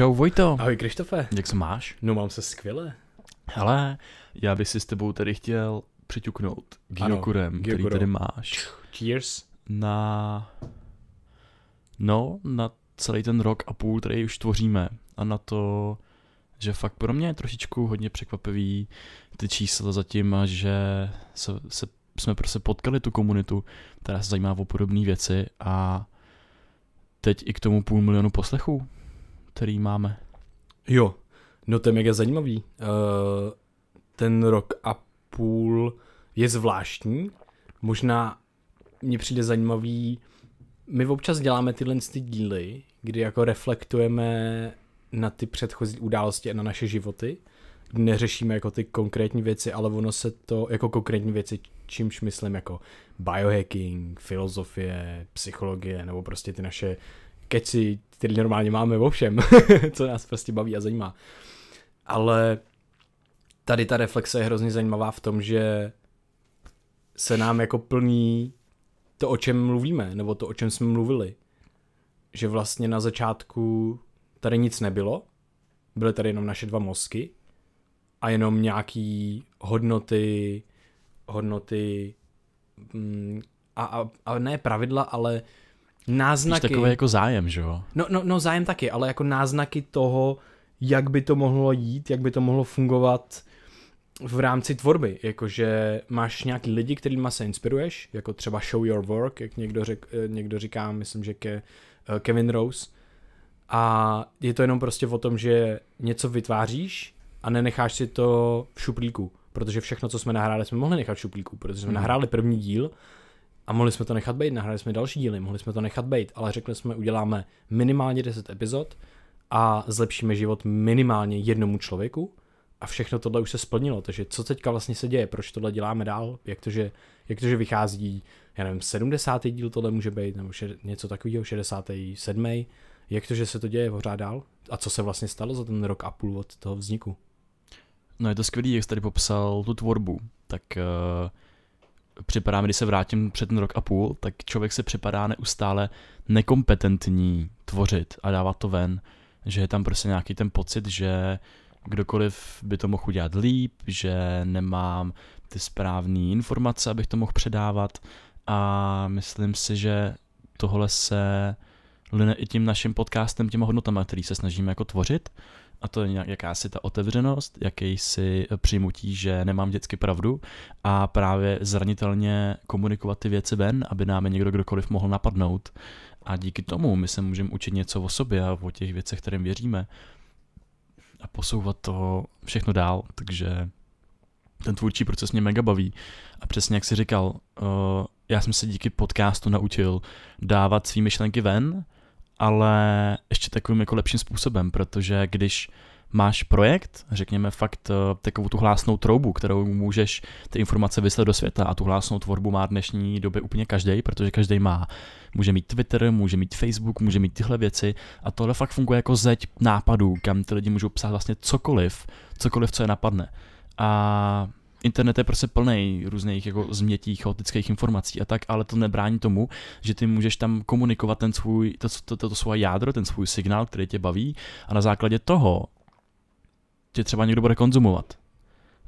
Čau Vojto. Ahoj Krištofe. Jak se máš? No mám se skvěle. Hele, já bych si s tebou tady chtěl přiťuknout Gyokurem, který tady máš. Cheers. Na... No, na celý ten rok a půl, který už tvoříme. A na to, že fakt pro mě je trošičku hodně překvapivý ty čísla zatím, že se, se, jsme prostě potkali tu komunitu, která se zajímá o podobné věci a teď i k tomu půl milionu poslechů který máme. Jo, no to je mega zajímavý. Eh, ten rok a půl je zvláštní. Možná mně přijde zajímavý, my občas děláme tyhle ty díly, kdy jako reflektujeme na ty předchozí události a na naše životy. Neřešíme jako ty konkrétní věci, ale ono se to, jako konkrétní věci, čímž myslím jako biohacking, filozofie, psychologie, nebo prostě ty naše keci, který normálně máme o všem, co nás prostě baví a zajímá. Ale tady ta reflexe je hrozně zajímavá v tom, že se nám jako plní to, o čem mluvíme, nebo to, o čem jsme mluvili. Že vlastně na začátku tady nic nebylo, byly tady jenom naše dva mozky a jenom nějaký hodnoty, hodnoty mm, a, a, a ne pravidla, ale náznaky... takový jako zájem, že jo? No, no, no zájem taky, ale jako náznaky toho, jak by to mohlo jít, jak by to mohlo fungovat v rámci tvorby, jakože máš nějaký lidi, kterými se inspiruješ, jako třeba show your work, jak někdo, řek, eh, někdo říká, myslím, že ke eh, Kevin Rose, a je to jenom prostě o tom, že něco vytváříš a nenecháš si to v šuplíku, protože všechno, co jsme nahráli, jsme mohli nechat v šuplíku, protože jsme hmm. nahráli první díl a mohli jsme to nechat být, nahrali jsme další díly, mohli jsme to nechat být, ale řekli jsme, uděláme minimálně 10 epizod a zlepšíme život minimálně jednomu člověku a všechno tohle už se splnilo, takže co teďka vlastně se děje, proč tohle děláme dál, jak to, že, jak to, že vychází, já nevím, 70. díl tohle může být, nebo še, něco takového, 67. Jak to, že se to děje pořád dál a co se vlastně stalo za ten rok a půl od toho vzniku? No je to skvělý, jak jsi tady popsal tu tvorbu, tak uh, připadá mi, když se vrátím před ten rok a půl, tak člověk se připadá neustále nekompetentní tvořit a dávat to ven, že je tam prostě nějaký ten pocit, že kdokoliv by to mohl udělat líp, že nemám ty správné informace, abych to mohl předávat a myslím si, že tohle se line i tím naším podcastem, těma hodnotama, který se snažíme jako tvořit, a to je jakási ta otevřenost, jakýsi eh, přijmutí, že nemám vždycky pravdu a právě zranitelně komunikovat ty věci ven, aby nám je někdo kdokoliv mohl napadnout. A díky tomu my se můžeme učit něco o sobě a o těch věcech, kterým věříme a posouvat to všechno dál, takže ten tvůrčí proces mě mega baví. A přesně jak si říkal, eh, já jsem se díky podcastu naučil dávat svý myšlenky ven, ale ještě takovým jako lepším způsobem, protože když máš projekt, řekněme fakt eh, takovou tu hlásnou troubu, kterou můžeš ty informace vyslat do světa a tu hlásnou tvorbu má dnešní době úplně každý, protože každý má. Může mít Twitter, může mít Facebook, může mít tyhle věci a tohle fakt funguje jako zeď nápadů, kam ty lidi můžou psát vlastně cokoliv, cokoliv, co je napadne. A internet je prostě plný různých jako změtí, chaotických informací a tak, ale to nebrání tomu, že ty můžeš tam komunikovat ten svůj, to, to, to, to svoje jádro, ten svůj signál, který tě baví a na základě toho tě třeba někdo bude konzumovat.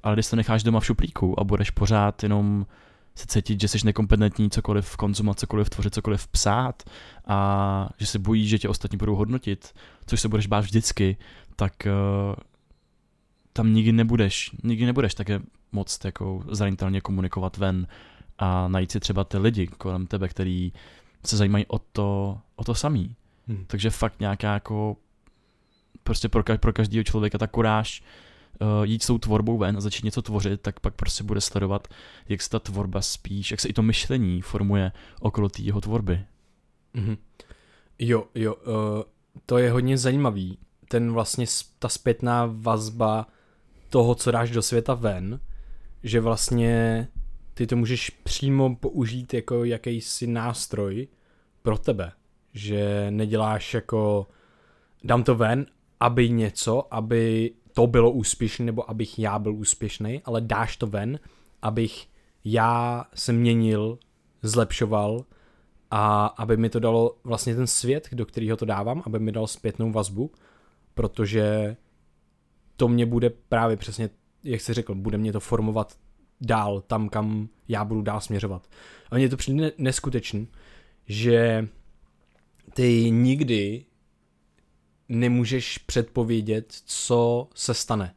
Ale když to necháš doma v šuplíku a budeš pořád jenom se cítit, že jsi nekompetentní cokoliv konzumovat, cokoliv tvořit, cokoliv psát a že se bojíš, že tě ostatní budou hodnotit, což se budeš bát vždycky, tak uh, tam nikdy nebudeš, nikdy nebudeš, tak je moc jako zranitelně komunikovat ven a najít si třeba ty lidi kolem tebe, který se zajímají o to, o to samý. Hmm. Takže fakt nějaká jako prostě pro, ka- pro každého člověka ta kuráž uh, jít s tou tvorbou ven a začít něco tvořit, tak pak prostě bude sledovat, jak se ta tvorba spíš, jak se i to myšlení formuje okolo té jeho tvorby. hmm Jo, jo, uh, to je hodně zajímavý. Ten vlastně, ta zpětná vazba toho, co dáš do světa ven, že vlastně ty to můžeš přímo použít jako jakýsi nástroj pro tebe. Že neděláš jako dám to ven, aby něco, aby to bylo úspěšné, nebo abych já byl úspěšný, ale dáš to ven, abych já se měnil, zlepšoval a aby mi to dalo vlastně ten svět, do kterého to dávám, aby mi dal zpětnou vazbu, protože to mě bude právě přesně jak jsi řekl, bude mě to formovat dál, tam, kam já budu dál směřovat. A mně to přijde neskutečný, že ty nikdy nemůžeš předpovědět, co se stane.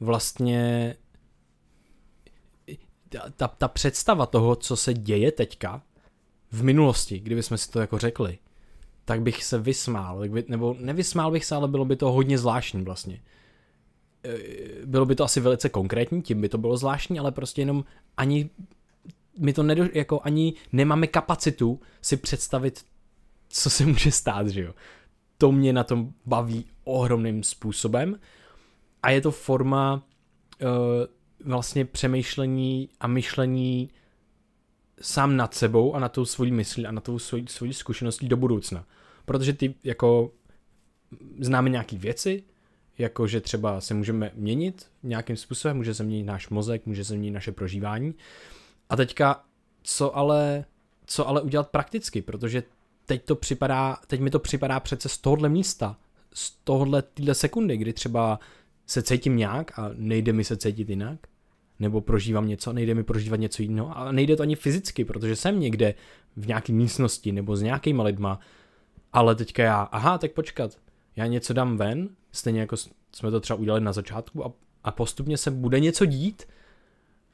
Vlastně ta, ta představa toho, co se děje teďka, v minulosti, kdybychom si to jako řekli, tak bych se vysmál, nebo nevysmál bych se, ale bylo by to hodně zvláštní vlastně. Eh, bylo by to asi velice konkrétní, tím by to bylo zvláštní, ale prostě jenom ani my to nedo, jako ani nemáme kapacitu si představit, co se může stát, že jo. To mě na tom baví ohromným způsobem a je to forma uh, vlastně přemýšlení a myšlení sám nad sebou a na tou svojí myslí a na tou svojí, svojí zkušeností do budoucna. Protože ty jako známe nějaké věci, jako že třeba se můžeme měnit nějakým způsobem, může se měnit náš mozek, může se měnit naše prožívání. A teďka, co ale, co ale udělat prakticky, protože teď, to připadá, teď mi to připadá přece z tohohle místa, z tohohle týhle sekundy, kdy třeba se cítím nějak a nejde mi se cítit jinak, nebo prožívám něco, nejde mi prožívat něco jiného a nejde to ani fyzicky, protože jsem někde v nějaké místnosti nebo s nějakýma lidma, ale teďka já, aha, tak počkat, já něco dám ven, stejně jako jsme to třeba udělali na začátku a, a postupně se bude něco dít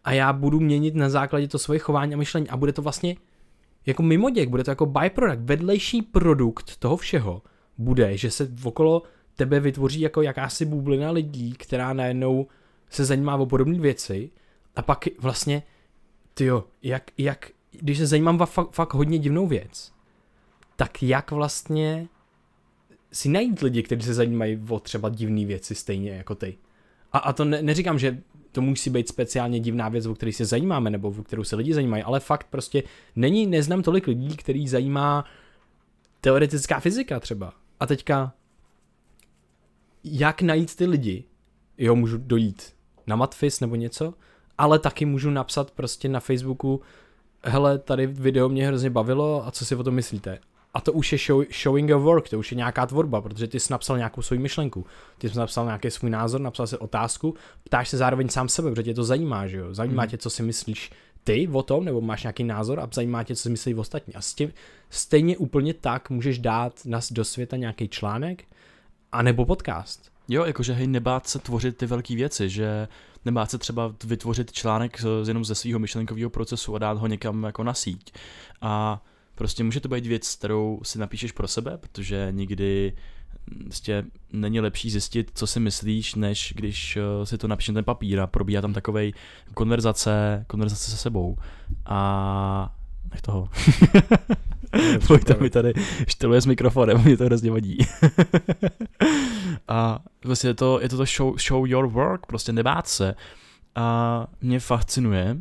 a já budu měnit na základě to svoje chování a myšlení a bude to vlastně jako mimoděk, bude to jako byproduct, vedlejší produkt toho všeho bude, že se okolo tebe vytvoří jako jakási bublina lidí, která najednou se zajímá o podobné věci a pak vlastně, ty jo, jak, jak, když se zajímám o fakt, fakt hodně divnou věc, tak jak vlastně si najít lidi, kteří se zajímají o třeba divné věci stejně jako ty. A, a to ne, neříkám, že to musí být speciálně divná věc, o který se zajímáme nebo o kterou se lidi zajímají, ale fakt prostě není, neznám tolik lidí, který zajímá teoretická fyzika třeba. A teďka, jak najít ty lidi? Jo, můžu dojít na matfis nebo něco, ale taky můžu napsat prostě na Facebooku, hele, tady video mě hrozně bavilo a co si o tom myslíte? a to už je show, showing a work, to už je nějaká tvorba, protože ty jsi napsal nějakou svou myšlenku, ty jsi napsal nějaký svůj názor, napsal si otázku, ptáš se zároveň sám sebe, protože tě to zajímá, že jo? Zajímá mm. tě, co si myslíš ty o tom, nebo máš nějaký názor a zajímá tě, co si myslí ostatní. A s tím stejně úplně tak můžeš dát nás do světa nějaký článek, anebo podcast. Jo, jakože hej, nebát se tvořit ty velké věci, že nebát se třeba vytvořit článek jenom ze svého myšlenkového procesu a dát ho někam jako na síť. A Prostě může to být věc, kterou si napíšeš pro sebe, protože nikdy hm, prostě není lepší zjistit, co si myslíš, než když eh, si to na ten papír a probíhá tam takové konverzace, konverzace se sebou. A nech toho. Vojta mi tady šteluje s mikrofonem, mě to hrozně vadí. a vlastně je to, je to to show, show your work, prostě nebát se. A mě fascinuje,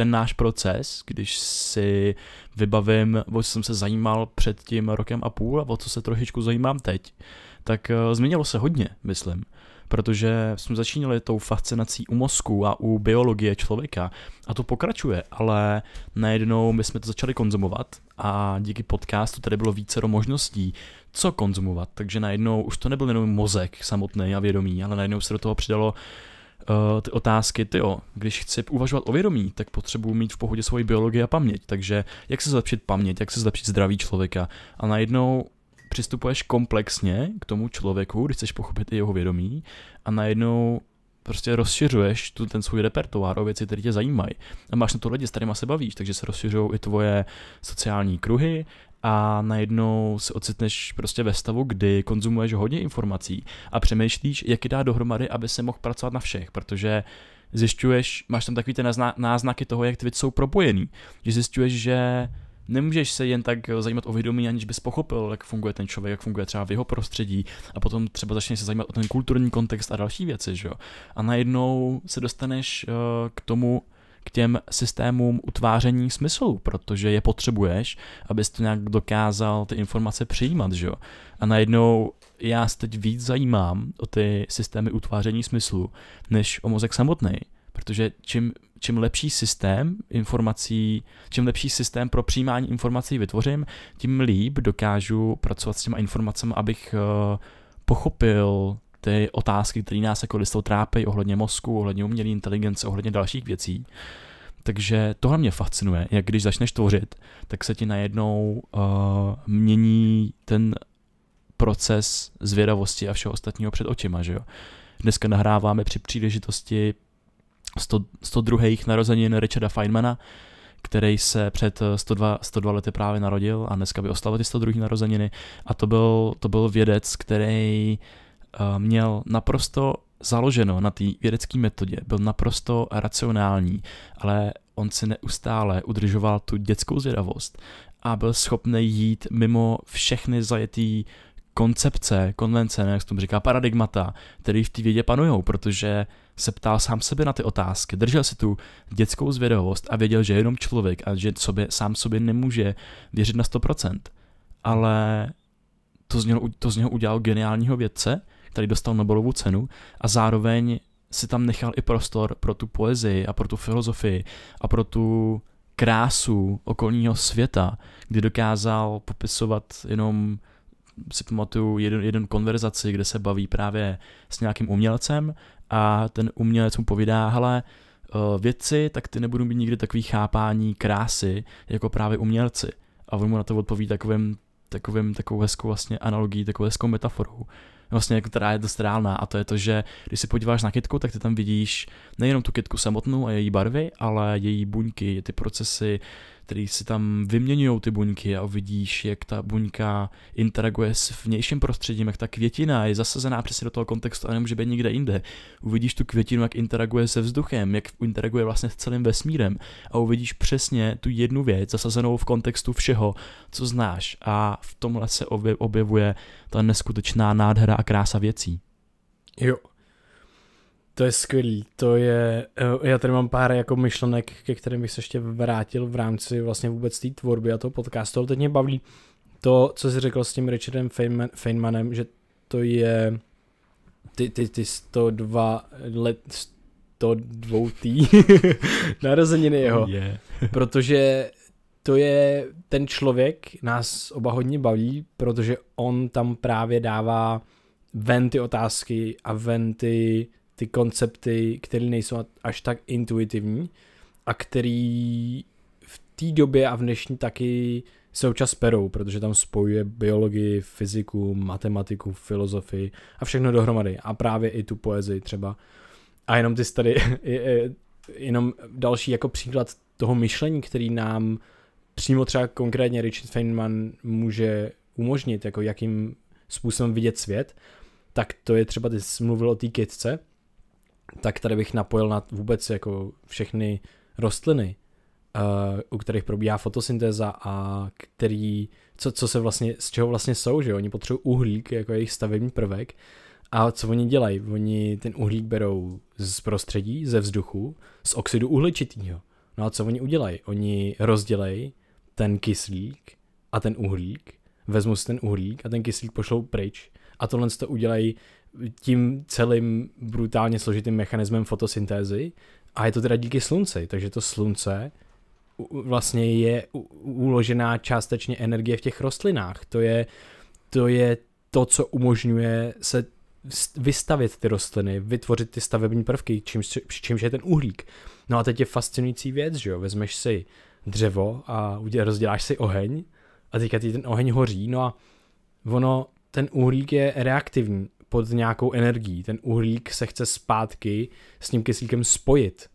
ten náš proces, když si vybavím, o co jsem se zajímal před tím rokem a půl a o co se trošičku zajímám teď, tak eh, změnilo se hodně, myslím. Protože jsme začínali tou fascinací u mozku a u biologie člověka a to pokračuje, ale najednou my jsme to začali konzumovat a díky podcastu tady bylo více do možností, co konzumovat, takže najednou už to nebyl jenom mozek samotný a vědomí, ale najednou se do toho přidalo Eh, ty otázky, ty jo, když chci uvažovat o vědomí, tak potřebuji mít v pohodě svoji biologii a paměť. Takže jak se zlepšit paměť, jak se zlepšit zdraví člověka. A najednou přistupuješ komplexně k tomu člověku, když chceš pochopit i jeho vědomí a najednou prostě rozšiřuješ tu, ten svůj repertoár o věci, které tě zajímají. A máš na to lidi, s kterými se bavíš, takže se rozšiřují i tvoje sociální kruhy a najednou se ocitneš prostě ve stavu, kdy konzumuješ hodně informací a přemýšlíš, jak je dá dohromady, aby se mohl pracovat na všech, protože zjišťuješ, máš tam takový ty náznaky toho, jak ty věci jsou propojený, že zjišťuješ, že nemůžeš se jen tak zajímat o vědomí, aniž bys pochopil, jak funguje ten člověk, jak funguje třeba v jeho prostředí a potom třeba začneš se zajímat o ten kulturní kontext a další věci, že jo. A najednou se dostaneš eh, k tomu, těm systémům utváření smyslu, protože je potřebuješ, abys to nějak dokázal ty informace přijímat, že jo. A najednou já se teď víc zajímám o ty systémy utváření smyslu, než o mozek samotný. Protože čím, čím lepší systém informací, čím lepší systém pro přijímání informací vytvořím, tím líp dokážu pracovat s těma informacemi, abych uh, pochopil ty otázky, které nás jako listou trápí ohledně mozku, ohledně umělé inteligence, ohledně dalších věcí. Takže tohle mě fascinuje, jak když začneš tvořit, tak se ti najednou uh, mění ten proces zvědavosti a všeho ostatního před očima, že jo. Dneska nahráváme při příležitosti 100, 102. narozenin Richarda Feynmana, který se před 102, eh, 102 lety právě narodil a dneska by oslavil ty 102. narozeniny a to byl, to byl vědec, který uh, Eh, měl naprosto založeno na té vědecké metodě, byl naprosto racionální, ale on si neustále udržoval tu dětskou zvědavost a byl schopný jít mimo všechny zajetý koncepce, konvence, ne, jak se tomu říká, paradigmata, který v té vědě panují, protože se ptal sám sebe na ty otázky, držel si tu dětskou zvědavost a věděl, že je jenom člověk a že sobě, sám sobě nemůže věřit na 100%. Ale to z něho, to z něho udělal geniálního vědce, tady dostal Nobelovu cenu a zároveň si tam nechal i prostor pro tu poezii a pro tu filozofii a pro tu krásu okolního světa, kdy dokázal popisovat jenom si pamatuju jeden, jeden konverzaci, kde se baví právě s nějakým umělcem a ten umělec mu povídá, hele, eh, věci, tak ty nebudou mít nikdy takový chápání krásy, jako právě umělci. A on mu na to odpoví takovým, takovým, takovou hezkou vlastně analogií, takovou hezkou metaforou, vlastně, která jako je dost reálná a to je to, že když se podíváš na kytku, tak ty tam vidíš nejenom tu kytku samotnou a její barvy, ale její buňky, ty procesy, který si tam vyměňují ty buňky a vidíš, jak ta buňka interaguje s vnějším prostředím, jak ta květina je zasazená přesně do toho kontextu a nemůže být nikde jinde. Uvidíš tu květinu, jak interaguje se vzduchem, jak interaguje vlastně s celým vesmírem a uvidíš přesně tu jednu věc zasazenou v kontextu všeho, co znáš a v tomhle se objevuje ta neskutečná nádhera a krása věcí. Jo, to je skvělý, to je, eh, já tady mám pár jako myšlenek, ke kterým bych se ještě vrátil v rámci vlastně vůbec té tvorby a toho podcastu, ale teď mě baví to, co jsi řekl s tím Richardem Feynman, Feynmanem, že to je ty, ty, ty 102 let, 102 tý narozeniny oh, jeho, yeah. protože to je ten člověk, nás oba hodně baví, protože on tam právě dává ven ty otázky a ven ty ty koncepty, které nejsou až tak intuitivní a který v té době a v dnešní taky se občas perou, protože tam spojuje biologii, fyziku, matematiku, filozofii a všechno dohromady. A právě i tu poezii třeba. A jenom ty tady, jenom další jako příklad toho myšlení, který nám přímo třeba konkrétně Richard Feynman může umožnit, jako jakým způsobem vidět svět, tak to je třeba, ty jsi mluvil o té kytce, tak tady bych napojil na vůbec jako všechny rostliny, uh, u kterých probíhá fotosyntéza a který, co, co se vlastně, z čeho vlastně jsou, že oni potřebují uhlík jako jejich stavební prvek a co oni dělají? Oni ten uhlík berou z prostředí, ze vzduchu, z oxidu uhličitého. No a co oni udělají? Oni rozdělejí ten kyslík a ten uhlík, vezmu si ten uhlík a ten kyslík pošlou pryč a tohle to udělají tím celým brutálně složitým mechanismem fotosyntézy. A je to teda díky slunci, takže to slunce vlastně je uložená částečně energie v těch rostlinách. To je to, je to co umožňuje se vystavit ty rostliny, vytvořit ty stavební prvky, čímž, čímž je ten uhlík. No a teď je fascinující věc, že jo, vezmeš si dřevo a rozděláš si oheň a teďka ty ten oheň hoří, no a ono, ten uhlík je reaktivní, pod nějakou energií. Ten uhlík se chce zpátky s tím kyslíkem spojit.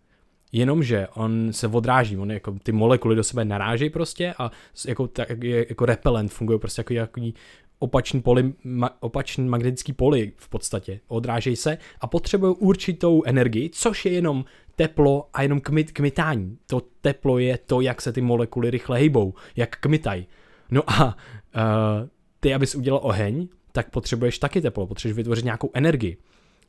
Jenomže on se odráží, on jako ty molekuly do sebe narážejí prostě a jako, tak, jako repelent funguje prostě jako, nějaký opačný, poli, ma, opačný magnetický poli v podstatě. Odrážejí se a potřebují určitou energii, což je jenom teplo a jenom kmit, kmitání. To teplo je to, jak se ty molekuly rychle hejbou, jak kmitají. No a uh, ty, abys udělal oheň, tak potřebuješ taky teplo, potřebuješ vytvořit nějakou energii.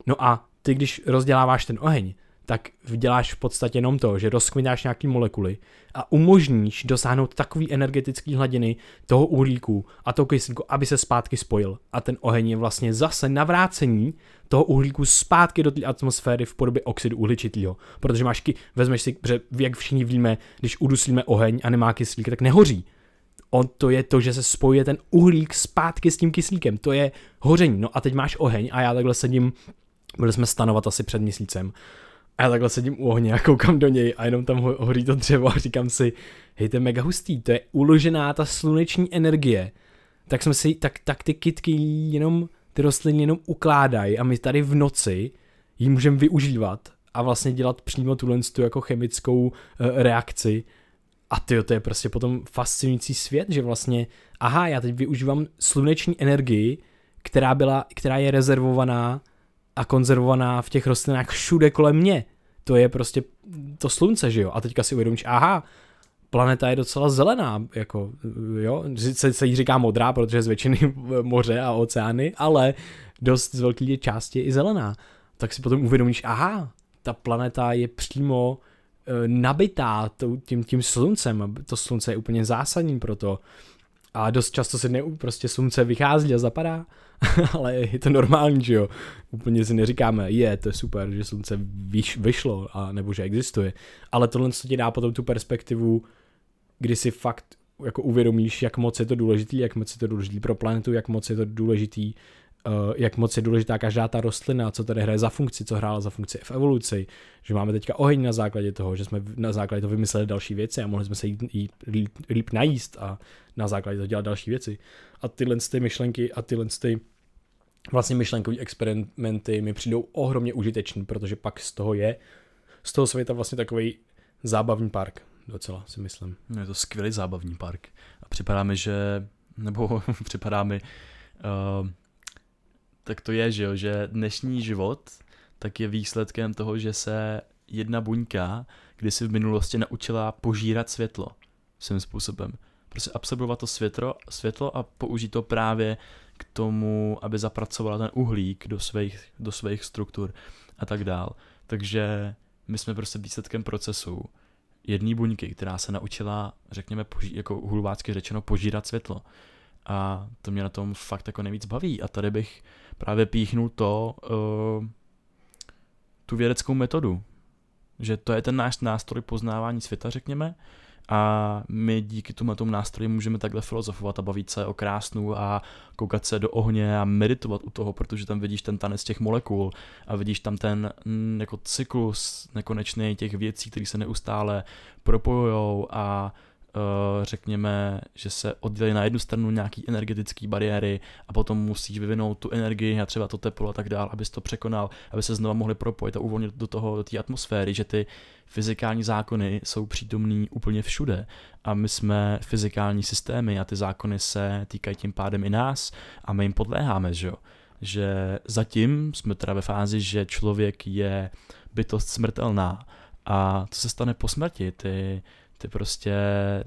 No a ty, když rozděláváš ten oheň, tak děláš v podstatě jenom to, že rozkvináš nějaký molekuly a umožníš dosáhnout takový energetický hladiny toho uhlíku a toho kyslíku, aby se zpátky spojil. A ten oheň je vlastně zase navrácení toho uhlíku zpátky do té atmosféry v podobě oxidu uhličitého. Protože máš, vezmeš si, že jak všichni víme, když uduslíme oheň a nemá kyslík, tak nehoří on to je to, že se spojuje ten uhlík zpátky s tím kyslíkem, to je hoření. No a teď máš oheň a já takhle sedím, byli jsme stanovat asi před měsícem, a já takhle sedím u ohně a koukám do něj a jenom tam hoří to dřevo a říkám si, hej, to je mega hustý, to je uložená ta sluneční energie. Tak jsme si, tak, tak ty kitky jenom, ty rostliny jenom ukládají a my tady v noci ji můžeme využívat a vlastně dělat přímo tuhle jako chemickou uh, reakci a ty to je prostě potom fascinující svět, že vlastně, aha, já teď využívám sluneční energii, která, byla, která je rezervovaná a konzervovaná v těch rostlinách všude kolem mě. To je prostě to slunce, že jo? A teďka si uvědomíš, aha, planeta je docela zelená, jako, jo, se, se jí říká modrá, protože z většiny moře a oceány, ale dost z velké části je i zelená. Tak si potom uvědomíš, aha, ta planeta je přímo Eh, nabitá tím, tím sluncem. To slunce je úplně zásadní pro to. A dost často se ne, prostě slunce vychází a zapadá, ale je to normální, že jo. Úplně si neříkáme, je, to je super, že slunce vyš, vyšlo, a, nebo že existuje. Ale tohle co ti dá potom tu perspektivu, kdy si fakt jako uvědomíš, jak moc je to důležitý, jak moc je to důležitý pro planetu, jak moc je to důležitý Eh, jak moc je důležitá každá ta rostlina, co tady hraje za funkci, co hrála za funkci v evoluci, že máme teďka oheň na základě toho, že jsme na základě toho vymysleli další věci a mohli jsme se jít, jít líp, líp najíst a na základě toho dělat další věci. A tyhle ty myšlenky a tyhle ty vlastně myšlenkové experimenty mi přijdou ohromně užitečný, protože pak z toho je, z toho světa vlastně takový zábavní park, docela si myslím. No je to skvělý zábavní park a připadá mi, že, nebo připadá mi, uh tak to je, že, jo, že dnešní život tak je výsledkem toho, že se jedna buňka kdy si v minulosti naučila požírat světlo svým způsobem. Prostě absorbovat to světlo, světlo a použít to právě k tomu, aby zapracovala ten uhlík do svých, do svých struktur a tak dál. Takže my jsme prostě výsledkem procesu jedné buňky, která se naučila, řekněme, poží, jako hulvácky řečeno, požírat světlo. A to mě na tom fakt jako nejvíc baví. A tady bych právě píchnul to, eh, tu vědeckou metodu. Že to je ten náš nástroj poznávání světa, řekněme, a my díky tomu tomu nástroji můžeme takhle filozofovat a bavit se o krásnu a koukat se do ohně a meditovat u toho, protože tam vidíš ten tanec těch molekul a vidíš tam ten mm, jako cyklus nekonečný těch věcí, které se neustále propojujou a Eh, řekněme, že se oddělí na jednu stranu nějaký energetické bariéry a potom musíš vyvinout tu energii a třeba to teplo a tak dál, abys to překonal, aby se znova mohli propojit a uvolnit do toho, do té atmosféry, že ty fyzikální zákony jsou přítomný úplně všude a my jsme fyzikální systémy a ty zákony se týkají tím pádem i nás a my jim podléháme, že jo že zatím jsme teda ve fázi, že člověk je bytost smrtelná a co se stane po smrti, ty ty prostě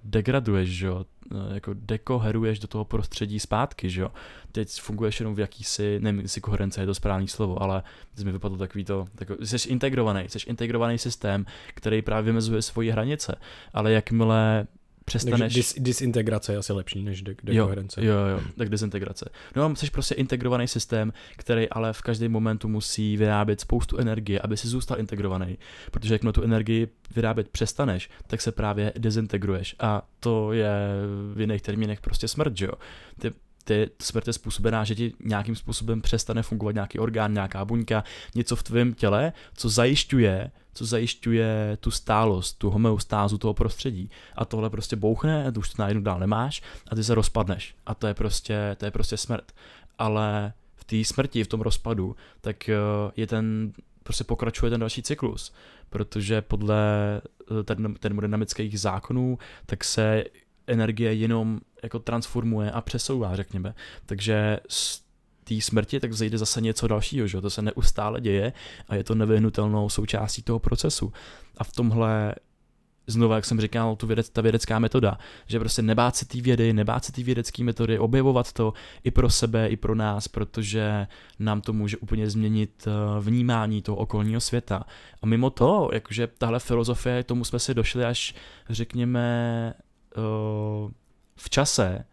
degraduješ, že jo, eh, jako dekoheruješ do toho prostředí zpátky, že jo. Teď funguješ jenom v jakýsi, nevím, jestli koherence je to správné slovo, ale z mi vypadlo takový to, takový, jsi integrovaný, jsi integrovaný systém, který právě vymezuje svoji hranice, ale jakmile přestaneš... Dis, disintegrace je asi lepší než de- dekoherence. Jo, jo, jo, tak disintegrace. No jsi prostě integrovaný systém, který ale v každém momentu musí vyrábět spoustu energie, aby si zůstal integrovaný. Protože jakmile tu energii vyrábět přestaneš, tak se právě dezintegruješ. A to je v jiných termínech prostě smrt, že jo. Ty ty smrt je způsobená, že ti nějakým způsobem přestane fungovat nějaký orgán, nějaká buňka, něco v tvém těle, co zajišťuje, co zajišťuje tu stálost, tu homeostázu toho prostředí. A tohle prostě bouchne, a už to najednou dál nemáš a ty se rozpadneš. A to je prostě, to je prostě smrt. Ale v té smrti, v tom rozpadu, tak eh, je ten prostě pokračuje ten další cyklus, protože podle eh, termodynamických zákonů, tak se energie jenom jako transformuje a přesouvá, řekněme. Takže z té smrti tak zejde zase něco dalšího, že to se neustále děje a je to nevyhnutelnou součástí toho procesu. A v tomhle znovu, jak jsem říkal, tu vědec, ta vědecká metoda, že prostě nebát se té vědy, nebát se té vědecké metody, objevovat to i pro sebe, i pro nás, protože nám to může úplně změnit eh, vnímání toho okolního světa. A mimo to, jakože tahle filozofie, tomu jsme si došli až, řekněme, uh, v čase,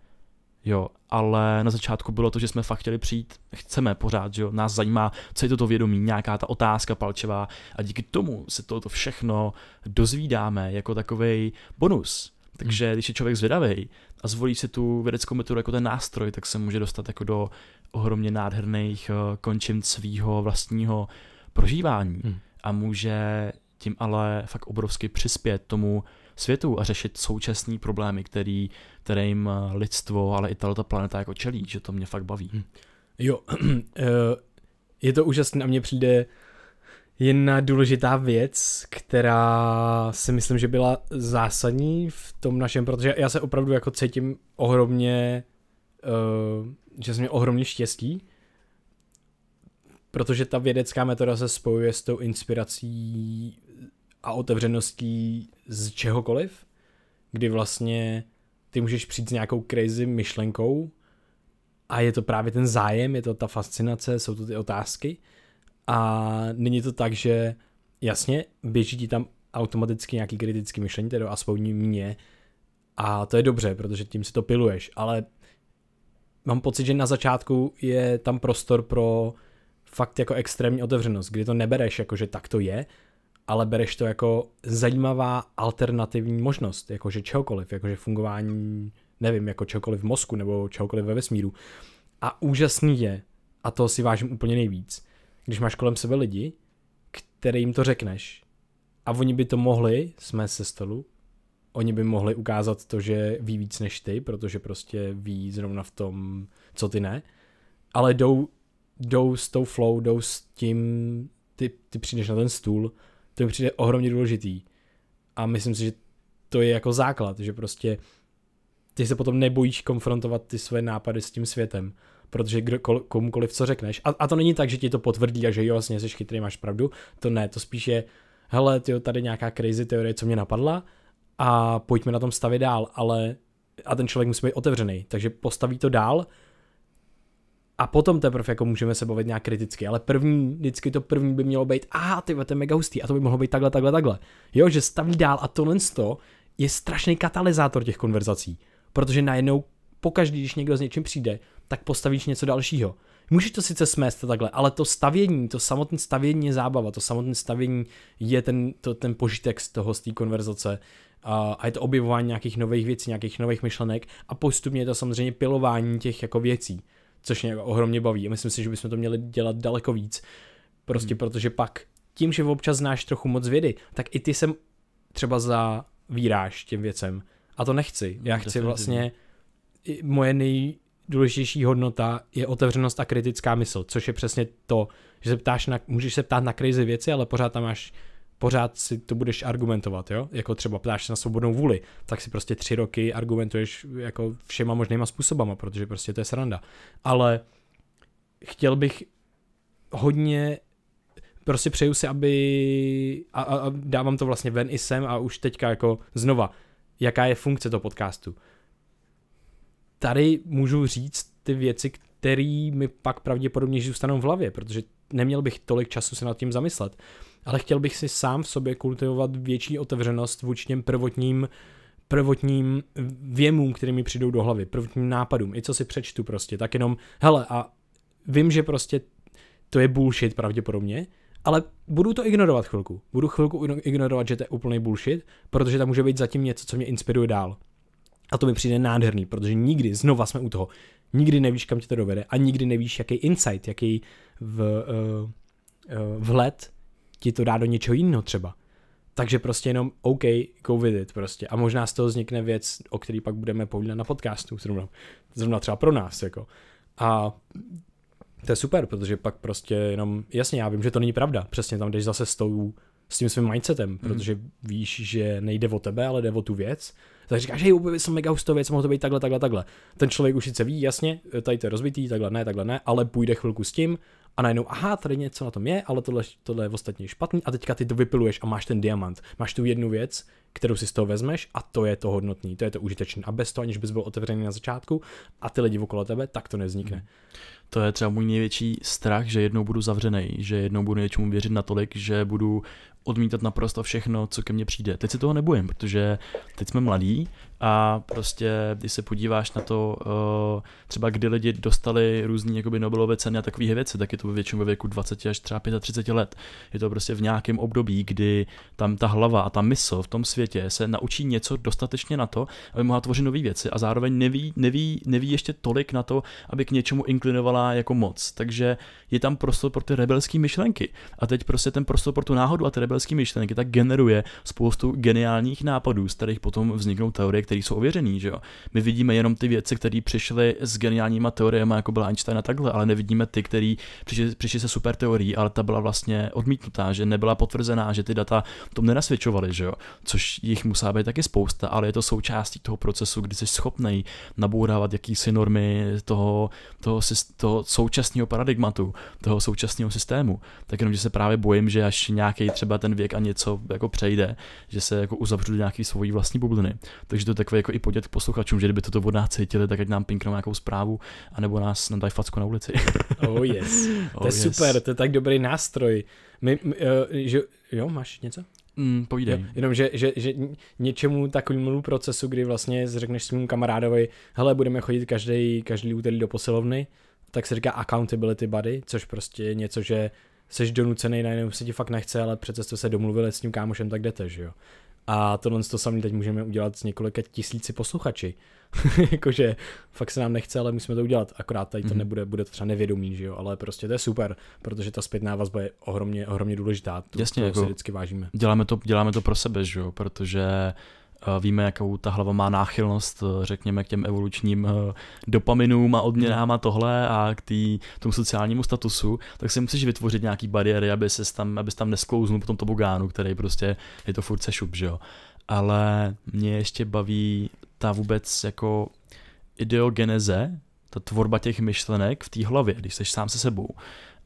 jo, ale na začátku bylo to, že jsme fakt chtěli přijít, chceme pořád, že jo, nás zajímá, co je toto vědomí, nějaká ta otázka palčevá a díky tomu se toto všechno dozvídáme jako takový bonus. Takže hmm. když je člověk zvědavý a zvolí si tu vědeckou metodu jako ten nástroj, tak se může dostat jako do ohromně nádherných eh, končin svého vlastního prožívání hmm. a může tím ale fakt obrovsky přispět tomu světu a řešit současné problémy, který, kterým eh, lidstvo, ale i tato planeta jako čelí, že to mě fakt baví. Hm. Jo, eh, je to úžasné a mně přijde jedna důležitá věc, která si myslím, že byla zásadní v tom našem, protože já se opravdu jako cítím ohromně, eh, že jsem měl ohromně štěstí, protože ta vědecká metoda se spojuje s tou inspirací a otevřeností z čehokoliv, kdy vlastně ty můžeš přijít s nějakou crazy myšlenkou a je to právě ten zájem, je to ta fascinace, jsou to ty otázky a není to tak, že jasně, běží ti tam automaticky nějaký kritický myšlení, tedy aspoň mě a to je dobře, protože tím si to piluješ, ale mám pocit, že na začátku je tam prostor pro fakt jako extrémní otevřenost, kdy to nebereš jako, že tak to je, ale bereš to jako zajímavá alternativní možnost, jakože čehokoliv, jakože fungování, nevím, jako čehokoliv v mozku nebo čehokoliv ve vesmíru. A úžasný je, a to si vážím úplně nejvíc, když máš kolem sebe lidi, kterým to řekneš. A oni by to mohli, jsme se stolu, oni by mohli ukázat to, že ví víc než ty, protože prostě ví zrovna v tom, co ty ne, ale jdou, jdou s tou flow, jdou s tím, ty, ty přijdeš na ten stůl to mi přijde ohromně důležitý. A myslím si, že to je jako základ, že prostě ty se potom nebojíš konfrontovat ty své nápady s tím světem, protože kdo, kol, komukoliv co řekneš. A, a to není tak, že ti to potvrdí a že jo, vlastně jsi chytrý, máš pravdu. To ne, to spíš je, hele, tyjo, tady nějaká crazy teorie, co mě napadla a pojďme na tom stavit dál, ale a ten člověk musí být otevřený, takže postaví to dál a potom teprve jako můžeme se bavit nějak kriticky, ale první, vždycky to první by mělo být, a ty to je mega hustý, a to by mohlo být takhle, takhle, takhle. Jo, že staví dál a tohle to je strašný katalyzátor těch konverzací, protože najednou pokaždý, když někdo s něčím přijde, tak postavíš něco dalšího. Můžeš to sice smést takhle, ale to stavění, to samotné stavění je zábava, to samotné stavění je ten, to, ten požitek z toho, z té konverzace a, a je to objevování nějakých nových věcí, nějakých nových myšlenek a postupně je to samozřejmě pilování těch jako věcí což mě ohromně baví a myslím si, že bychom to měli dělat daleko víc, prostě hmm. protože pak tím, že občas znáš trochu moc vědy, tak i ty se třeba zavíráš těm věcem a to nechci. Já hmm, chci vlastně, moje nejdůležitější hodnota je otevřenost a kritická mysl, což je přesně to, že se ptáš na, můžeš se ptát na crazy věci, ale pořád tam máš pořád si to budeš argumentovat, jo? Jako třeba ptáš se na svobodnou vůli, tak si prostě tři roky argumentuješ jako všema možnýma způsobama, protože prostě to je sranda. Ale chtěl bych hodně prostě přeju si, aby a, a, a dávám to vlastně ven i sem a už teďka jako znova, jaká je funkce toho podcastu. Tady můžu říct ty věci, které mi pak pravděpodobně zůstanou v hlavě, protože neměl bych tolik času se nad tím zamyslet ale chtěl bych si sám v sobě kultivovat větší otevřenost vůči těm prvotním prvotním věmům, které mi přijdou do hlavy, prvotním nápadům, i co si přečtu prostě, tak jenom, hele, a vím, že prostě to je bullshit pravděpodobně, ale budu to ignorovat chvilku. Budu chvilku ignorovat, že to je úplný bullshit, protože tam může být zatím něco, co mě inspiruje dál. A to mi přijde nádherný, protože nikdy, znova jsme u toho, nikdy nevíš, kam tě to dovede a nikdy nevíš, jaký insight, jaký v, uh, uh, vhled ti to dá do něčeho jiného třeba. Takže prostě jenom OK, go with it prostě. A možná z toho vznikne věc, o který pak budeme povídat na podcastu, zrovna, zrovna třeba pro nás, jako. A to je super, protože pak prostě jenom, jasně, já vím, že to není pravda, přesně tam jdeš zase s, tou, s tím svým mindsetem, mm. protože víš, že nejde o tebe, ale jde o tu věc, tak říkáš, hej, objevil jsem mega hustou věc, mohlo to být takhle, takhle, takhle. Ten člověk už sice ví, jasně, tady to je rozbitý, takhle ne, takhle ne, ale půjde chvilku s tím a najednou, aha, tady něco na tom je, ale tohle, tohle je ostatně špatný a teďka ty to vypiluješ a máš ten diamant. Máš tu jednu věc, kterou si z toho vezmeš a to je to hodnotný, to je to užitečný. A bez toho, aniž bys byl otevřený na začátku a ty lidi okolo tebe, tak to nevznikne. Hmm. To je třeba můj největší strach, že jednou budu zavřený, že jednou budu něčemu věřit natolik, že budu odmítat naprosto všechno, co ke mně přijde. Teď se toho nebojím, protože teď jsme mladí a prostě, když se podíváš na to, eh, třeba kdy lidi dostali různé jakoby Nobelové ceny a takové věci, tak je to většinou ve věku 20 až třeba 35 let. Je to prostě v nějakém období, kdy tam ta hlava a ta mysl v tom světě se naučí něco dostatečně na to, aby mohla tvořit nové věci a zároveň neví, neví, neví ještě tolik na to, aby k něčemu inklinovala dělá jako moc. Takže je tam prostor pro ty rebelské myšlenky. A teď prostě ten prostor pro tu náhodu a ty rebelské myšlenky tak generuje spoustu geniálních nápadů, z kterých potom vzniknou teorie, které jsou ověřené. Že jo? My vidíme jenom ty věci, které přišly s geniálníma teoriemi, jako byla Einstein a takhle, ale nevidíme ty, které přišly, přišly se super teorií, ale ta byla vlastně odmítnutá, že nebyla potvrzená, že ty data tom nenasvědčovaly, že jo? což jich musá být taky spousta, ale je to součástí toho procesu, kdy jsi schopný nabourávat jakýsi normy toho, toho, toho toho současného paradigmatu, toho současného systému. Tak jenom, že se právě bojím, že až nějaký třeba ten věk a něco jako přejde, že se jako uzavřu do nějaký svojí vlastní bubliny. Takže to je takový jako i podět k posluchačům, že kdyby toto od nás cítili, tak ať nám pinknou nějakou zprávu, anebo nás nám dají facku na ulici. oh yes, oh to je yes. super, to je tak dobrý nástroj. My, my, uh, že, jo, máš něco? Mm, povídej. Jo, jenom, že, že, že něčemu takovému procesu, kdy vlastně řekneš svým kamarádovi, hele, budeme chodit každý, každý úterý do posilovny, tak se říká accountability buddy, což prostě je něco, že seš donucený, najednou se ti fakt nechce, ale přece jste se domluvili s tím kámošem, tak jdete, že jo. A tohle to samý teď můžeme udělat s několika tisíci posluchači. Jakože fakt se nám nechce, ale musíme to udělat. Akorát tady to mm-hmm. nebude, bude to třeba nevědomí, že jo, ale prostě to je super, protože ta zpětná vazba je ohromně, ohromně důležitá. Tu, Jasně, jako, si vždycky vážíme. Děláme to, děláme to pro sebe, že jo, protože uh, Eh, víme, jakou ta hlava má náchylnost, eh, řekněme, k těm evolučním eh, dopaminům a odměnám a tohle a k tý, tomu sociálnímu statusu, tak si musíš vytvořit nějaký bariéry, aby se tam, aby tam nesklouznul po tom tobogánu, který prostě je to furt šup, že jo. Ale mě ještě baví ta vůbec jako ideogeneze, ta tvorba těch myšlenek v té hlavě, když jsi sám se sebou.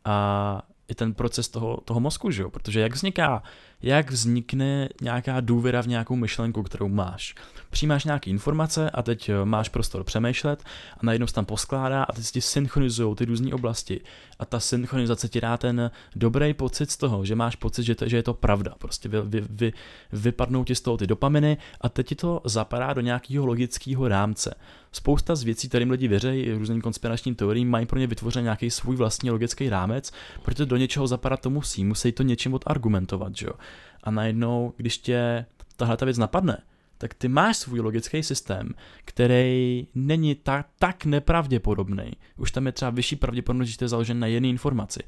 A i ten proces toho, toho mozku, že jo? protože jak vzniká jak vznikne nějaká důvěra v nějakou myšlenku, kterou máš. Přijímáš nějaké informace a teď eh, máš prostor přemýšlet a najednou se tam poskládá a teď ti synchronizují ty různé oblasti. A ta synchronizace ti dá ten dobrý pocit z toho, že máš pocit, že, to, že je to pravda. Prostě vy, vy, vy, vypadnou ti z toho ty dopaminy a teď ti to zapadá do nějakého logického rámce. Spousta z věcí, kterým lidi věří, různým konspiračním teoriím, mají pro ně vytvořen nějaký svůj vlastní logický rámec, protože do něčeho zapadat to musí, musí to něčím odargumentovat, že jo a najednou, když tě tahle ta věc napadne, tak ty máš svůj logický systém, který není tak, tak nepravděpodobný. Už tam je třeba vyšší pravděpodobnost, že to je založen na jedné informaci.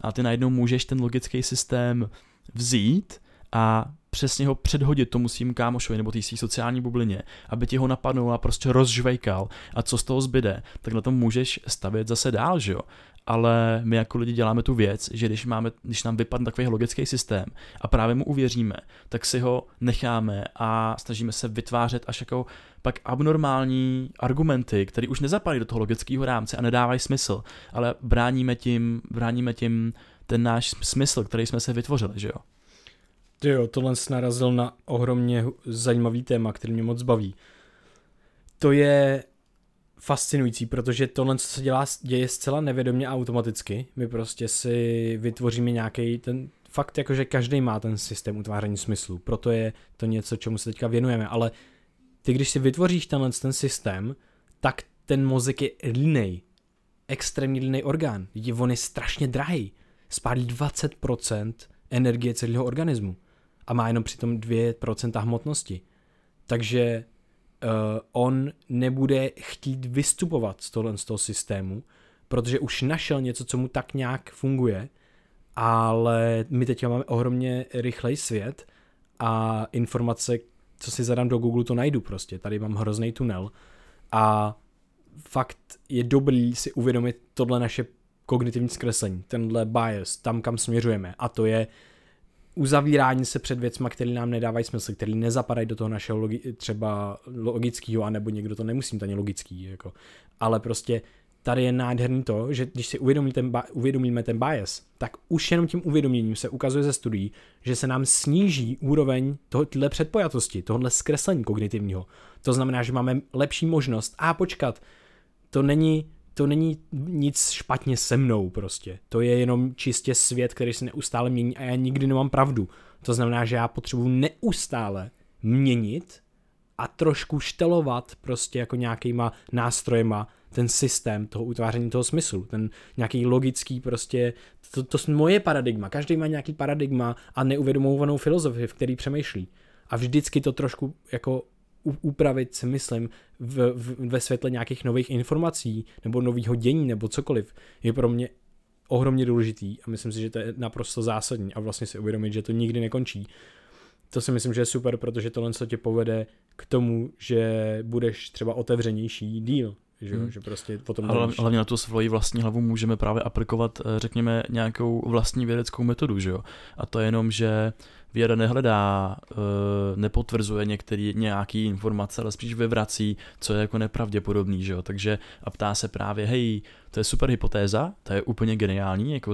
A ty najednou můžeš ten logický systém vzít a přesně ho předhodit tomu svým kámošovi nebo té své sociální bublině, aby ti ho napadnul a prostě rozžvejkal a co z toho zbyde, tak na tom můžeš stavět zase dál, že jo? ale my jako lidi děláme tu věc, že když, máme, když nám vypadne takový logický systém a právě mu uvěříme, tak si ho necháme a snažíme se vytvářet až jako pak abnormální argumenty, které už nezapadají do toho logického rámce a nedávají smysl, ale bráníme tím, bráníme tím ten náš smysl, který jsme se vytvořili, že jo? Ty jo, tohle jsi narazil na ohromně zajímavý téma, který mě moc baví. To je fascinující, protože tohle, co se dělá, děje zcela nevědomě a automaticky. My prostě si vytvoříme nějaký ten fakt, jakože každý má ten systém utváření smyslu, proto je to něco, čemu se teďka věnujeme, ale ty, když si vytvoříš tenhle ten systém, tak ten mozek je linej, extrémně linej orgán. Je, on je strašně drahý. Spálí 20% energie celého organismu a má jenom přitom 2% hmotnosti. Takže Eh, on nebude chtít vystupovat z tohle z toho systému, protože už našel něco, co mu tak nějak funguje, ale my teď máme ohromně rychlej svět a informace, co si zadám do Google, to najdu prostě. Tady mám hrozný tunel a fakt je dobrý si uvědomit tohle naše kognitivní zkreslení, tenhle bias, tam, kam směřujeme a to je uh, uzavírání se před věcma, které nám nedávají smysl, které nezapadají do toho našeho logi- třeba logického, anebo někdo to nemusí mít ani logický, jako. ale prostě tady je nádherný to, že když si uvědomí ten ba- uvědomíme ten bias, tak už jenom tím uvědoměním se ukazuje ze studií, že se nám sníží úroveň tohle předpojatosti, tohle zkreslení kognitivního. To znamená, že máme lepší možnost, a počkat, to není to není nic špatně se mnou prostě. To je jenom čistě svět, který se neustále mění a já nikdy nemám pravdu. To znamená, že já potřebuji neustále měnit a trošku štelovat prostě jako nějakýma nástrojema ten systém toho utváření toho smyslu, ten nějaký logický prostě, to, to moje paradigma, každý má nějaký paradigma a neuvědomovanou filozofii, v který přemýšlí. A vždycky to trošku jako upravit, si myslím, v, v, ve světle nějakých nových informací nebo nového dění nebo cokoliv, je pro mě ohromně důležitý a myslím si, že to je naprosto zásadní a vlastně si uvědomit, že to nikdy nekončí. To si myslím, že je super, protože tohle se tě povede k tomu, že budeš třeba otevřenější díl, že, hmm. že prostě potom Ale nevíš. hlavně na tu svoji vlastní hlavu můžeme právě aplikovat, eh, řekněme, nějakou vlastní vědeckou metodu, že jo. A to je jenom, že Věda nehledá, eh, nepotvrzuje některý, nějaký informace, ale spíš vyvrací, co je jako nepravděpodobný, že jo? Takže a ptá se právě, hej, to je super hypotéza, to je úplně geniální, jako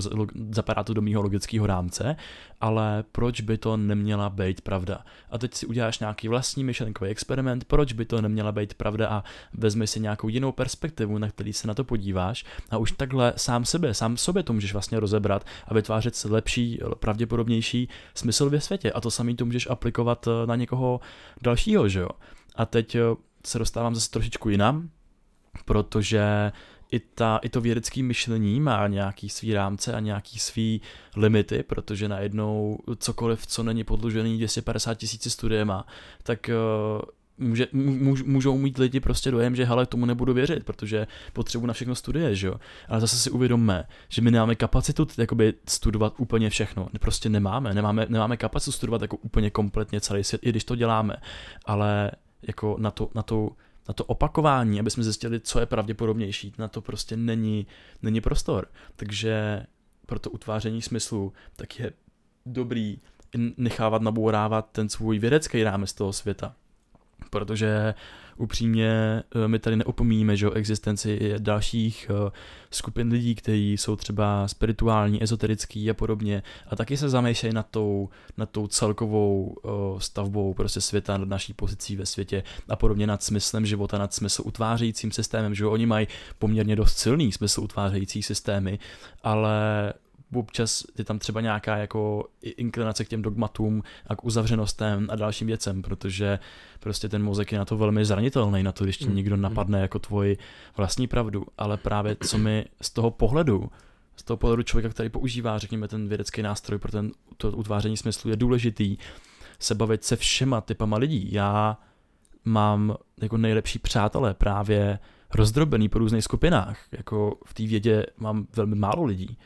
zapadá to do mýho logického rámce, ale proč by to neměla být pravda? A teď si uděláš nějaký vlastní myšlenkový experiment, proč by to neměla být pravda a vezmi si nějakou jinou perspektivu, na který se na to podíváš a už takhle sám sebe, sám sobě to můžeš vlastně rozebrat a vytvářet lepší, pravděpodobnější smysl světě. A to samý tu můžeš aplikovat eh, na někoho dalšího, že jo. A teď eh, se dostávám zase trošičku jinam, protože i, ta, i to vědecké myšlení má nějaký svý rámce a nějaký svý limity, protože najednou cokoliv, co není podložený 250 tisíci studiema, tak eh, může, můž, můžou mít lidi prostě dojem, že hele, tomu nebudu věřit, protože potřebuji na všechno studie, že jo. Ale zase si uvědomme, že my nemáme kapacitu jakoby studovat úplně všechno. Prostě nemáme, nemáme, nemáme kapacitu studovat jako úplně kompletně celý svět, i když to děláme. Ale jako na to, na to, na to opakování, aby jsme zjistili, co je pravděpodobnější, na to prostě není, není prostor. Takže pro to utváření smyslu tak je dobrý nechávat nabourávat ten svůj vědecký rámec toho světa protože upřímně eh, my tady neopomíníme, že o existenci dalších eh, skupin lidí, kteří jsou třeba spirituální, ezoterický a podobně a taky se zamýšlejí nad tou, nad tou celkovou eh, stavbou prostě světa, nad naší pozicí ve světě a podobně nad smyslem života, nad smysl utvářejícím systémem, že oni mají poměrně dost silný smysl utvářející systémy, ale občas je tam třeba nějaká jako inklinace k těm dogmatům a k uzavřenostem a dalším věcem, protože prostě ten mozek je na to velmi zranitelný, na to, když ti mm, někdo mm. napadne jako tvoji vlastní pravdu, ale právě co mi z toho pohledu z toho pohledu člověka, který používá, řekněme, ten vědecký nástroj pro ten, to utváření smyslu, je důležitý se bavit se všema typama lidí. Já mám jako nejlepší přátelé právě rozdrobený po různých skupinách. Jako v té vědě mám velmi málo lidí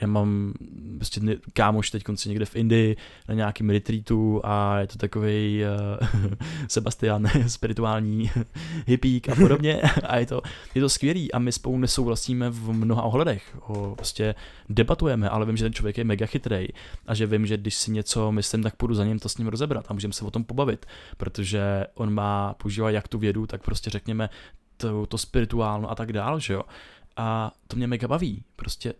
já mám prostě kámoš teď konci někde v Indii na nějakém retreatu a je to takový uh, eh, Sebastian spirituální hippík a podobně a je to, je to skvělý a my spolu nesouhlasíme v mnoha ohledech. O, prostě debatujeme, ale vím, že ten člověk je mega chytrý a že vím, že když si něco myslím, tak půjdu za ním to s ním rozebrat a můžeme se o tom pobavit, protože on má, používá jak tu vědu, tak prostě řekněme to, to spirituálno a tak dál, že jo. A to mě mega baví. Prostě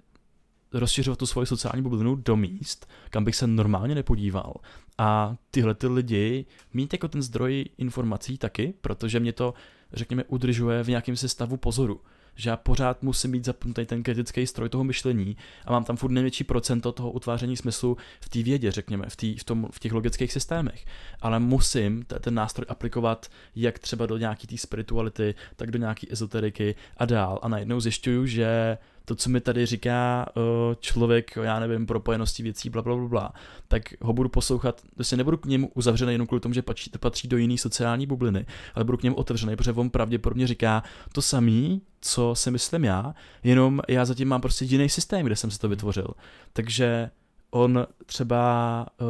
rozšiřovat tu svoji sociální bublinu do míst, kam bych se normálně nepodíval. A tyhle ty lidi mít jako ten zdroj informací taky, protože mě to, řekněme, udržuje v nějakém stavu pozoru. Že já pořád musím mít zapnutý ten kritický stroj toho myšlení a mám tam furt největší procento toho utváření smyslu v té vědě, řekněme, v, tý, v, tom, v těch logických systémech. Ale musím t- ten nástroj aplikovat jak třeba do nějaký té spirituality, tak do nějaký ezoteriky a dál. A najednou zjišťuju, že to, co mi tady říká eh, člověk, já nevím, propojenosti věcí, bla, bla, bla, bla, tak ho budu poslouchat, si prostě nebudu k němu uzavřený jenom kvůli tomu, že patří, patří do jiné sociální bubliny, ale budu k němu otevřený, protože on pravděpodobně říká to samý, co si myslím já, jenom já zatím mám prostě jiný systém, kde jsem si to hmm. vytvořil. Takže on třeba uh,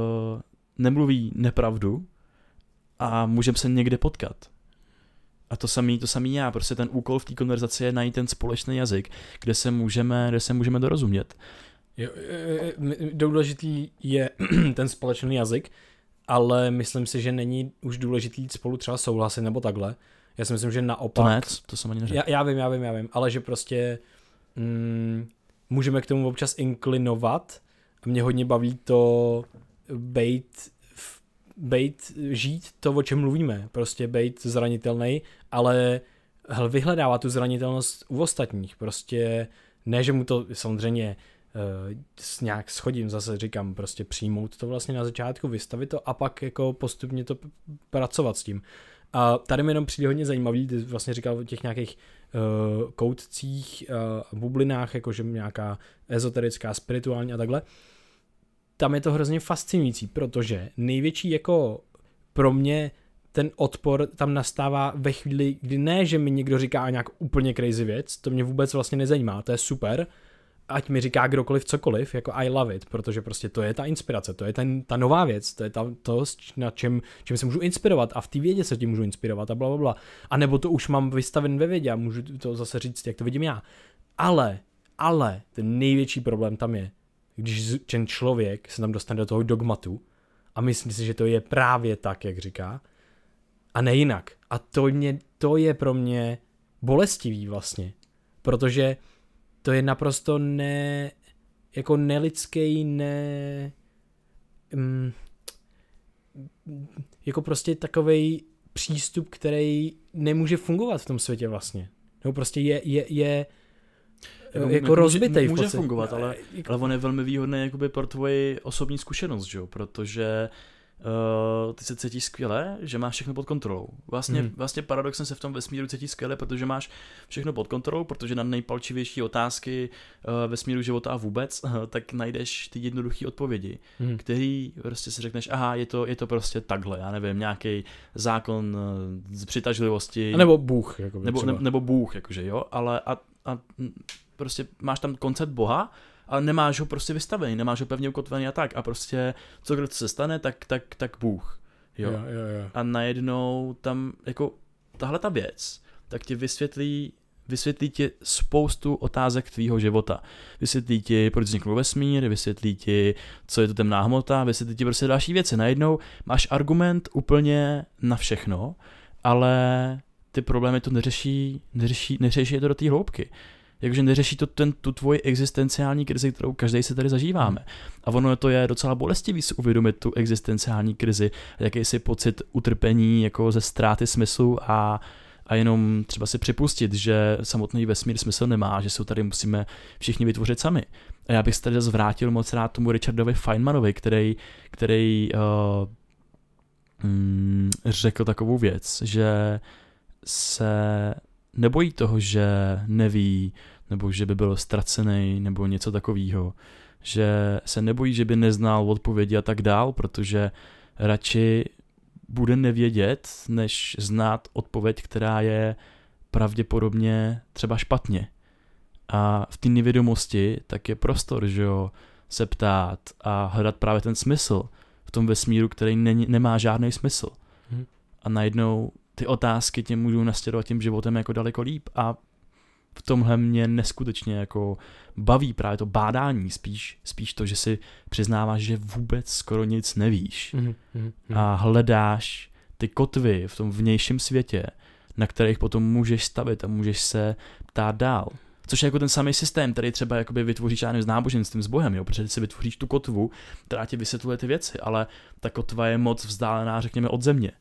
nemluví nepravdu a můžeme se někde potkat. A to samý, to samý já, prostě ten úkol v té konverzaci je najít ten společný jazyk, kde se můžeme, kde se můžeme dorozumět. Jo, e, e, e, důležitý je ten společný jazyk, ale myslím si, že není už důležitý spolu třeba souhlasit nebo takhle. Já si myslím, že naopak... To ne, to jsem ani neřekl. Já, já vím, já vím, já vím, ale že prostě mm, můžeme k tomu občas inklinovat a mě hodně baví to být, být, žít to, o čem mluvíme, prostě být zranitelný ale vyhledává tu zranitelnost u ostatních. Prostě ne, že mu to samozřejmě eh, s nějak schodím, zase říkám, prostě přijmout to vlastně na začátku, vystavit to a pak jako postupně to pracovat s tím. A tady mi jenom přijde hodně zajímavý, ty vlastně říkal o těch nějakých uh, koutcích, uh, bublinách, jakože nějaká ezoterická, spirituální a takhle. Tam je to hrozně fascinující, protože největší jako pro mě ten odpor tam nastává ve chvíli, kdy ne, že mi někdo říká nějak úplně crazy věc, to mě vůbec vlastně nezajímá, to je super, ať mi říká kdokoliv cokoliv, jako I love it, protože prostě to je ta inspirace, to je ten, ta nová věc, to je ta, to, na čem, čem se můžu inspirovat a v té vědě se tím můžu inspirovat a bla, bla, bla. A nebo to už mám vystaven ve vědě a můžu to zase říct, jak to vidím já. Ale, ale, ten největší problém tam je, když ten člověk se tam dostane do toho dogmatu a myslí si, že to je právě tak, jak říká, a ne jinak. A to, mě, to je pro mě bolestivý vlastně, protože to je naprosto ne, jako nelidský, ne, um, jako prostě takový přístup, který nemůže fungovat v tom světě vlastně. Nebo prostě je, je, je jako, jako rozbitej může, může fungovat, ale, jako- ale on je velmi výhodný jakoby pro tvoji osobní zkušenost, že jo? protože uh, ty se cítíš skvěle, že máš všechno pod kontrolou. Vlastně, hmm. vlastně paradoxně se v tom vesmíru cítí skvěle, protože máš všechno pod kontrolou, protože na nejpalčivější otázky uh, vesmíru života a vůbec, uh, tak najdeš ty jednoduché odpovědi, hmm. který prostě si řekneš, aha, je to, je to prostě takhle, já nevím, nějaký zákon uh, z přitažlivosti. A nebo Bůh. Jakoby, nebo, ne, nebo Bůh, jakože jo, ale a, a prostě máš tam koncept Boha, a nemáš ho prostě vystavený, nemáš ho pevně ukotvený a tak. A prostě co když se stane, tak, tak, tak bůh. Jo. Yeah, yeah, yeah. A najednou tam jako tahle ta věc, tak ti vysvětlí vysvětlí ti spoustu otázek tvýho života. Vysvětlí ti, proč vznikl vesmír, vysvětlí ti, co je to temná hmota, vysvětlí ti prostě další věci. Najednou máš argument úplně na všechno, ale ty problémy to neřeší, neřeší, neřeší je to do té hloubky jakože neřeší to ten, tu tvoji existenciální krizi, kterou každý se tady zažíváme. A ono to je docela bolestivý si uvědomit tu existenciální krizi, jakýsi pocit utrpení jako ze ztráty smyslu a a jenom třeba si připustit, že samotný vesmír smysl nemá, že se tady musíme všichni vytvořit sami. A já bych se tady zvrátil moc rád tomu Richardovi Feynmanovi, který, který uh, mm, řekl takovou věc, že se nebojí toho, že neví, nebo že by byl ztracený, nebo něco takového. Že se nebojí, že by neznal odpovědi a tak dál, protože radši bude nevědět, než znát odpověď, která je pravděpodobně třeba špatně. A v té nevědomosti tak je prostor, že jo, se ptát a hledat právě ten smysl v tom vesmíru, který není, nemá žádný smysl. Hmm. A najednou ty otázky tě můžou nastěrovat tím životem jako daleko líp a v tomhle mě neskutečně jako baví právě to bádání, spíš, spíš to, že si přiznáváš, že vůbec skoro nic nevíš mm-hmm. a hledáš ty kotvy v tom vnějším světě, na kterých potom můžeš stavit a můžeš se ptát dál. Což je jako ten samý systém, který třeba jakoby vytvoříš s náboženstvím, s Bohem, jo? protože si vytvoříš tu kotvu, která ti vysvětluje ty věci, ale ta kotva je moc vzdálená, řekněme, od země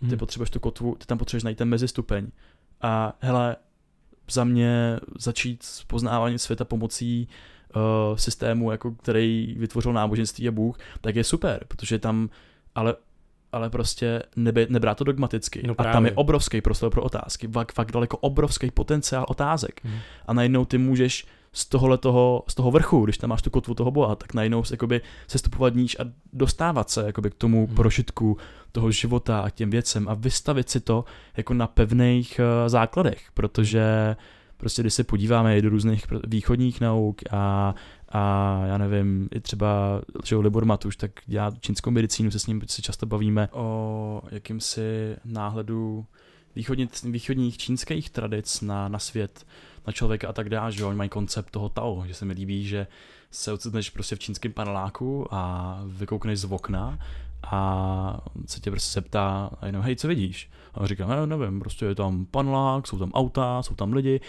ty hmm. potřebuješ tu kotvu, ty tam potřebuješ najít ten mezistupeň. A hele, za mě začít s poznáváním světa pomocí uh, systému, jako který vytvořil náboženství a Bůh, tak je super, protože tam, ale ale prostě nebe, nebrá to dogmaticky. No a tam je obrovský prostor pro otázky, fakt, fakt daleko obrovský potenciál otázek. Hmm. A najednou ty můžeš z, tohohle toho, z toho vrchu, když tam máš tu kotvu toho boha, tak najednou se, jakoby, stupovat níž a dostávat se jakoby, k tomu hmm. prožitku toho života a těm věcem a vystavit si to jako na pevných uh, základech, protože prostě když se podíváme i do různých východních nauk a, a já nevím, i třeba že Libor Matuš, tak já čínskou medicínu, se s ním se často bavíme o jakýmsi náhledu východních východních čínských tradic na, na svět na člověka a tak dále, že oni mají koncept toho Tao, že se mi líbí, že se ocitneš prostě v čínském paneláku a vykoukneš z okna a se tě prostě zeptá a jenom, hej, co vidíš? A on říká, ne, nevím, prostě je tam panelák, jsou tam auta, jsou tam lidi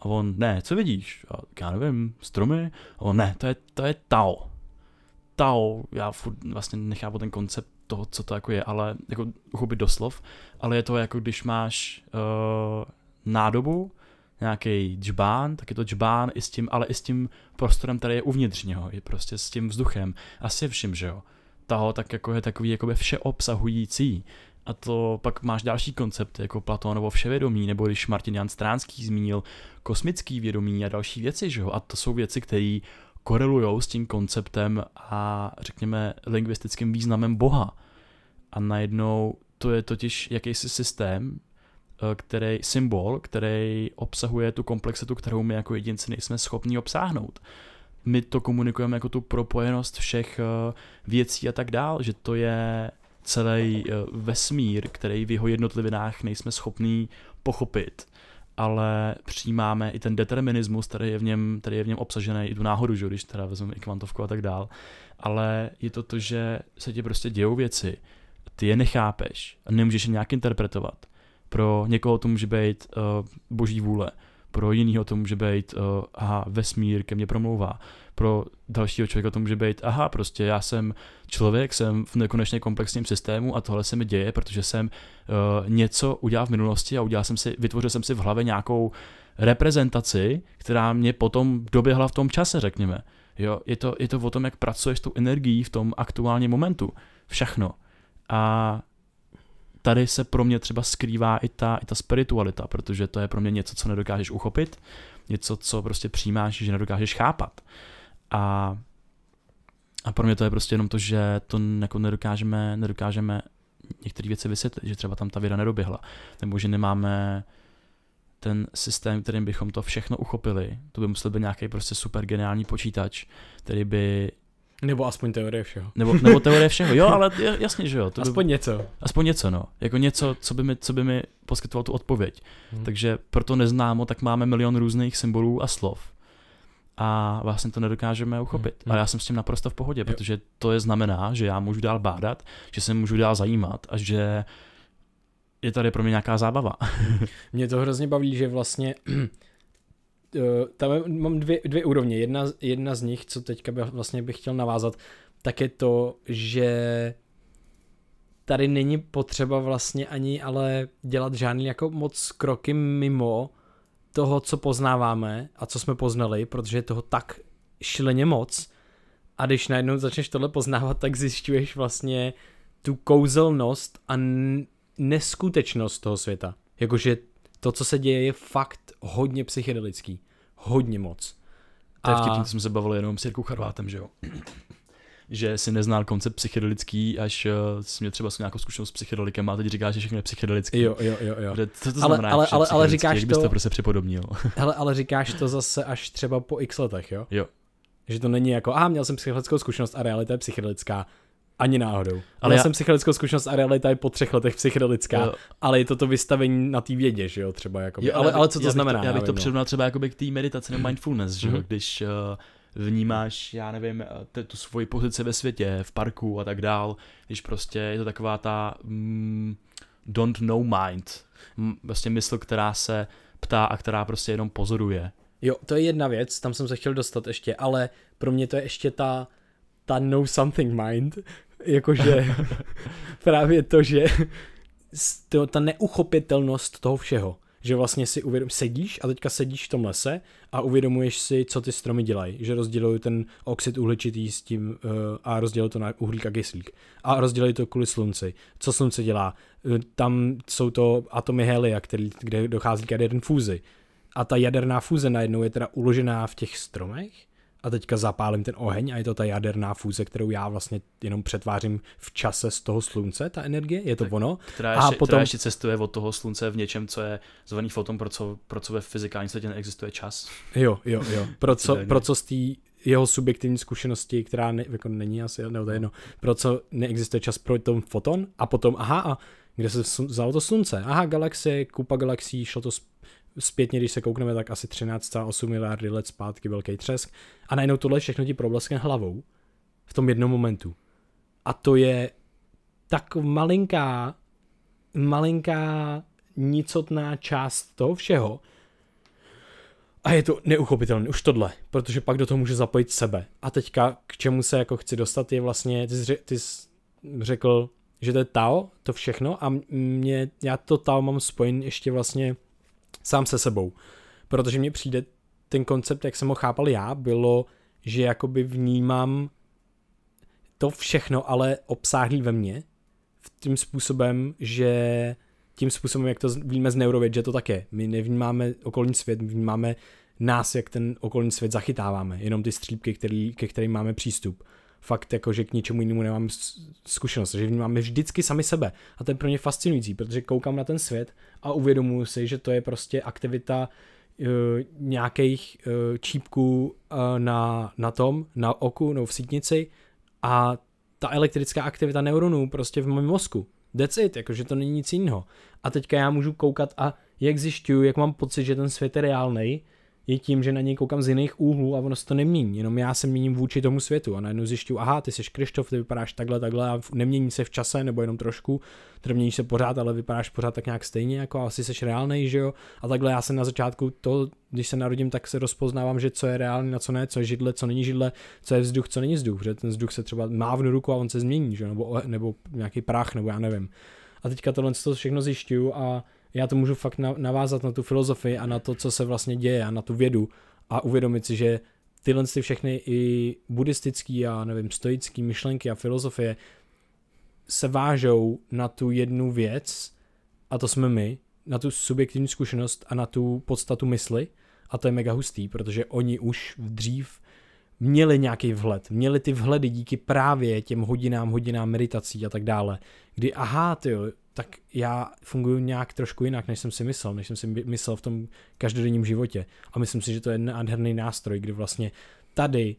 a on, ne, co vidíš? A já nevím, stromy? A on, ne, to je, to je Tao. Tao, já furt vlastně nechápu ten koncept toho, co to jako je, ale jako uchopit doslov, ale je to jako když máš uh, nádobu nějaký džbán, tak je to džbán i s tím, ale i s tím prostorem, který je uvnitř něho, i prostě s tím vzduchem. se vším, že jo. Taho tak jako je takový jakoby všeobsahující. A to pak máš další koncept jako Platónovo vševědomí, nebo když Martin Jan Stránský zmínil kosmický vědomí a další věci, že jo? A to jsou věci, které korelují s tím konceptem a řekněme lingvistickým významem Boha. A najednou to je totiž jakýsi systém, Eh, který symbol, který obsahuje tu komplexitu, kterou my jako jedinci nejsme schopni obsáhnout. My to komunikujeme jako tu propojenost všech eh, věcí a tak dál, že to je celý eh, vesmír, který v jeho jednotlivinách nejsme schopni pochopit ale přijímáme i ten determinismus, který je v něm, který je v něm obsažený, i tu náhodu, že, když teda vezmeme i kvantovku a tak dál, ale je to to, že se ti prostě dějou věci, ty je nechápeš a nemůžeš je nějak interpretovat pro někoho to může být uh, boží vůle, pro jiného to může být, uh, aha, vesmír ke mně promlouvá, pro dalšího člověka to může být, aha, prostě já jsem člověk, jsem v nekonečně komplexním systému a tohle se mi děje, protože jsem uh, něco udělal v minulosti a udělal jsem si, vytvořil jsem si v hlavě nějakou reprezentaci, která mě potom doběhla v tom čase, řekněme. Jo, je to, je to o tom, jak pracuješ tu energií v tom aktuálním momentu. Všechno. A tady se pro mě třeba skrývá i ta, i ta spiritualita, protože to je pro mě něco, co nedokážeš uchopit, něco, co prostě přijímáš, že nedokážeš chápat. A, a pro mě to je prostě jenom to, že to jako nedokážeme, nedokážeme některé věci vysvětlit, že třeba tam ta věda nedoběhla, nebo že nemáme ten systém, kterým bychom to všechno uchopili, to by musel být nějaký prostě super geniální počítač, který by nebo aspoň teorie všeho. Nebo, nebo teorie všeho, jo, ale jasně, že jo. To aspoň by... něco. Aspoň něco, no. Jako něco, co by mi, co by mi poskytoval tu odpověď. Hmm. Takže proto neznámo, tak máme milion různých symbolů a slov. A vlastně to nedokážeme uchopit. Hmm. hmm. Ale já jsem s tím naprosto v pohodě, jo. protože to je znamená, že já můžu dál bádat, že se můžu dál zajímat a že je tady pro mě nějaká zábava. Hmm. mě to hrozně baví, že vlastně Eh, tam mám dvě, dvě úrovně. Jedna, jedna z nich, co teďka by, vlastně bych chtěl navázat, tak je to, že tady není potřeba vlastně ani ale dělat žádný jako moc kroky mimo toho, co poznáváme a co jsme poznali, protože je toho tak šíleně moc a když najednou začneš tohle poznávat, tak zjišťuješ vlastně tu kouzelnost a neskutečnost toho světa. Jakože to, co se děje, je fakt hodně psychedelický. Hodně moc. To je vtipný, to jsme se bavili jenom s Jirkou Charvátem, že jo? že si neznal koncept psychedelický, až uh, jsi měl třeba nějakou zkušenost s psychedelikem a teď říkáš, že všechno je psychedelické. Jo, jo, jo. jo. Co to ale, znamená, ale, ale, ale říkáš jak to, bys to prostě připodobnil? ale, ale říkáš to zase až třeba po x letech, jo? Jo. Že to není jako, a měl jsem psychedelickou zkušenost a realita je psychedelická. Ani náhodou. No ale já, já jsem psychedelickou zkušenost a realita je po třech letech psychedelická, jo. ale je to to vystavení na té vědě, že jo, třeba jako. Ale, ale co to já znamená? To, já bych to no. přirovnal třeba jako k té meditaci nebo mindfulness, že jo, mhm. když uh, vnímáš, já nevím, eh, t- tu svoji pozici ve světě, v parku a tak dál, když prostě je to taková ta mm, don't know mind, m- vlastně mysl, která se ptá a která prostě jenom pozoruje. Jo, to je jedna věc, tam jsem se chtěl dostat ještě, ale pro mě to je ještě ta ta know something mind, Jakože právě to, že to, ta neuchopitelnost toho všeho, že vlastně si uvědom, sedíš a teďka sedíš v tom lese a uvědomuješ si, co ty stromy dělají, že rozdělují ten oxid uhličitý s tím uh, a rozdělují to na uhlík a kyslík a rozdělují to kvůli slunci. Co slunce dělá? Eh, tam jsou to atomy helia, který, kde dochází k jaderné fúzi. A ta jaderná fúze najednou je teda uložená v těch stromech a teďka zapálím ten oheň a je to ta jaderná fúze, kterou já vlastně jenom přetvářím v čase z toho slunce, ta energie, je to tak, ono. Která ještě, a potom... která ještě cestuje od toho slunce v něčem, co je zvaný foton, pro co, pro co ve fyzikální světě neexistuje čas. Jo, jo, jo. Pro co, pro co z té jeho subjektivní zkušenosti, která ne, jako není asi, nebo to je jedno, pro co neexistuje čas pro ten foton a potom, aha, a kde se vzalo to slunce? Aha, galaxie, kupa galaxií, šlo to zpětně, když se koukneme, tak asi 13,8 miliardy let zpátky velký třesk a najednou tohle všechno ti probleskne hlavou v tom jednom momentu. A to je tak malinká, malinká nicotná část toho všeho, a je to neuchopitelné, už tohle, protože pak do toho může zapojit sebe. A teďka, k čemu se jako chci dostat, je vlastně, ty jsi, ty jsi řekl, že to je Tao, to všechno, a mě, já to Tao mám spojen ještě vlastně sám se sebou. Protože mně přijde ten koncept, jak jsem ho chápal já, bylo, že jakoby vnímám to všechno, ale obsáhlý ve mně, v tím způsobem, že tím způsobem, jak to víme z neurověd, že to tak je. My nevnímáme okolní svět, my vnímáme nás, jak ten okolní svět zachytáváme, jenom ty střípky, který, ke kterým máme přístup fakt jako, že k ničemu jinému nemám zkušenost, že vnímáme vždycky sami sebe. A to je pro mě fascinující, protože koukám na ten svět a uvědomuji si, že to je prostě aktivita e, nějakých e, čípků e, na, na tom, na oku nebo v sítnici a ta elektrická aktivita neuronů prostě v mém mozku. That's it, jakože to není nic jiného. A teďka já můžu koukat a jak zjišťuju, jak mám pocit, že ten svět je reálnej, je tím, že na něj koukám z jiných úhlů a ono se to nemění, jenom já se měním vůči tomu světu a najednou zjišťu, aha, ty jsi Krištof, ty vypadáš takhle, takhle a nemění se v čase nebo jenom trošku, tedy měníš se pořád, ale vypadáš pořád tak nějak stejně, jako asi jsi reálný, že jo? A takhle já se na začátku to, když se narodím, tak se rozpoznávám, že co je reálné, na co ne, co je židle, co není židle, co je vzduch, co není vzduch, že ten vzduch se třeba má v ruku a on se změní, že jo? Nebo, nebo nějaký prach, nebo já nevím. A teďka tohle to všechno zjišťuju a já to můžu fakt navázat na tu filozofii a na to, co se vlastně děje a na tu vědu a uvědomit si, že tyhle ty všechny i buddhistický a nevím, stoický myšlenky a filozofie se vážou na tu jednu věc a to jsme my, na tu subjektivní zkušenost a na tu podstatu mysli a to je mega hustý, protože oni už dřív měli nějaký vhled, měli ty vhledy díky právě těm hodinám, hodinám meditací a tak dále, kdy aha, ty tak já funguji nějak trošku jinak, než jsem si myslel, než jsem si myslel v tom každodenním životě. A myslím si, že to je nádherný nástroj, kdy vlastně tady,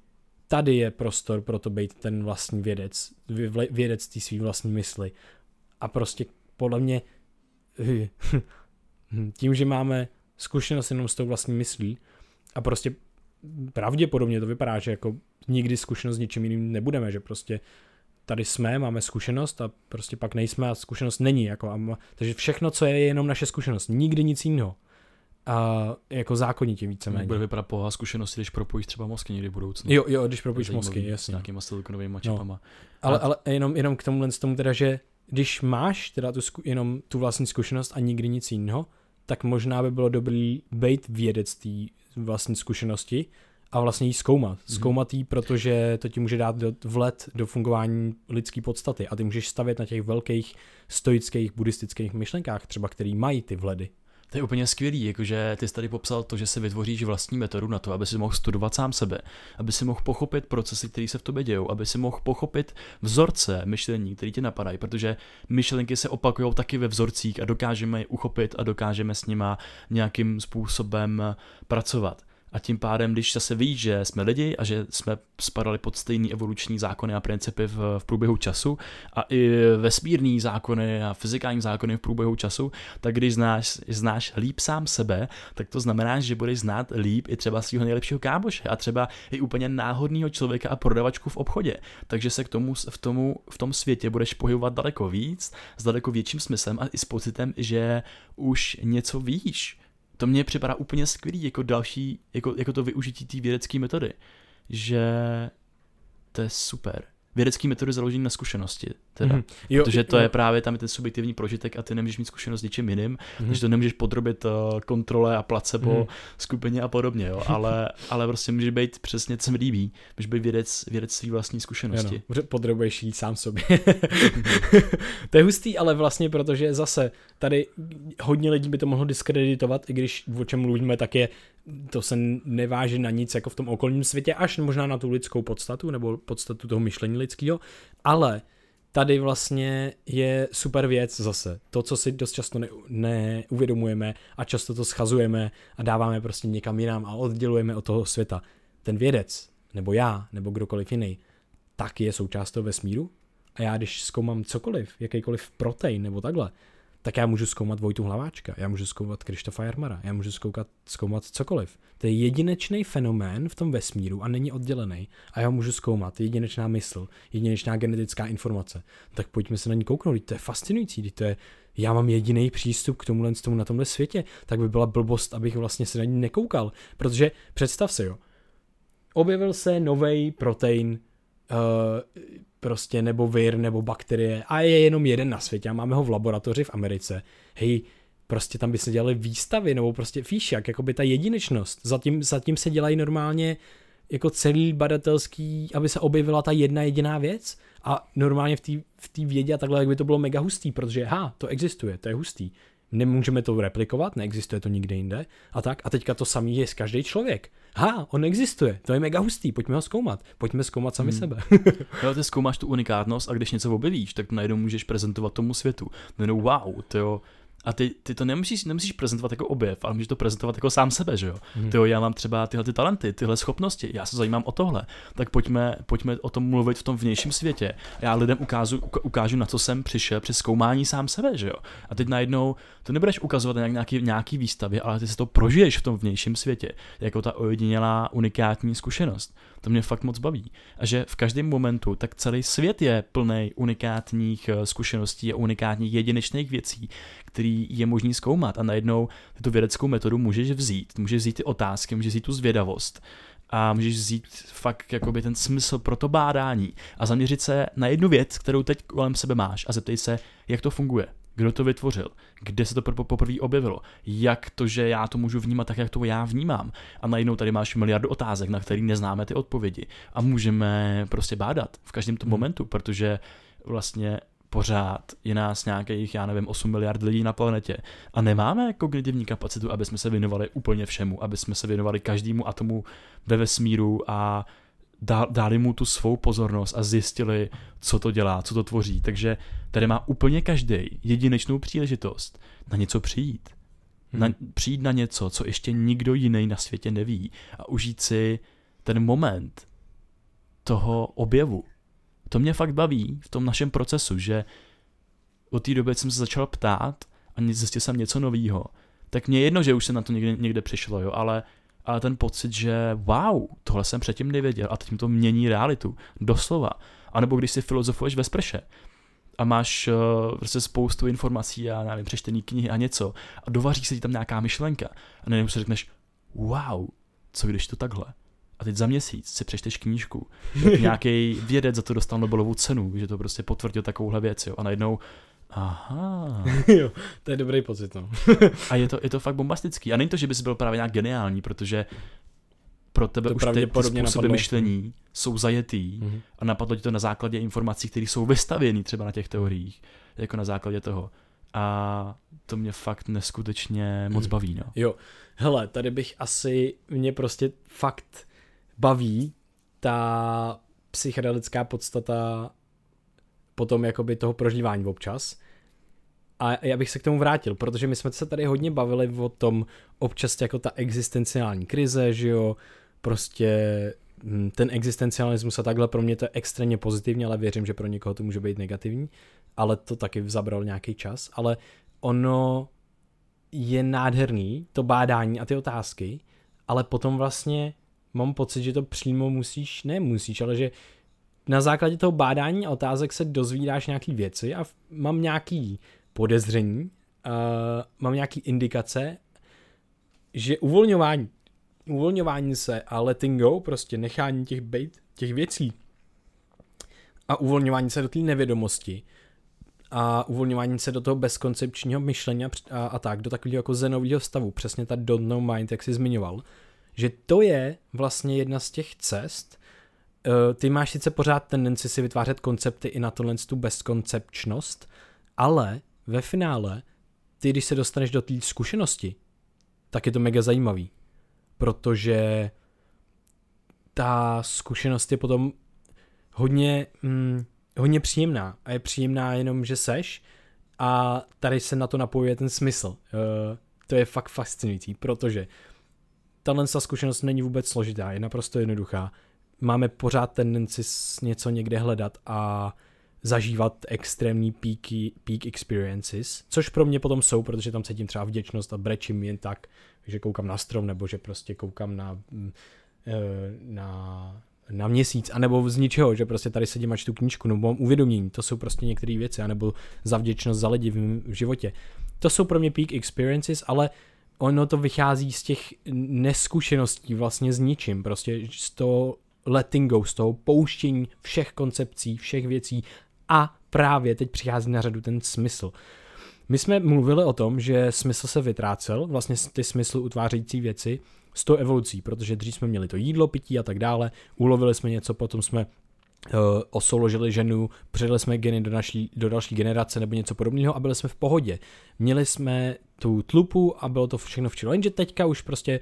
tady je prostor pro to být ten vlastní vědec, vědec té svý vlastní mysli. A prostě podle mě tím, že máme zkušenost jenom s tou vlastní myslí a prostě pravděpodobně to vypadá, že jako nikdy zkušenost s ničím jiným nebudeme, že prostě tady jsme, máme zkušenost a prostě pak nejsme a zkušenost není. Jako, a, má, takže všechno, co je, je jenom naše zkušenost, nikdy nic jiného. A jako zákonitě víceméně. Bude vypadat pohá zkušenosti, když propojíš třeba mozky někdy v budoucnu. Jo, jo, když propojíš mozky, jasně. S nějakýma silikonovými no. čipama. Ale, ale jenom, jenom k tomu, tomu teda, že když máš teda tu, zku, jenom tu vlastní zkušenost a nikdy nic jiného, tak možná by bylo dobrý být vědec té vlastní zkušenosti a vlastně ji zkoumat. Mhm. Zkoumat ji, protože to ti může dát vlet do fungování lidské podstaty a ty můžeš stavět na těch velkých stoických buddhistických myšlenkách třeba, který mají ty vledy. To je úplně skvělý, jakože ty jsi tady popsal to, že si vytvoříš vlastní metodu na to, aby si mohl studovat sám sebe, aby si mohl pochopit procesy, které se v tobě dějou, aby si mohl pochopit vzorce myšlení, které ti napadají, protože myšlenky se opakují taky ve vzorcích a dokážeme je uchopit a dokážeme s nima nějakým způsobem pracovat. A tím pádem, když zase ví, že jsme lidi a že jsme spadali pod stejný evoluční zákony a principy v, v průběhu času a i vesmírný zákony a fyzikální zákony v průběhu času, tak když znáš, znáš líp sám sebe, tak to znamená, že budeš znát líp i třeba svého nejlepšího kámoše a třeba i úplně náhodného člověka a prodavačku v obchodě. Takže se k tomu v, tomu v tom světě budeš pohybovat daleko víc, s daleko větším smyslem a i s pocitem, že už něco víš to mně připadá úplně skvělý jako další, jako, jako to využití té vědecké metody, že to je super vědecké metody založené na zkušenosti. Teda. mm Jo, Protože to jo. je právě tam je ten subjektivní prožitek a ty nemůžeš mít zkušenost s ničím jiným, mm takže to nemůžeš podrobit eh, kontrole a placebo mm skupině a podobně, jo. Ale, ale prostě může být přesně, co mi líbí, může být vědec, vědec svý vlastní zkušenosti. Ano, podrobuješ jí sám sobě. Mhm. to je hustý, ale vlastně protože zase tady hodně lidí by to mohlo diskreditovat, i když o čem mluvíme, tak je to se neváže na nic jako v tom okolním světě, až možná na tu lidskou podstatu nebo podstatu toho myšlení lidského, ale tady vlastně je super věc zase. To, co si dost často neuvědomujeme ne a často to schazujeme a dáváme prostě někam jinam a oddělujeme od toho světa. Ten vědec, nebo já, nebo kdokoliv jiný, tak je součást toho vesmíru. A já, když zkoumám cokoliv, jakýkoliv protein nebo takhle, tak já můžu zkoumat Vojtu Hlaváčka, já můžu zkoumat Krištofa Jarmara, já můžu zkoumat, zkoumat cokoliv. To je jedinečný fenomén v tom vesmíru a není oddělený. A já ho můžu zkoumat, jedinečná mysl, jedinečná genetická informace. Tak pojďme se na ní kouknout, to je fascinující, to je, já mám jediný přístup k tomu, tomu na tomhle světě, tak by byla blbost, abych vlastně se na ní nekoukal. Protože představ se, jo, objevil se nový protein, uh, prostě nebo vir nebo bakterie a je jenom jeden na světě a máme ho v laboratoři v Americe. Hej, prostě tam by se dělaly výstavy nebo prostě víš jak jako by ta jedinečnost. Zatím, zatím se dělají normálně jako celý badatelský, aby se objevila ta jedna jediná věc a normálně v té v vědě a takhle, jak by to bylo mega hustý, protože ha, to existuje, to je hustý nemůžeme to replikovat, neexistuje to nikde jinde a tak. A teďka to samý je s každý člověk. Ha, on existuje, to je mega hustý, pojďme ho zkoumat, pojďme zkoumat sami hmm. sebe. jo, ty zkoumáš tu unikátnost a když něco objevíš, tak najednou můžeš prezentovat tomu světu. No, no, wow, to jo, a ty, ty to nemusíš, nemusíš prezentovat jako objev, ale můžeš to prezentovat jako sám sebe, že jo? Hmm. Tyjo, já mám třeba tyhle ty talenty, tyhle schopnosti, já se zajímám o tohle, tak pojďme, pojďme o tom mluvit v tom vnějším světě. Já lidem ukážu, ukážu, na co jsem přišel při zkoumání sám sebe, že jo? A teď najednou to nebudeš ukazovat na nějaký, nějaký výstavě, ale ty se to prožiješ v tom vnějším světě, jako ta ojedinělá unikátní zkušenost. To mě fakt moc baví. A že v každém momentu, tak celý svět je plný unikátních eh, zkušeností a unikátních jedinečných věcí, který je možný zkoumat. A najednou tu vědeckou metodu můžeš vzít, můžeš vzít ty otázky, můžeš vzít tu zvědavost a můžeš vzít fakt jakoby ten smysl pro to bádání a zaměřit se na jednu věc, kterou teď kolem sebe máš a zeptej se, jak to funguje kdo to vytvořil, kde se to poprvé objevilo, jak to, že já to můžu vnímat tak, jak to já vnímám. A najednou tady máš miliardu otázek, na který neznáme ty odpovědi. A můžeme prostě bádat v každém tom hmm. momentu, protože vlastně pořád je nás nějakých, já nevím, 8 miliard lidí na planetě a nemáme jako kognitivní kapacitu, aby jsme se věnovali úplně všemu, aby jsme se věnovali každému atomu ve vesmíru a dali mu tu svou pozornost a zjistili, co to dělá, co to tvoří. Takže tady má úplně každý jedinečnou příležitost na něco přijít. Hmm. Na, přijít na něco, co ještě nikdo jiný na světě neví a užít si ten moment toho objevu. To mě fakt baví v tom našem procesu, že od té doby jsem se začal ptát a zjistil jsem něco nového. Tak mě jedno, že už jsem na to někde, někde přišlo, jo, ale ale ten pocit, že wow, tohle jsem předtím nevěděl a teď to mění realitu, doslova. A nebo když si filozofuješ ve sprše a máš uh, prostě spoustu informací a nevím, přečtený knihy a něco a dovaří se ti tam nějaká myšlenka a najednou si řekneš wow, co když to takhle? A teď za měsíc si přečteš knížku. Nějaký vědec za to dostal Nobelovu cenu, že to prostě potvrdil takovouhle věc. Jo. A najednou Aha. jo, to je dobrý pocit, no. a je to, je to fakt bombastický. A není to, že bys byl právě nějak geniální, protože pro tebe to už ty, ty způsoby myšlení jsou zajetý mm-hmm. a napadlo ti to na základě informací, které jsou vystavěné třeba na těch teoriích, jako na základě toho. A to mě fakt neskutečně moc mm. baví, no. Jo, hele, tady bych asi, mě prostě fakt baví ta psychedelická podstata potom jakoby toho prožívání občas. A já bych se k tomu vrátil, protože my jsme se tady hodně bavili o tom občas jako ta existenciální krize, že jo, prostě hm, ten existencialismus a takhle pro mě to je extrémně pozitivní, ale věřím, že pro někoho to může být negativní, ale to taky zabral nějaký čas, ale ono je nádherný, to bádání a ty otázky, ale potom vlastně mám pocit, že to přímo musíš, ne musíš, ale že na základě toho bádání a otázek se dozvídáš nějaký věci a mám nějaký podezření, uh, mám nějaký indikace, že uvolňování, uvolňování se a letting go, prostě nechání těch bejt, těch věcí a uvolňování se do té nevědomosti a uvolňování se do toho bezkoncepčního myšlení a, a tak, do takového jako zenového stavu, přesně ta don't know mind, jak jsi zmiňoval, že to je vlastně jedna z těch cest, Eh, ty máš sice pořád tendenci si vytvářet koncepty i na tohle tu bezkoncepčnost, ale ve finále, ty když se dostaneš do té zkušenosti, tak je to mega zajímavý, protože ta zkušenost je potom hodně, hm, hodně příjemná a je příjemná jenom, že seš a tady se na to napojuje ten smysl. Uh, to je fakt fascinující, protože tahle zkušenost není vůbec složitá, je naprosto jednoduchá máme pořád tendenci něco někde hledat a zažívat extrémní peaky, peak experiences, což pro mě potom jsou, protože tam cítím třeba vděčnost a brečím jen tak, že koukám na strom, nebo že prostě koukám na, mm, eh, na, na měsíc, nebo z ničeho, že prostě tady sedím a čtu knížku, nebo mám uvědomění, to jsou prostě některé věci, anebo za vděčnost za lidi v životě. To jsou pro mě peak experiences, ale ono to vychází z těch neskušeností vlastně s ničím, prostě z toho letting go, z toho pouštění všech koncepcí, všech věcí a právě teď přichází na řadu ten smysl. My jsme mluvili o tom, že smysl se vytrácel, vlastně ty smysl utvářející věci s tou evolucí, protože dřív jsme měli to jídlo, pití a tak dále, ulovili jsme něco, potom jsme uh, osouložili ženu, předali jsme geny do, naší, do další generace nebo něco podobného a byli jsme v pohodě. Měli jsme tu tlupu a bylo to všechno včera, Jenže teďka už prostě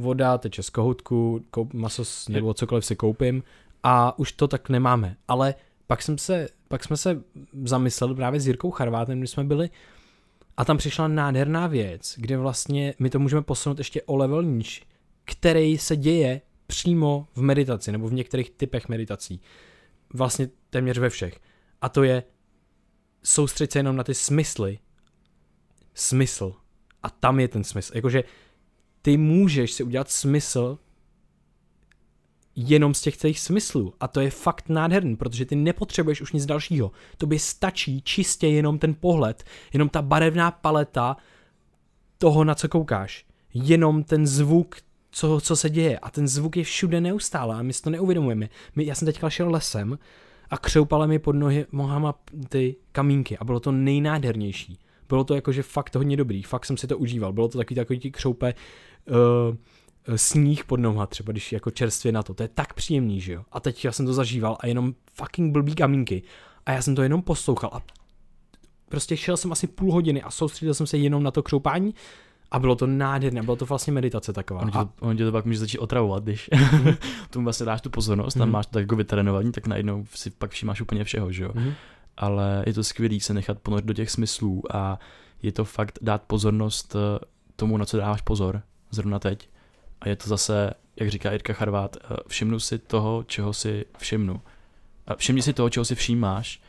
voda teče z kohoutku, maso nebo cokoliv si koupím a už to tak nemáme. Ale pak, jsem se, pak jsme se zamysleli právě s Jirkou Charvátem, když jsme byli a tam přišla nádherná věc, kde vlastně my to můžeme posunout ještě o level níž, který se děje přímo v meditaci nebo v některých typech meditací. Vlastně téměř ve všech. A to je soustředit se jenom na ty smysly. Smysl. A tam je ten smysl. Jakože ty můžeš si udělat smysl jenom z těch tvých smyslů. A to je fakt nádherný, protože ty nepotřebuješ už nic dalšího. Tobě stačí čistě jenom ten pohled, jenom ta barevná paleta toho, na co koukáš. Jenom ten zvuk, co, co se děje. A ten zvuk je všude neustále a my si to neuvědomujeme. My, já jsem teďka šel lesem a křoupala mi pod nohy mohama ty kamínky a bylo to nejnádhernější. Bylo to jakože fakt hodně dobrý, fakt jsem si to užíval. Bylo to takový takový křoupe, uh, sníh pod nohama, třeba když jako čerstvě na to, to je tak příjemný, že jo. A teď já jsem to zažíval a jenom fucking blbý kamínky. A já jsem to jenom poslouchal a prostě šel jsem asi půl hodiny a soustředil jsem se jenom na to křoupání a bylo to nádherné, bylo to vlastně meditace taková. Ono tě, to, a... ono tě to pak může začít otravovat, když mhm. tomu vlastně dáš tu pozornost mm. máš to tak jako vytrénovaný, tak najednou si pak všimáš úplně všeho, že jo. Mm. Ale je to skvělý se nechat ponořit do těch smyslů a je to fakt dát pozornost eh, tomu, na co dáváš pozor zrovna teď. A je to zase, jak říká Jirka Charvát, eh, všimnu si toho, čeho si všimnu. Všimni si toho, čeho si všímáš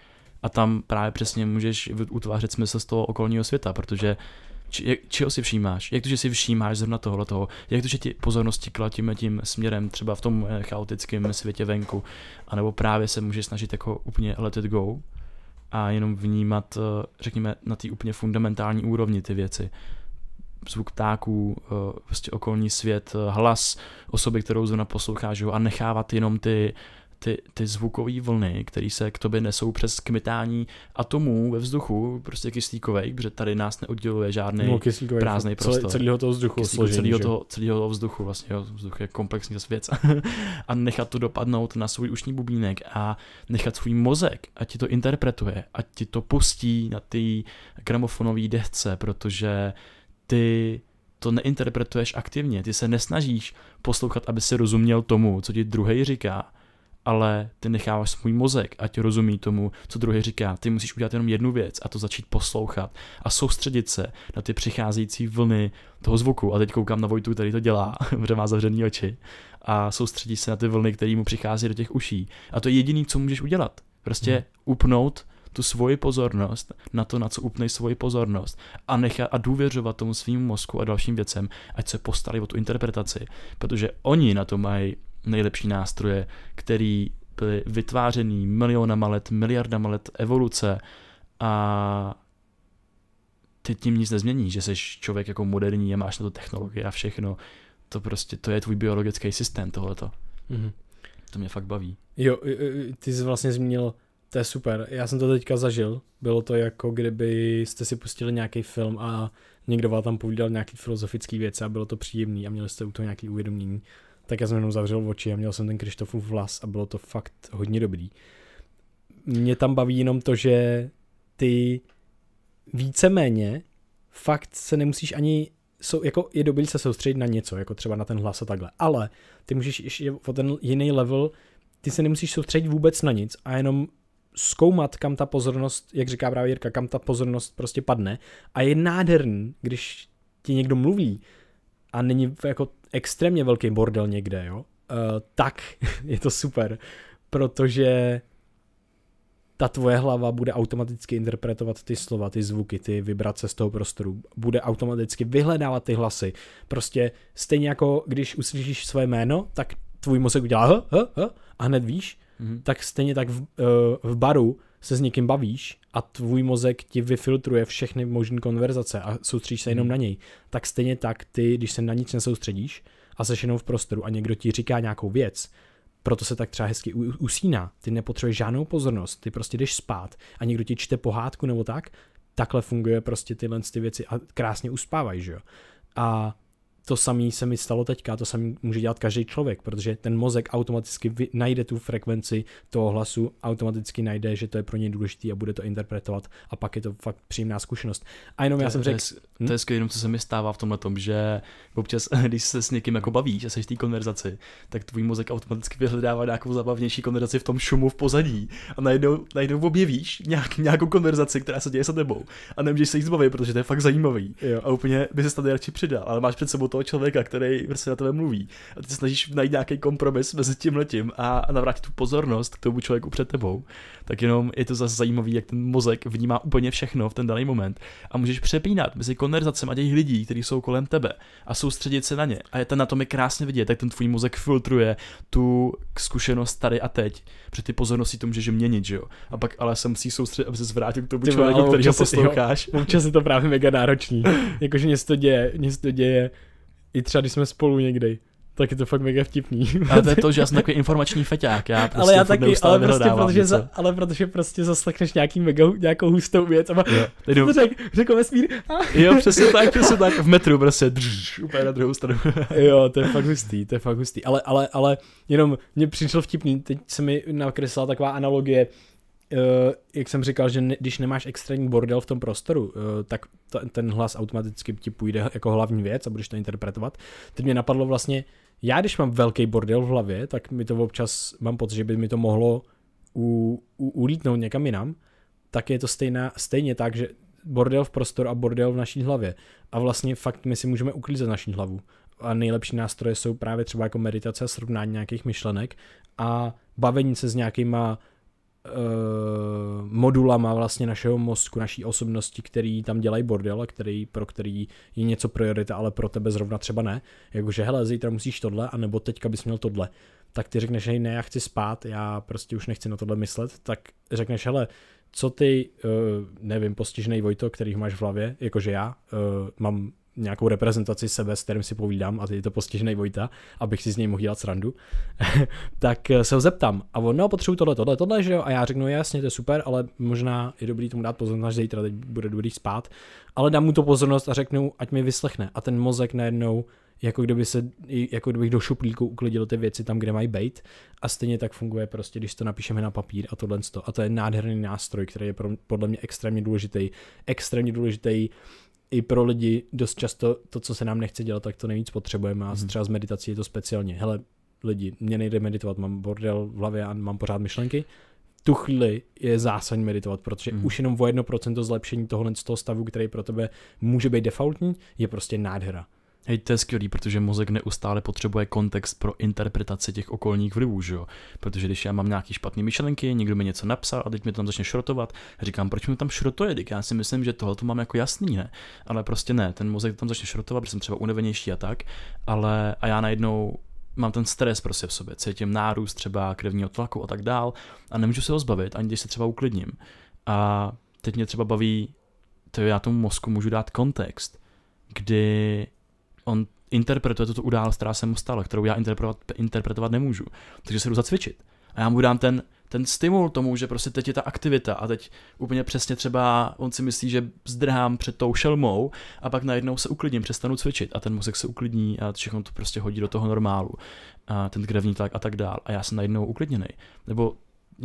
a tam právě přesně můžeš utvářet smysl z toho okolního světa, protože či, čeho si všímáš, jak to, že si všímáš zrovna tohle toho, jak to, že ti pozornosti klatíme tím směrem třeba v tom eh, chaotickém světě venku, anebo právě se můžeš snažit jako úplně let it go a jenom vnímat, eh, řekněme, na té úplně fundamentální úrovni ty věci zvuk ptáků, eh, prostě okolní svět, eh, hlas osoby, kterou zrovna posloucháš a nechávat jenom ty, ty, ty zvukové vlny, které se k tobě nesou přes kmitání atomů ve vzduchu, prostě kyslíkovej, protože tady nás neodděluje žádný no, prázdný prostor. Celý Celého toho vzduchu. Kyslíku, složení, celého, toho, celého toho vzduchu, vlastně jo, vzduch je komplexní věc. a nechat to dopadnout na svůj ušní bubínek a nechat svůj mozek, ať ti to interpretuje, ať ti to pustí na ty gramofonové dehce, protože ty to neinterpretuješ aktivně, ty se nesnažíš poslouchat, aby si rozuměl tomu, co ti druhý říká, ale ty necháváš svůj mozek, ať rozumí tomu, co druhý říká. Ty musíš udělat jenom jednu věc a to začít poslouchat a soustředit se na ty přicházející vlny toho zvuku. A teď koukám na Vojtu, který to dělá, protože má zavřený oči a soustředí se na ty vlny, které mu přichází do těch uší. A to je jediný, co můžeš udělat. Prostě hmm. upnout tu svoji pozornost na to, na co upnej svoji pozornost a nechat a důvěřovat tomu svým mozku a dalším věcem, ať se postarají o tu interpretaci, protože oni na to mají nejlepší nástroje, který byly vytvářený milionama let, miliardama let evoluce a ty tím nic nezmění, že jsi člověk jako moderní a máš na to technologie a všechno. To prostě, to je tvůj biologický systém tohleto. Mm-hmm. To mě fakt baví. Jo, ty jsi vlastně zmínil to je super, já jsem to teďka zažil. Bylo to jako kdyby jste si pustili nějaký film a někdo vám tam povídal nějaký filozofický věci a bylo to příjemný a měli jste u toho nějaký uvědomění. Tak já jsem jenom zavřel oči a měl jsem ten Krištofův vlas a bylo to fakt hodně dobrý. Mě tam baví jenom to, že ty víceméně fakt se nemusíš ani jsou, jako je dobrý se soustředit na něco, jako třeba na ten hlas a takhle, ale ty můžeš ještě o ten jiný level, ty se nemusíš soustředit vůbec na nic a jenom zkoumat, kam ta pozornost, jak říká právě Jirka, kam ta pozornost prostě padne. A je nádherný, když ti někdo mluví a není jako extrémně velký bordel někde, jo, uh, tak je to super, protože ta tvoje hlava bude automaticky interpretovat ty slova, ty zvuky, ty vibrace z toho prostoru, bude automaticky vyhledávat ty hlasy. Prostě stejně jako když uslyšíš své jméno, tak tvůj mozek udělá h, h, h a hned víš, mm-hmm. tak stejně tak v, uh, v baru se s někým bavíš a tvůj mozek ti vyfiltruje všechny možné konverzace a soustředíš se jenom mm. na něj, tak stejně tak ty, když se na nic nesoustředíš a seš jenom v prostoru a někdo ti říká nějakou věc, proto se tak třeba hezky usíná, ty nepotřebuješ žádnou pozornost, ty prostě jdeš spát a někdo ti čte pohádku nebo tak, takhle funguje prostě tyhle ty věci a krásně uspávají, že jo. A to samé se mi stalo teďka, to samé může dělat každý člověk, protože ten mozek automaticky najde tu frekvenci toho hlasu, automaticky najde, že to je pro něj důležitý a bude to interpretovat a pak je to fakt příjemná zkušenost. A jenom to já jsem řekl... Hm? To je skvělé, co se mi stává v tomhle tom, že občas, když se s někým jako bavíš a seš v té konverzaci, tak tvůj mozek automaticky vyhledává nějakou zabavnější konverzaci v tom šumu v pozadí a najednou, najednou objevíš nějak, nějakou konverzaci, která se děje s tebou a nemůžeš se jí zbavit, protože to je fakt zajímavý. Jo. A úplně by se tady radši přidal, ale máš před sebou toho člověka, který prostě na tebe mluví. A ty se snažíš najít nějaký kompromis mezi tím letím a, a navrátit tu pozornost k tomu člověku před tebou. Tak jenom je to zase zajímavý, jak ten mozek vnímá úplně všechno v ten daný moment a můžeš přepínat mezi konverzacemi těch lidí, kteří jsou kolem tebe a soustředit se na ně. A je ten na tom je krásně vidět, jak ten tvůj mozek filtruje tu zkušenost tady a teď. Protože ty pozornosti to můžeš měnit, že jo. A pak ale se musí soustředit, aby se zvrátil k tomu ty člověku, který ho posloucháš. občas je to právě mega náročný. Jakože něco děje, něco děje i třeba když jsme spolu někde, tak je to fakt mega vtipný. A to je to, že já jsem takový informační feťák, já prostě ale já taky, ale prostě, prostě protože za, ale protože prostě zaslechneš nějaký mega, nějakou hustou věc a jo, to řek, řekl vesmír. A... Jo, přesně tak, přesně tak, v metru prostě, drž, úplně na druhou stranu. jo, to je fakt hustý, to je fakt hustý, ale, ale, ale jenom mě přišlo vtipný, teď se mi nakreslila taková analogie, Eh, jak jsem říkal, že ne, když nemáš extrémní bordel v tom prostoru, eh, tak ta, ten hlas automaticky ti půjde jako hlavní věc a budeš to interpretovat. Teď mě napadlo vlastně, já když mám velký bordel v hlavě, tak mi to občas, mám pocit, že by mi to mohlo u, u, ulítnout někam jinam, tak je to stejná, stejně tak, že bordel v prostoru a bordel v naší hlavě. A vlastně fakt my si můžeme uklízet naší hlavu. A nejlepší nástroje jsou právě třeba jako meditace a srovnání nějakých myšlenek a bavení se s nějakýma uh, modulama vlastně našeho mozku, naší osobnosti, který tam dělají bordel a který, pro který je něco priorita, ale pro tebe zrovna třeba ne. Jakože hele, zítra musíš tohle, anebo teďka bys měl tohle. Tak ty řekneš, hej, ne, já chci spát, já prostě už nechci na tohle myslet, tak řekneš, hele, co ty, uh, nevím, postižený Vojto, který máš v hlavě, jakože já, uh, mám nějakou reprezentaci sebe, s kterým si povídám, a teď je to postižený Vojta, abych si z něj mohl dělat srandu, tak eh, se ho zeptám. A on, no, potřebuji tohle, tohle, tohle, že jo? A já řeknu, no, jasně, to je super, ale možná je dobrý tomu dát pozornost, až zítra teď bude dobrý spát. Ale dám mu to pozornost a řeknu, ať mi vyslechne. A ten mozek najednou jako kdyby se, jako kdybych do šuplíku uklidil ty věci tam, kde mají být. A stejně tak funguje prostě, když to napíšeme na papír a tohle. A to je nádherný nástroj, který je podle mě extrémně důležitý. Extrémně důležitý i pro lidi dost často to, co se nám nechce dělat, tak to nejvíc potřebujeme a mhm. třeba z meditací je to speciálně. Hele, lidi, mě nejde meditovat, mám bordel v hlavě a mám pořád myšlenky. Tu chvíli je zásadní meditovat, protože mm. už jenom o 1% zlepšení tohohle z toho stavu, který pro tebe může být defaultní, je prostě nádhera. Hej, to je skvělý, protože mozek neustále potřebuje kontext pro interpretaci těch okolních vlivů, že jo? Protože když já mám nějaký špatné myšlenky, někdo mi něco napsal a teď mi tam začne šrotovat, říkám, proč mi tam šrotuje, Dík, já si myslím, že tohle to mám jako jasný, ne? Ale prostě ne, ten mozek tam začne šrotovat, protože jsem třeba unavenější a tak, ale a já najednou mám ten stres prostě v sobě, cítím nárůst třeba krevního tlaku a tak dál a nemůžu se ho zbavit, ani když se třeba uklidním. A teď mě třeba baví, to já tomu mozku můžu dát kontext, kdy on interpretuje tuto událost, která se mu stala, kterou já interpretovat, interpretovat nemůžu. Takže se jdu zacvičit. A já mu dám ten, ten stimul tomu, že prostě teď je ta aktivita a teď úplně přesně třeba on si myslí, že zdrhám před tou šelmou a pak najednou se uklidním, přestanu cvičit a ten mozek se uklidní a všechno to prostě hodí do toho normálu. A ten krevní tlak a tak dál a já jsem najednou uklidněný. Nebo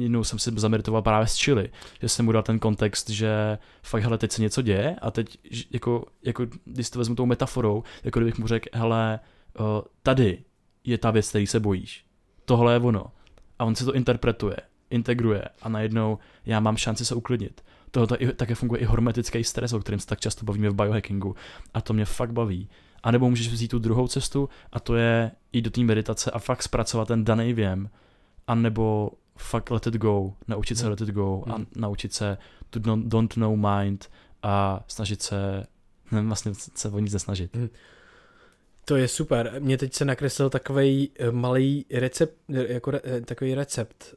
jinou jsem si zameritoval právě s Chili, že jsem mu dal ten kontext, že fakt, hele, teď se něco děje a teď, jako, jako když to vezmu tou metaforou, jako kdybych mu řekl, hele, eh, tady je ta věc, který se bojíš. Tohle je ono. A on si to interpretuje, integruje a najednou já mám šanci se uklidnit. Tohle také funguje i hormetický stres, o kterém se tak často bavíme v biohackingu. A to mě fakt baví. A nebo můžeš vzít tu druhou cestu a to je jít do té meditace a fakt zpracovat ten daný věm. A nebo fakt let it go, naučit se hmm. let it go a hmm. naučit se to don't, don't know mind a snažit se, nevím, vlastně se o nic nesnažit. Hmm. To je super. Mně teď se nakreslil takový eh, malý recept, eh, jako re, eh, takový recept.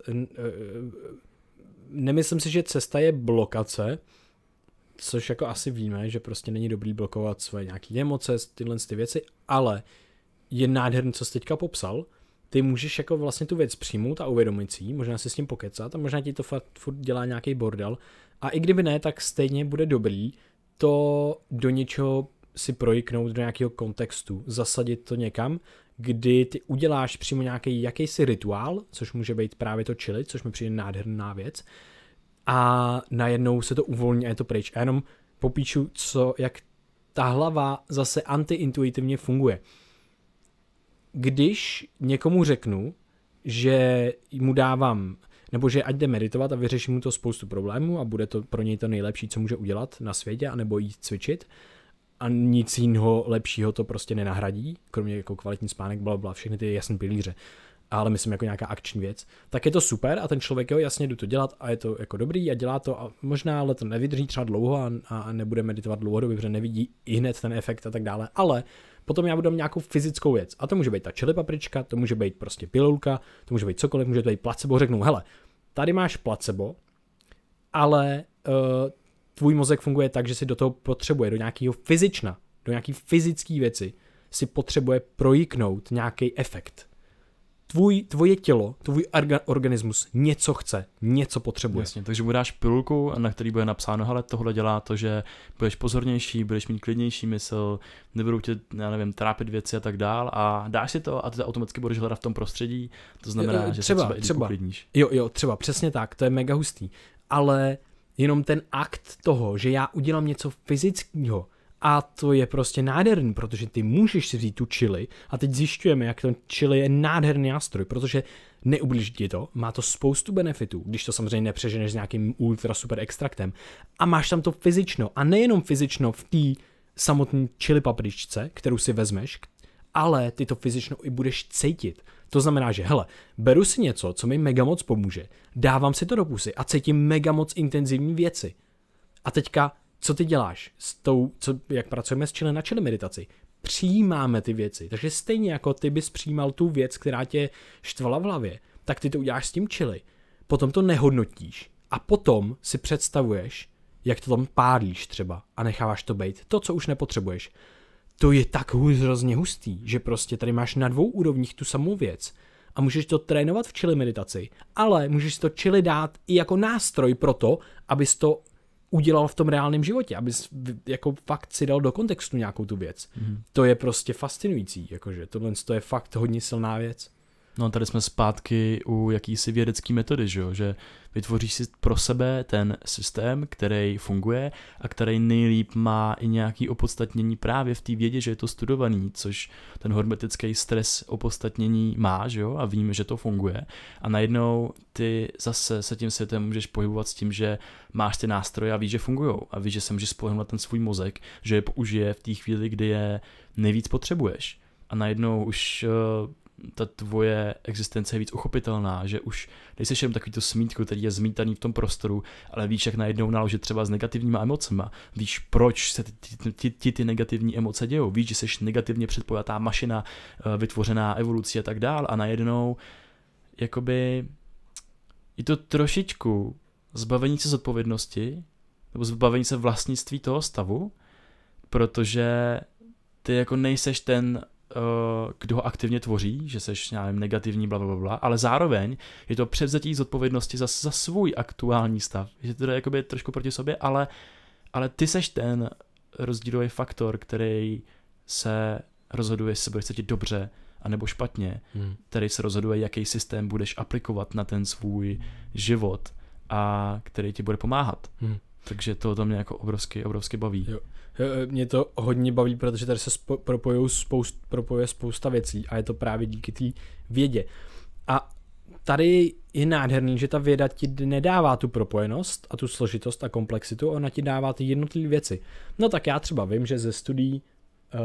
Nemyslím si, že cesta je blokace, což jako asi víme, že prostě není dobrý blokovat své nějaké emoce, tyhle ty věci, ale je nádherný, co jsi teďka popsal, ty můžeš jako vlastně tu věc přijmout a uvědomit si ji, možná si s tím pokecat a možná ti to fakt furt dělá nějaký bordel. A i kdyby ne, tak stejně bude dobrý to do něčeho si projiknout do nějakého kontextu, zasadit to někam, kdy ty uděláš přímo nějaký jakýsi rituál, což může být právě to čili, což mi přijde nádherná věc, a najednou se to uvolní a je to pryč. A jenom popíšu, co, jak ta hlava zase antiintuitivně funguje když někomu řeknu, že mu dávám, nebo že ať jde meditovat a vyřeším mu to spoustu problémů a bude to pro něj to nejlepší, co může udělat na světě, anebo jít cvičit a nic jiného lepšího to prostě nenahradí, kromě jako kvalitní spánek, bla, bla, všechny ty jasné pilíře ale myslím jako nějaká akční věc, tak je to super a ten člověk, jo, jasně jdu to dělat a je to jako dobrý a dělá to a možná ale to nevydrží třeba dlouho a, a nebude meditovat dlouhodobě, protože nevidí i hned ten efekt a tak dále, ale uh, Potom já budu nějakou fyzickou věc. A to může být ta čili paprička, to může být prostě pilulka, to může být cokoliv, může to být placebo. Řeknu, hele, tady máš placebo, ale uh, tvůj mozek funguje tak, že si do toho potřebuje, do nějakého fyzična, do nějaké fyzické věci, si potřebuje projiknout nějaký efekt tvůj, tvoje tělo, tvůj orga, organismus něco chce, něco potřebuje. Jasně, takže mu dáš pilulku, na který bude napsáno, ale tohle dělá to, že budeš pozornější, budeš mít klidnější mysl, nebudou tě, já nevím, trápit věci a tak dál a dáš si to a ty automaticky budeš hledat v tom prostředí, to znamená, jo, jo, třeba, se třeba, třeba i Jo, jo, třeba, přesně tak, to je mega hustý, ale jenom ten akt toho, že já udělám něco fyzického, a to je prostě nádherný, protože ty můžeš si vzít tu čili a teď zjišťujeme, jak ten čili je nádherný nástroj, protože neublíží ti to, má to spoustu benefitů, když to samozřejmě nepřeženeš s nějakým ultra super extraktem. A máš tam to fyzično, a nejenom fyzično v té samotné čili papričce, kterou si vezmeš, ale ty to fyzično i budeš cítit. To znamená, že hele, beru si něco, co mi mega moc pomůže, dávám si to do pusy a cítím mega moc intenzivní věci. A teďka co ty děláš s tou, co, jak pracujeme s čili na čili meditaci? Přijímáme ty věci. Takže stejně jako ty bys přijímal tu věc, která tě štvala v hlavě, tak ty to uděláš s tím čili. Potom to nehodnotíš. A potom si představuješ, jak to tam pádlíš třeba a necháváš to být. To, co už nepotřebuješ. To je tak hrozně hustý, že prostě tady máš na dvou úrovních tu samou věc a můžeš to trénovat v čili meditaci, ale můžeš to čili dát i jako nástroj pro to, abys to udělal v tom reálném životě, aby jako fakt si dal do kontextu nějakou tu věc. Mm. To je prostě fascinující, jakože tohle je fakt hodně silná věc. No tady jsme zpátky u jakýsi vědecké metody, že, jo? že vytvoříš si pro sebe ten systém, který funguje a který nejlíp má i nějaký opodstatnění právě v té vědě, že je to studovaný, což ten hormetický stres opodstatnění má, že jo, a víme, že to funguje. A najednou ty zase se tím světem můžeš pohybovat s tím, že máš ty nástroje a víš, že fungují a víš, že se můžeš spolehnout ten svůj mozek, že je použije v té chvíli, kdy je nejvíc potřebuješ a najednou už uh, ta tvoje existence je víc uchopitelná, že už nejsi jenom takový to smítku, který je zmítaný v tom prostoru, ale víš, jak najednou naložit třeba s negativníma emocema. Víš, proč se ti ty, ty, ty, ty negativní emoce dějou. Víš, že jsi negativně předpojatá mašina, eh, vytvořená evoluce a tak dál a najednou jakoby je to trošičku zbavení se zodpovědnosti nebo zbavení se vlastnictví toho stavu, protože ty jako nejseš ten Eh, kdo ho aktivně tvoří, že seš nějakým negativní, bla, bla, bla, ale zároveň je to převzetí zodpovědnosti za, za svůj aktuální stav. Že to je jakoby trošku proti sobě, ale, ale ty seš ten rozdílový faktor, který se rozhoduje, jestli se budeš cítit dobře anebo špatně, hmm. který se rozhoduje, jaký systém budeš aplikovat na ten svůj život a který ti bude pomáhat. Hmm. Takže to, to mě jako obrovsky, obrovsky baví. Jo. Mě to hodně baví, protože tady se spo, spoust, propojuje spousta věcí a je to právě díky té vědě. A tady je nádherný, že ta věda ti nedává tu propojenost a tu složitost a komplexitu, ona ti dává ty jednotlivé věci. No tak já třeba vím, že ze studií uh,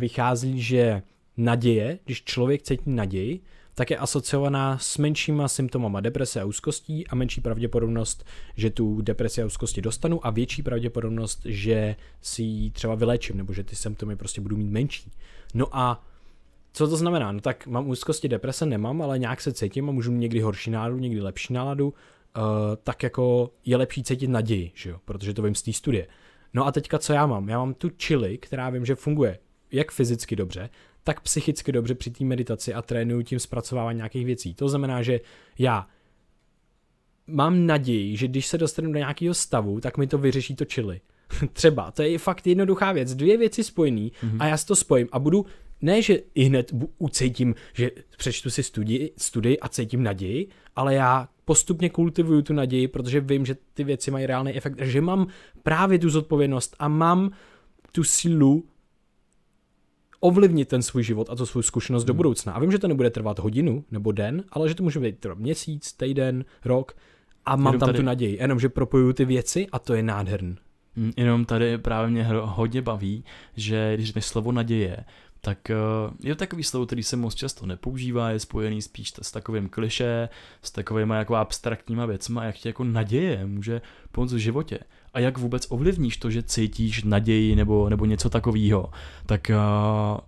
vychází, že naděje, když člověk cítí naději, tak je asociovaná s menšíma symptomama deprese a úzkostí a menší pravděpodobnost, že tu depresi a úzkosti dostanu a větší pravděpodobnost, že si ji třeba vylečím nebo že ty symptomy prostě budu mít menší. No a co to znamená? No tak mám úzkosti, deprese nemám, ale nějak se cítím a můžu mít někdy horší náladu, někdy lepší náladu, uh, tak jako je lepší cítit naději, že jo? protože to vím z té studie. No a teďka co já mám? Já mám tu čili, která vím, že funguje jak fyzicky dobře, tak psychicky dobře při té meditaci a trénuju tím zpracovávání nějakých věcí. To znamená, že já mám naději, že když se dostanu do nějakého stavu, tak mi to vyřeší to čili. Třeba, to je fakt jednoduchá věc, dvě věci spojený mm-hmm. a já si to spojím a budu, ne, že i hned ucítím, že přečtu si studii, studii a cítím naději, ale já postupně kultivuju tu naději, protože vím, že ty věci mají reálný efekt, že mám právě tu zodpovědnost a mám tu sílu ovlivnit ten svůj život a tu svou zkušenost hmm. do budoucna. A vím, že to nebude trvat hodinu nebo den, ale že to může být měsíc, týden, rok a mám jenom tam tady... tu naději. Jenom, že propojuju ty věci a to je nádherný. Hmm, jenom tady právě mě hodně baví, že když řekneš slovo naděje, tak eh, je to takový slovo, který se moc často nepoužívá, je spojený spíš s takovým kliše, s takovými jako abstraktníma věcmi, jak tě jako naděje může pomoct v životě a jak vůbec ovlivníš to, že cítíš naději nebo, nebo něco takového. Tak uh,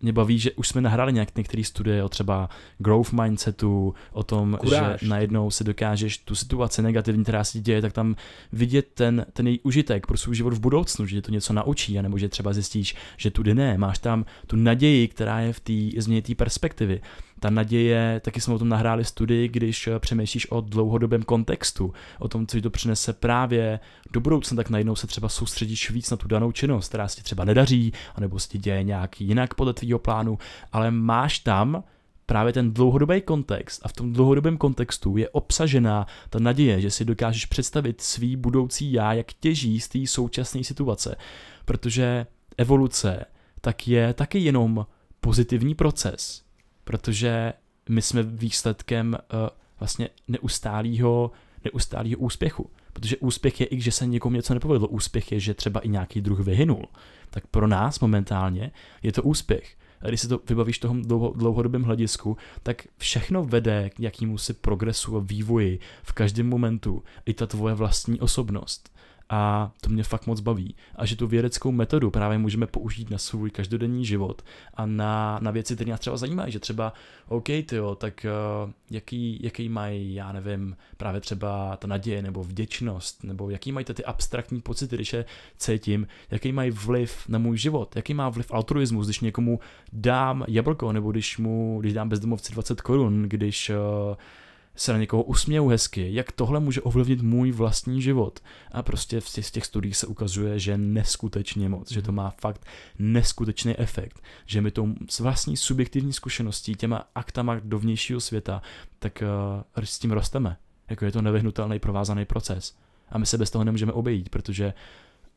mě baví, že už jsme nahrali nějak některé studie o třeba growth mindsetu, o tom, Kuráž. že najednou se dokážeš tu situaci negativní, která se děje, tak tam vidět ten, ten její užitek pro svůj život v budoucnu, že to něco naučí, anebo že třeba zjistíš, že tudy ne, máš tam tu naději, která je v té změně té perspektivy. Ta naděje, taky jsme o tom nahráli studii, když eh, přemýšlíš o dlouhodobém kontextu, o tom, co ti to přinese právě do budoucna, tak najednou se třeba soustředíš víc na tu danou činnost, která se ti třeba nedaří, anebo se ti děje nějak jinak podle tvýho plánu, ale máš tam právě ten dlouhodobý kontext a v tom dlouhodobém kontextu je obsažená ta naděje, že si dokážeš představit svý budoucí já, jak těží z té současné situace, protože evoluce tak je taky jenom pozitivní proces protože my jsme výsledkem uh, vlastně neustálého neustálého úspěchu. Protože úspěch je i, že se někomu něco nepovedlo. Úspěch je, že třeba i nějaký druh vyhynul. Tak pro nás momentálně je to úspěch. A když si to vybavíš v tom dlouho, dlouhodobém hledisku, tak všechno vede k jakýmu si progresu a vývoji v každém momentu. I ta tvoje vlastní osobnost a to mě fakt moc baví. A že tu vědeckou metodu právě můžeme použít na svůj každodenní život a na, na věci, které nás třeba zajímají, že třeba, OK, tyjo, tak uh, jaký, jaký mají, já nevím, právě třeba ta naděje nebo vděčnost, nebo jaký mají ty abstraktní pocity, když je cítím, jaký mají vliv na můj život, jaký má vliv altruismus, když někomu dám jablko, nebo když mu, když dám bezdomovci 20 korun, když uh, se na někoho usměju hezky, jak tohle může ovlivnit můj vlastní život. A prostě v těch, z těch studiích se ukazuje, že neskutečně moc, že to má fakt neskutečný efekt, že my tou s vlastní subjektivní zkušeností, těma aktama do vnějšího světa, tak uh, s tím rosteme. Jako je to nevyhnutelný provázaný proces. A my se bez toho nemůžeme obejít, protože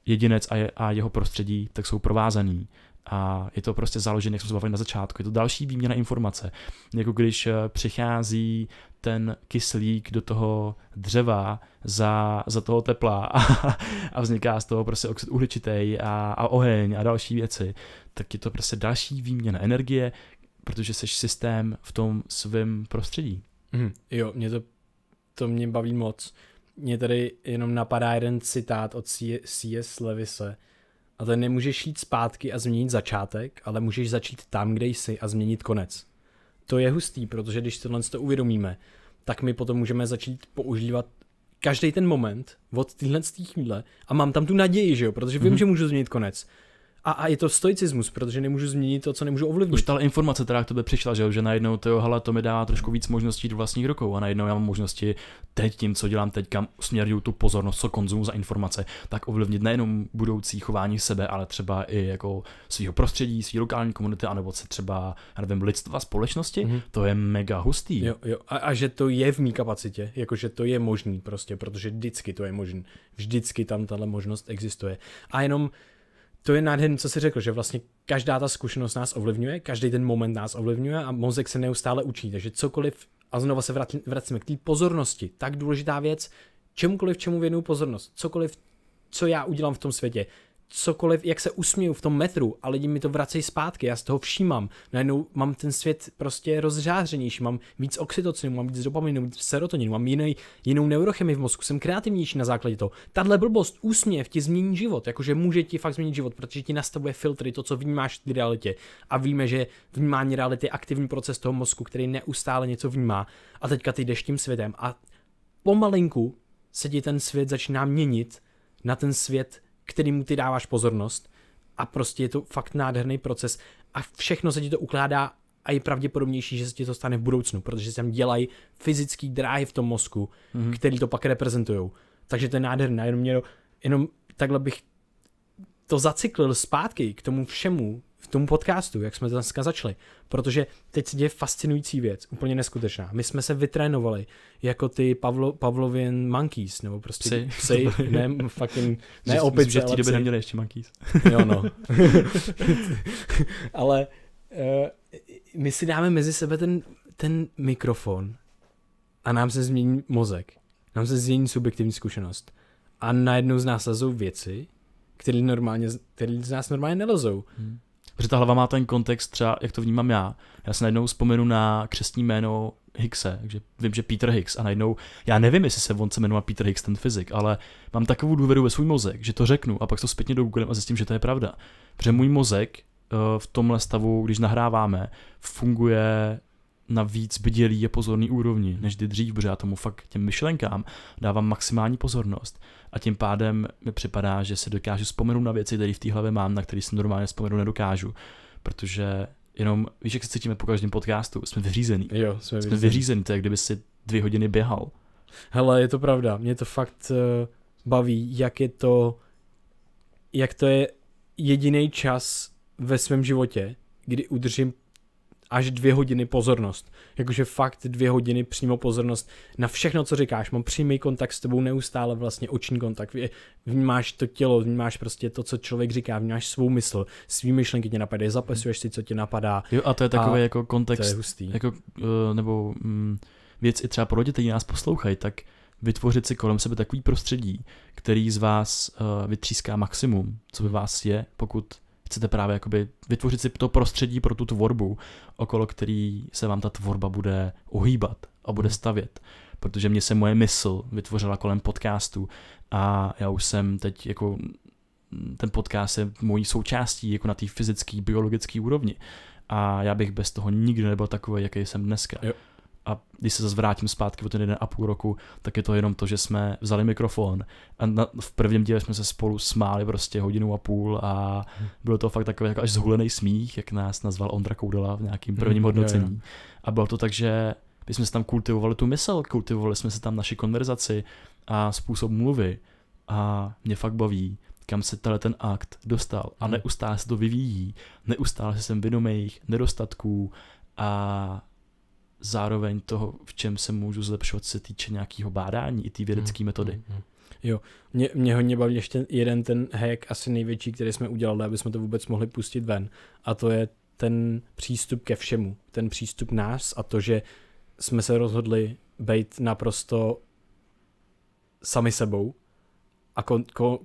jedinec a, je, a jeho prostředí tak jsou provázaný. A je to prostě založené, jak jsme se bavili na začátku, je to další výměna informace. Jako když eh, přichází ten kyslík do toho dřeva za, za toho tepla a, a vzniká z toho prostě oxid uhličitý a, a oheň a další věci, tak je to prostě další výměna energie, protože seš systém v tom svém prostředí. Mm, jo, mě to, to mě baví moc. Mě tady jenom napadá jeden citát od C.S. Levise, a ten nemůžeš jít zpátky a změnit začátek, ale můžeš začít tam, kde jsi a změnit konec to je hustý, protože když tohle to uvědomíme, tak my potom můžeme začít používat každý ten moment od téhle chvíle a mám tam tu naději, že jo, protože vím, mm-hmm. že můžu změnit konec. A, a je to stoicismus, protože nemůžu změnit to, co nemůžu ovlivnit. Už ta informace, která k tobě přišla, že, že najednou to jo, hele, to mi dá trošku víc možností do vlastních rukou a najednou já mám možnosti teď tím, co dělám teď, kam směřuju, tu pozornost, co konzumu za informace, tak ovlivnit nejenom budoucí chování sebe, ale třeba i jako svého prostředí, své lokální komunity, anebo se třeba, já nevím, lidstva, společnosti. Mm-hmm. To je mega hustý. Jo, jo. A, a, že to je v mý kapacitě, jakože to je možný prostě, protože vždycky to je možný. Vždycky tam tahle možnost existuje. A jenom to je nádherné, co jsi řekl, že vlastně každá ta zkušenost nás ovlivňuje, každý ten moment nás ovlivňuje a mozek se neustále učí. Takže cokoliv, a znova se vracíme k té pozornosti, tak důležitá věc, čemukoliv, čemu věnuju pozornost, cokoliv, co já udělám v tom světě, cokoliv, jak se usmíju v tom metru a lidi mi to vracejí zpátky, já z toho všímám. Najednou mám ten svět prostě rozřářenější, mám víc oxytocinu, mám víc dopaminu, víc serotoninu, mám jiný, jinou neurochemii v mozku, jsem kreativnější na základě toho. Tahle blbost, úsměv ti změní život, jakože může ti fakt změnit život, protože ti nastavuje filtry, to, co vnímáš v realitě. A víme, že vnímání reality je aktivní proces toho mozku, který neustále něco vnímá. A teďka ty jdeš tím světem a pomalinku se ti ten svět začíná měnit na ten svět kterýmu ty dáváš pozornost a prostě je to fakt nádherný proces a všechno se ti to ukládá a je pravděpodobnější, že se ti to stane v budoucnu, protože se tam dělají fyzické dráhy v tom mozku, mm-hmm. který to pak reprezentují. Takže to je nádherné, jenom, jenom takhle bych to zaciklil zpátky k tomu všemu, tomu podcastu, jak jsme dneska začali. Protože teď se děje fascinující věc, úplně neskutečná. My jsme se vytrénovali jako ty Pavlo, Pavlovin monkeys, nebo prostě psi, psi ne, fucking, ne že, opět, že v té době neměli ještě monkeys. jo, no. ale uh, my si dáme mezi sebe ten, ten mikrofon a nám se změní mozek. Nám se změní subjektivní zkušenost. A najednou z nás lezou věci, které normálně, které z nás normálně nelezou. Hmm. Protože ta hlava má ten kontext třeba, jak to vnímám já. Já se najednou vzpomenu na křesní jméno Hicks, takže vím, že Peter Hicks a najednou, já nevím, jestli se on se jmenuje Peter Hicks ten fyzik, ale mám takovou důvěru ve svůj mozek, že to řeknu a pak to zpětně Google a zjistím, že to je pravda. Protože můj mozek eh, v tomhle stavu, když nahráváme, funguje na víc bdělý a pozorný úrovni, než kdy dřív, protože já tomu fakt těm myšlenkám dávám maximální pozornost a tím pádem mi připadá, že se dokážu vzpomenout na věci, které v té hlavě mám, na které si normálně vzpomenout nedokážu, protože jenom, víš, jak se cítíme po každém podcastu, jsme vyřízený. Jo, jsme, vyřízený. jsme vyřízený. to je, kdyby si dvě hodiny běhal. Hele, je to pravda, mě to fakt uh, baví, jak je to, jak to je jediný čas ve svém životě, kdy udržím až dvě hodiny pozornost. Jakože fakt dvě hodiny přímo pozornost na všechno, co říkáš. Mám přímý kontakt s tebou neustále, vlastně oční kontakt. Vnímáš to tělo, vnímáš prostě to, co člověk říká, vnímáš svou mysl, svý myšlenky tě napadají, zapisuješ si, co tě napadá. Jo, a to je takový jako kontext, to je hustý. jako, eh, nebo mm, věc i třeba pro děti, kteří nás poslouchají, tak vytvořit si kolem sebe takový prostředí, který z vás uh, vytříská maximum, co by vás je, pokud chcete právě jakoby vytvořit si to prostředí pro tu tvorbu, okolo který se vám ta tvorba bude ohýbat a bude hmm. stavět. Protože mě se moje mysl vytvořila kolem podcastu a já už jsem teď jako mm, ten podcast je mojí součástí jako na té fyzické, biologické úrovni. A já bych bez toho nikdy nebyl takový, jaký jsem dneska. Jo a když se zase vrátím zpátky o ten jeden a půl roku, tak je to jenom to, že jsme vzali mikrofon a na, v prvním díle jsme se spolu smáli prostě hodinu a půl a mhm. bylo to fakt takový jako až zhulený smích, jak nás nazval Ondra Koudela v nějakým prvním mhm, hodnocení. Mm, A bylo to tak, že my jsme se tam kultivovali tu mysl, kultivovali jsme se tam naši konverzaci a způsob mluvy a mě fakt baví, kam se tenhle ten akt dostal a mhm. neustále se to vyvíjí, neustále se sem vědomých nedostatků a zároveň toho, v čem se můžu zlepšovat, se týče nějakého bádání i té vědecké hmm, metody. Hmm, hmm. Jo, mě, mě hodně baví ještě jeden ten hack, asi největší, který jsme udělali, aby jsme to vůbec mohli pustit ven. A to je ten přístup ke všemu. Ten přístup nás a to, že jsme se rozhodli být naprosto sami sebou a ko, ko,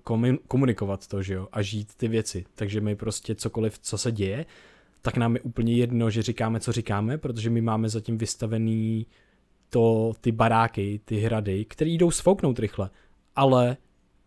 komunikovat to, že jo, a žít ty věci. Takže my prostě cokoliv, co se děje, tak nám je úplně jedno, že říkáme, co říkáme, protože my máme zatím vystavený to, ty baráky, ty hrady, které jdou sfouknout rychle. Ale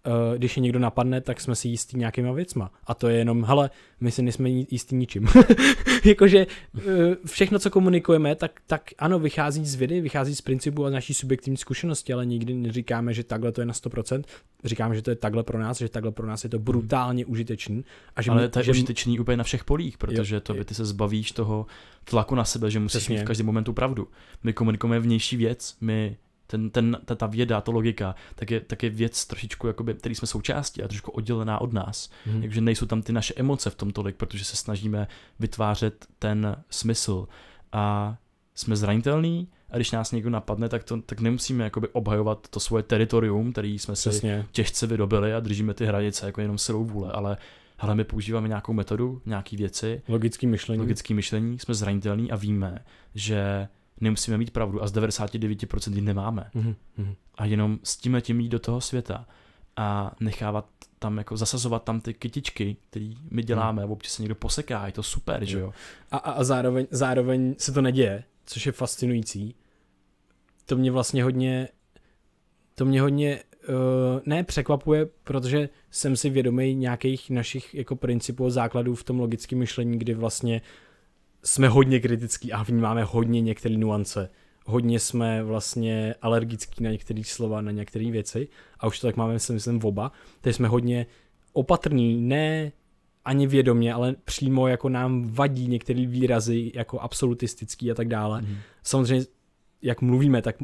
Eh, když je někdo napadne, tak jsme si jistí nějakýma věcma. A to je jenom, hele, my si nejsme jistí ničím. Jakože eh, všechno, co komunikujeme, tak, tak ano, vychází z vědy, vychází z principu a z naší subjektivní zkušenosti, ale nikdy neříkáme, že takhle to je na 100%. Říkáme, že to je takhle pro nás, že takhle pro nás je to hmm. brutálně hmm. užitečný. A že ale to je užitečný úplně na všech polích, protože jo, to by ty se zbavíš toho tlaku na sebe, že musíš Přesně. mít v každém momentu pravdu. My komunikujeme vnější věc, my ten, ten, ta, ta věda, ta logika, tak je, tak je věc trošičku, jakoby, který jsme součástí a trošku oddělená od nás. Mm. Takže nejsou tam ty naše emoce v tom tolik, protože se snažíme vytvářet ten smysl. A jsme zranitelní a když nás někdo napadne, tak, to, tak nemusíme jakoby obhajovat to svoje teritorium, který jsme si Přesně. těžce vydobili a držíme ty hranice jako jenom silou vůle, ale hele, my používáme nějakou metodu, nějaké věci. Logické myšlení. Logické myšlení, jsme zranitelní a víme, že nemusíme mít pravdu a z 99% ji nemáme. Mm-hmm. A jenom s tím tím jít do toho světa a nechávat tam jako zasazovat tam ty kytičky, které my děláme, mm. občas se někdo poseká, je to super, že jo. A, a, a zároveň, zároveň se to neděje, což je fascinující. To mě vlastně hodně, to mě hodně uh, ne překvapuje, protože jsem si vědomý nějakých našich jako principů a základů v tom logickém myšlení, kdy vlastně uh, jsme hodně kritický a vnímáme hodně některé nuance. Hodně jsme vlastně alergický na některé slova, na některé věci a už to tak máme, si myslím, v oba. Teď jsme hodně opatrní, ne ani vědomě, ale přímo jako nám vadí některé výrazy jako absolutistický a tak dále. Mm. Samozřejmě, jak mluvíme, tak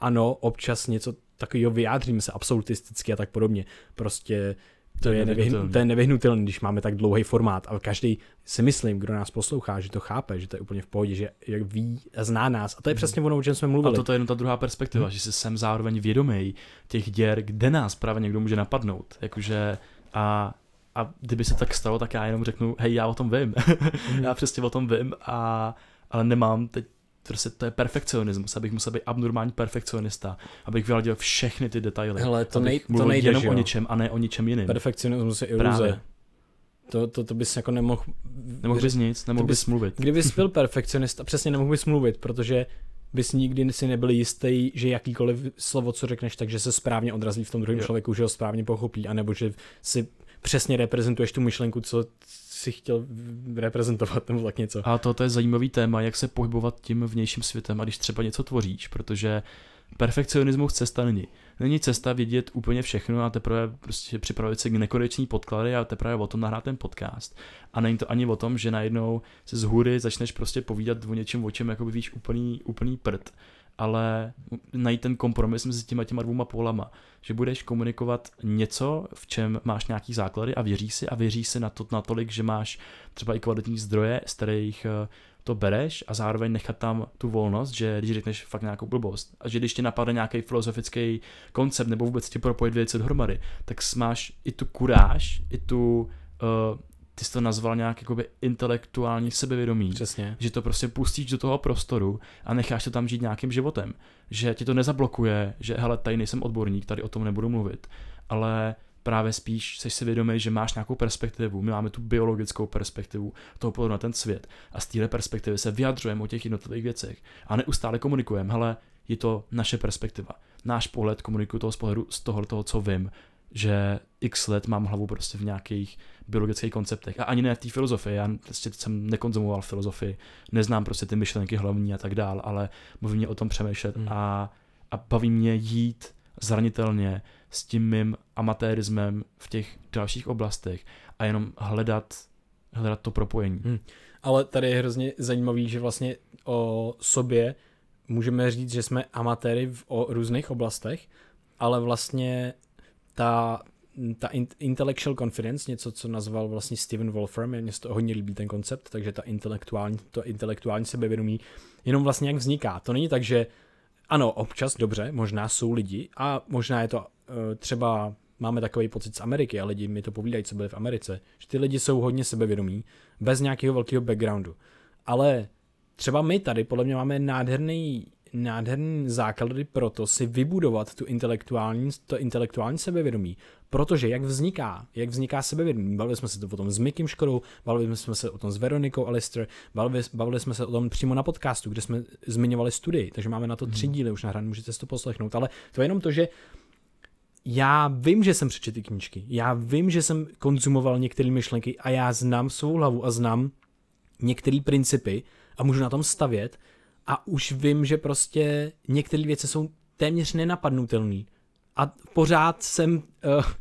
ano, občas něco takového vyjádříme se absolutisticky a tak podobně. Prostě to, je nevyhn, to je nevyhnutelný, když máme tak dlouhý formát. A každý si myslím, kdo nás poslouchá, že to chápe, že to je úplně v pohodě, že ví a zná nás. A to je mhm. přesně ono, o čem jsme mluvili. A to je jenom ta druhá perspektiva, hmm. že si jsem zároveň vědomý těch děr, kde nás právě někdo může napadnout. Jakože a a kdyby se tak stalo, tak já jenom řeknu, hej, já o tom vím. já mhm. přesně o tom vím a ale nemám teď prostě to je perfekcionismus, abych musel být abnormální perfekcionista, abych vyladil všechny ty detaily. Hele, to, nej, to nejde, jenom jo. o ničem a ne o ničem jiným. Perfekcionismus je iluze. Právě. To, to, to bys jako nemohl... Nemohl bys nic, nemohl bys, bys mluvit. Kdyby byl perfekcionista, přesně nemohl bys mluvit, protože bys nikdy si nebyl jistý, že jakýkoliv slovo, co řekneš, takže se správně odrazí v tom druhém člověku, že ho správně pochopí, anebo že si přesně reprezentuješ tu myšlenku, co, si chtěl reprezentovat nebo tak něco. A to, to je zajímavý téma, jak se pohybovat tím vnějším světem a když třeba něco tvoříš, protože perfekcionismus cesta není není cesta vidět úplně všechno a teprve prostě připravit si nekoneční podklady a teprve o tom nahrát ten podcast. A není to ani o tom, že najednou se z hůry začneš prostě povídat o něčem, o čem by víš úplný, úplný prd ale najít ten kompromis mezi těma těma dvouma polama, že budeš komunikovat něco, v čem máš nějaký základy a věříš si a věříš si na to natolik, že máš třeba i kvalitní zdroje, z kterých eh, to bereš a zároveň nechat tam tu volnost, že když řekneš fakt nějakou blbost a že když ti napadne nějaký filozofický koncept nebo vůbec ti propojit věci dohromady, tak máš i tu kuráž, i tu uh, ty jsi to nazval nějak jakoby intelektuální sebevědomí. Přesně. Že to prostě pustíš do toho prostoru a necháš to tam žít nějakým životem. Že ti to nezablokuje, že hele, tady nejsem odborník, tady o tom nebudu mluvit. Ale právě spíš jsi si vědomý, že máš nějakou perspektivu, my máme tu biologickou perspektivu toho pohledu na ten svět a z téhle perspektivy se vyjadřujeme o těch jednotlivých věcech a neustále komunikujeme, hele, je to naše perspektiva, náš pohled, komunikuje toho z pohledu z toho, toho, co vím, že x let mám hlavu prostě v nějakých biologických konceptech a ani ne v té filozofii, já prostě jsem nekonzumoval filozofii, neznám prostě ty myšlenky hlavní a tak dál, ale mluví mě o tom přemýšlet hmm. a, a baví mě jít zranitelně s tím mým amatérismem v těch dalších oblastech a jenom hledat, hledat to propojení. Hmm. Ale tady je hrozně zajímavý, že vlastně o sobě můžeme říct, že jsme amatéry v o různých oblastech, ale vlastně ta, ta intellectual confidence, něco, co nazval vlastně Steven Wolfram, mě se to hodně líbí ten koncept, takže ta intelektuální, to intelektuální sebevědomí jenom vlastně jak vzniká. To není tak, že ano, občas dobře, možná jsou lidi a možná je to Eh, třeba máme takový pocit z Ameriky a lidi mi to povídají, co byli v Americe, že ty lidi jsou hodně sebevědomí, bez nějakého velkého backgroundu. Ale třeba my tady podle mě máme nádherný, nádherný základy pro to si vybudovat tu intelektuální, to intelektuální sebevědomí. Protože jak vzniká, jak vzniká sebevědomí, bavili jsme se to o tom s Mikim Škodou, bavili jsme se o tom s Veronikou Alistair, bavili, bavili jsme se o tom přímo na podcastu, kde jsme zmiňovali studii, takže máme na to tři mhm. díly už nahrané, můžete si to poslechnout, ale to je jenom to, že uh, já vím, že jsem přečetl ty knížky, já vím, že jsem konzumoval některé myšlenky a já znám svou hlavu a znám některé principy a můžu na tom stavět a už vím, že prostě některé věci jsou téměř nenapadnutelné. A pořád jsem uh,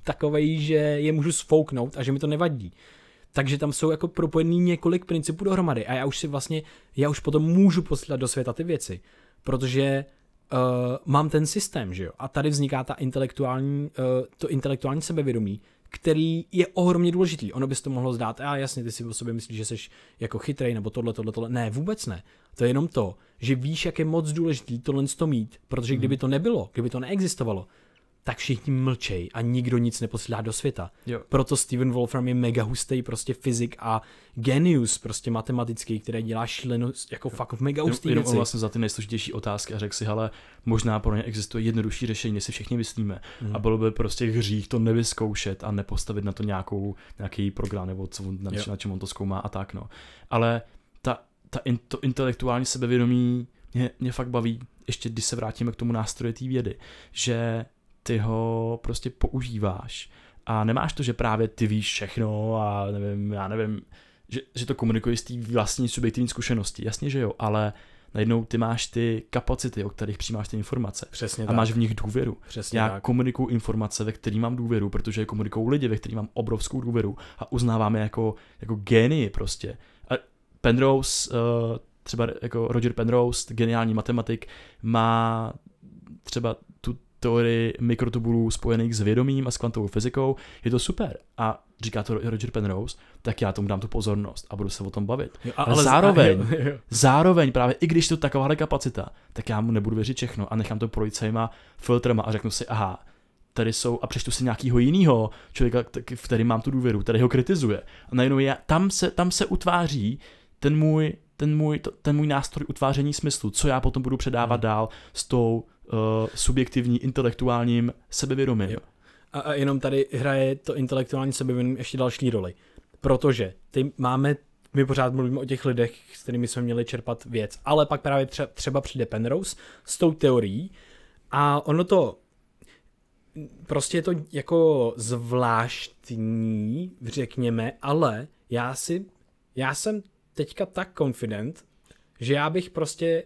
takovej, že je můžu sfouknout a že mi to nevadí. Takže tam jsou jako propojený několik principů dohromady a já už si vlastně, já už potom můžu poslat do světa ty věci, protože uh, mám ten systém, že jo? A tady vzniká ta intelektuální, uh, to intelektuální sebevědomí, který je ohromně důležitý. Ono by se to mohlo zdát, a jasně, ty si o sobě myslíš, že jsi jako chytrej nebo tohle, tohle, tohle. Ne, vůbec ne. To je jenom to, že víš, jak je moc důležitý tohle to mít, protože hmm. kdyby to nebylo, kdyby to neexistovalo, tak všichni mlčej a nikdo nic neposílá do světa. Jo. Proto Steven Wolfram je mega hustý prostě fyzik a genius prostě matematický, který dělá šílenost jako jo. fakt mega hustý jenom, jenom vlastně za ty nejsložitější otázky a řekl si, hele, možná pro ně existuje jednodušší řešení, než si všichni myslíme. Hmm. A bylo by prostě hřích to nevyzkoušet a nepostavit na to nějakou, nějaký program nebo co, na, na čem on to zkoumá a tak no. Ale ta, ta in, to intelektuální sebevědomí mě, mě fakt baví, ještě když se vrátíme k tomu nástroje té vědy, že ty ho prostě používáš. A nemáš to, že právě ty víš všechno a nevím, já nevím, že, že to komunikuje z té vlastní subjektivní zkušenosti. Jasně, že jo, ale najednou ty máš ty kapacity, o kterých přijímáš ty informace. Přesně a tak. máš v nich důvěru. Přesně Já tak. komunikuju informace, ve kterých mám důvěru, protože je komunikují lidi, ve kterých mám obrovskou důvěru a uznáváme jako, jako genii prostě. A Penrose, eh, třeba jako Roger Penrose, geniální matematik, má třeba teorii mikrotubulů spojených s vědomím a s kvantovou fyzikou. Je to super. A říká to Roger Penrose, tak já tomu dám tu pozornost a budu se o tom bavit. Jo, ale, ale zároveň, a, jo, jo. zároveň právě, i když to takováhle kapacita, tak já mu nebudu věřit všechno a nechám to projít svýma filtrama a řeknu si, aha, tady jsou, a přečtu si nějakýho jiného člověka, v který mám tu důvěru, který ho kritizuje. A najednou já, tam, se, tam se utváří ten můj, ten, můj, ten můj nástroj utváření smyslu, co já potom budu předávat hmm. dál s tou Eh, subjektivní, intelektuálním sebevědomím. Jo. A, a jenom tady hraje to intelektuální sebevědomí ještě další roli. Protože ty máme, my pořád mluvíme o těch lidech, s kterými jsme měli čerpat věc, ale pak právě tře- třeba přijde Penrose s tou teorií a ono to prostě je to jako zvláštní, řekněme, ale já si, já jsem teďka tak confident, že já bych prostě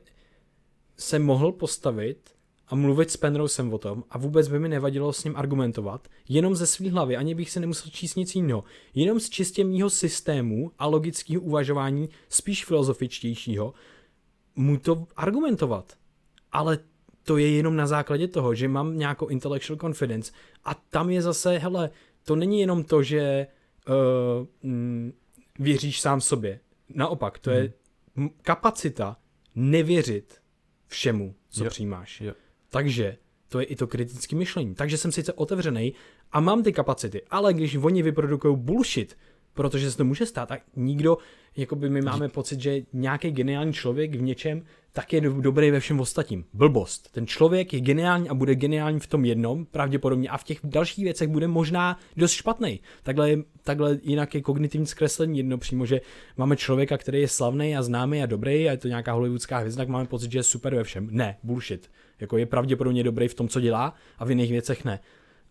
se mohl postavit a mluvit s Penrousem o tom a vůbec by mi nevadilo s ním argumentovat, jenom ze své hlavy, ani bych se nemusel číst nic jiného, jenom z čistě mýho systému a logického uvažování, spíš filozofičtějšího, mu to argumentovat. Ale to je jenom na základě toho, že mám nějakou intellectual confidence a tam je zase, hele, to není jenom to, že uh, věříš sám sobě. Naopak, to hmm. je kapacita nevěřit všemu, co jo. přijímáš. Jo. Takže to je i to kritické myšlení. Takže jsem sice otevřený a mám ty kapacity, ale když oni vyprodukují bullshit, protože se to může stát tak nikdo, jako by my máme pocit, že nějaký geniální člověk v něčem tak je dobrý ve všem ostatním. Blbost. Ten člověk je geniální a bude geniální v tom jednom, pravděpodobně, a v těch dalších věcech bude možná dost špatný. Takhle, takhle jinak je kognitivní zkreslení jedno přímo, že máme člověka, který je slavný a známý a dobrý a je to nějaká hollywoodská hvězda, tak máme pocit, že je super ve všem. Ne, bullshit. Jako je pravděpodobně dobrý v tom, co dělá a v jiných věcech ne.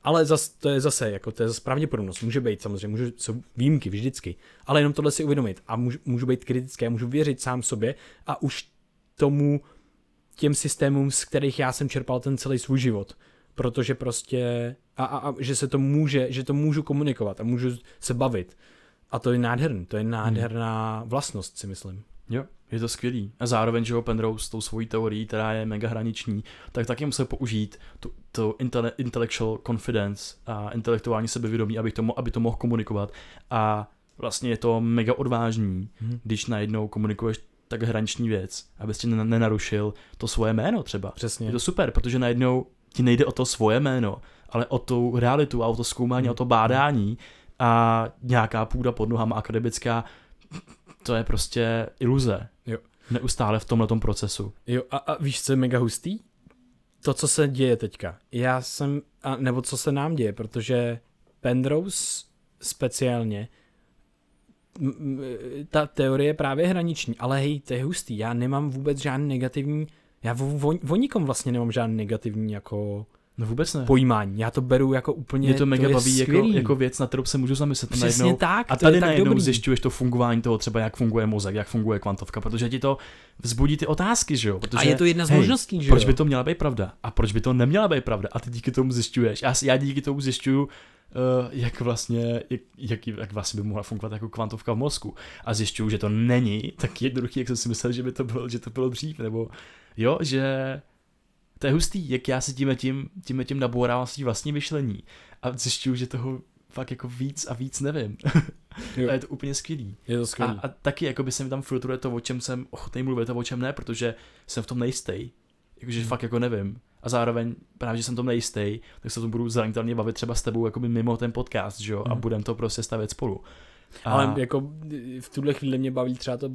Ale zas, to je zase, jako to je zase pravděpodobnost, může být samozřejmě, můžu, jsou výjimky vždycky, ale jenom tohle si uvědomit a můžu, můžu být kritický, můžu věřit sám sobě a už tomu, těm systémům, z kterých já jsem čerpal ten celý svůj život, protože prostě, a, a, a že se to může, že to můžu komunikovat a můžu se bavit. A to je nádherný, to je nádherná hmm. vlastnost, si myslím. Jo, je to skvělý. A zároveň, že ho Penrose s tou svojí teorií, která je mega hraniční, tak taky musel použít tu, tu intele, intellectual confidence a intelektuální sebevědomí, aby to, mo, aby to mohl komunikovat. A vlastně je to mega odvážný, hmm. když najednou komunikuješ tak hraniční věc, abys ti nenarušil to svoje jméno třeba. Přesně. Je to super, protože najednou ti nejde o to svoje jméno, ale o tu realitu a o to zkoumání, hmm. o to mhm. bádání a nějaká půda pod nohama akademická to je prostě iluze. Jo. Neustále v tomhle procesu. Jo, a, a víš, co je mega hustý? To, co se děje teďka. Já jsem, a, nebo co se nám děje, protože Penrose speciálně, ta teorie je právě hraniční, ale hej, to je hustý, já nemám vůbec žádný negativní, já o, o, o nikom vlastně nemám žádný negativní jako No vůbec ne. Pojímání. Já to beru jako úplně. Je to mega to baví jako, jako, věc, na kterou se můžu zamyslet. Přesně najednou, tak. A tady najednou tak zjišťuješ to fungování toho, třeba jak funguje mozek, jak funguje kvantovka, protože ti to vzbudí ty otázky, že jo? Protože, a je to jedna z hej, možností, že jo? Proč by to měla být pravda? A proč by to neměla být pravda? A ty díky tomu zjišťuješ. Já, já díky tomu zjišťuju, Uh, jak vlastně, jak, jak, jak vlastně by mohla fungovat jako kvantovka v mozku. A zjišťuju, že to není tak jednoduchý, jak jsem si myslel, že by to bylo, že to bylo dřív, nebo jo, že to je hustý, jak já si tím tím, tím tím nabourávám svý vlastní myšlení a zjišťuju, že toho fakt jako víc a víc nevím. Jo. a je to úplně skvělý. Je to skvělý. A, a taky jako by se mi tam filtruje to, o čem jsem ochotný mluvit a o čem ne, protože jsem v tom nejistý. Jakože hmm. fakt jako nevím. A zároveň, právě, že jsem tom nejistý, tak se to budu zranitelně bavit třeba s tebou jako by mimo ten podcast, že jo, hmm. a budem to prostě stavět spolu. A... Ale jako v tuhle chvíli mě baví třeba to,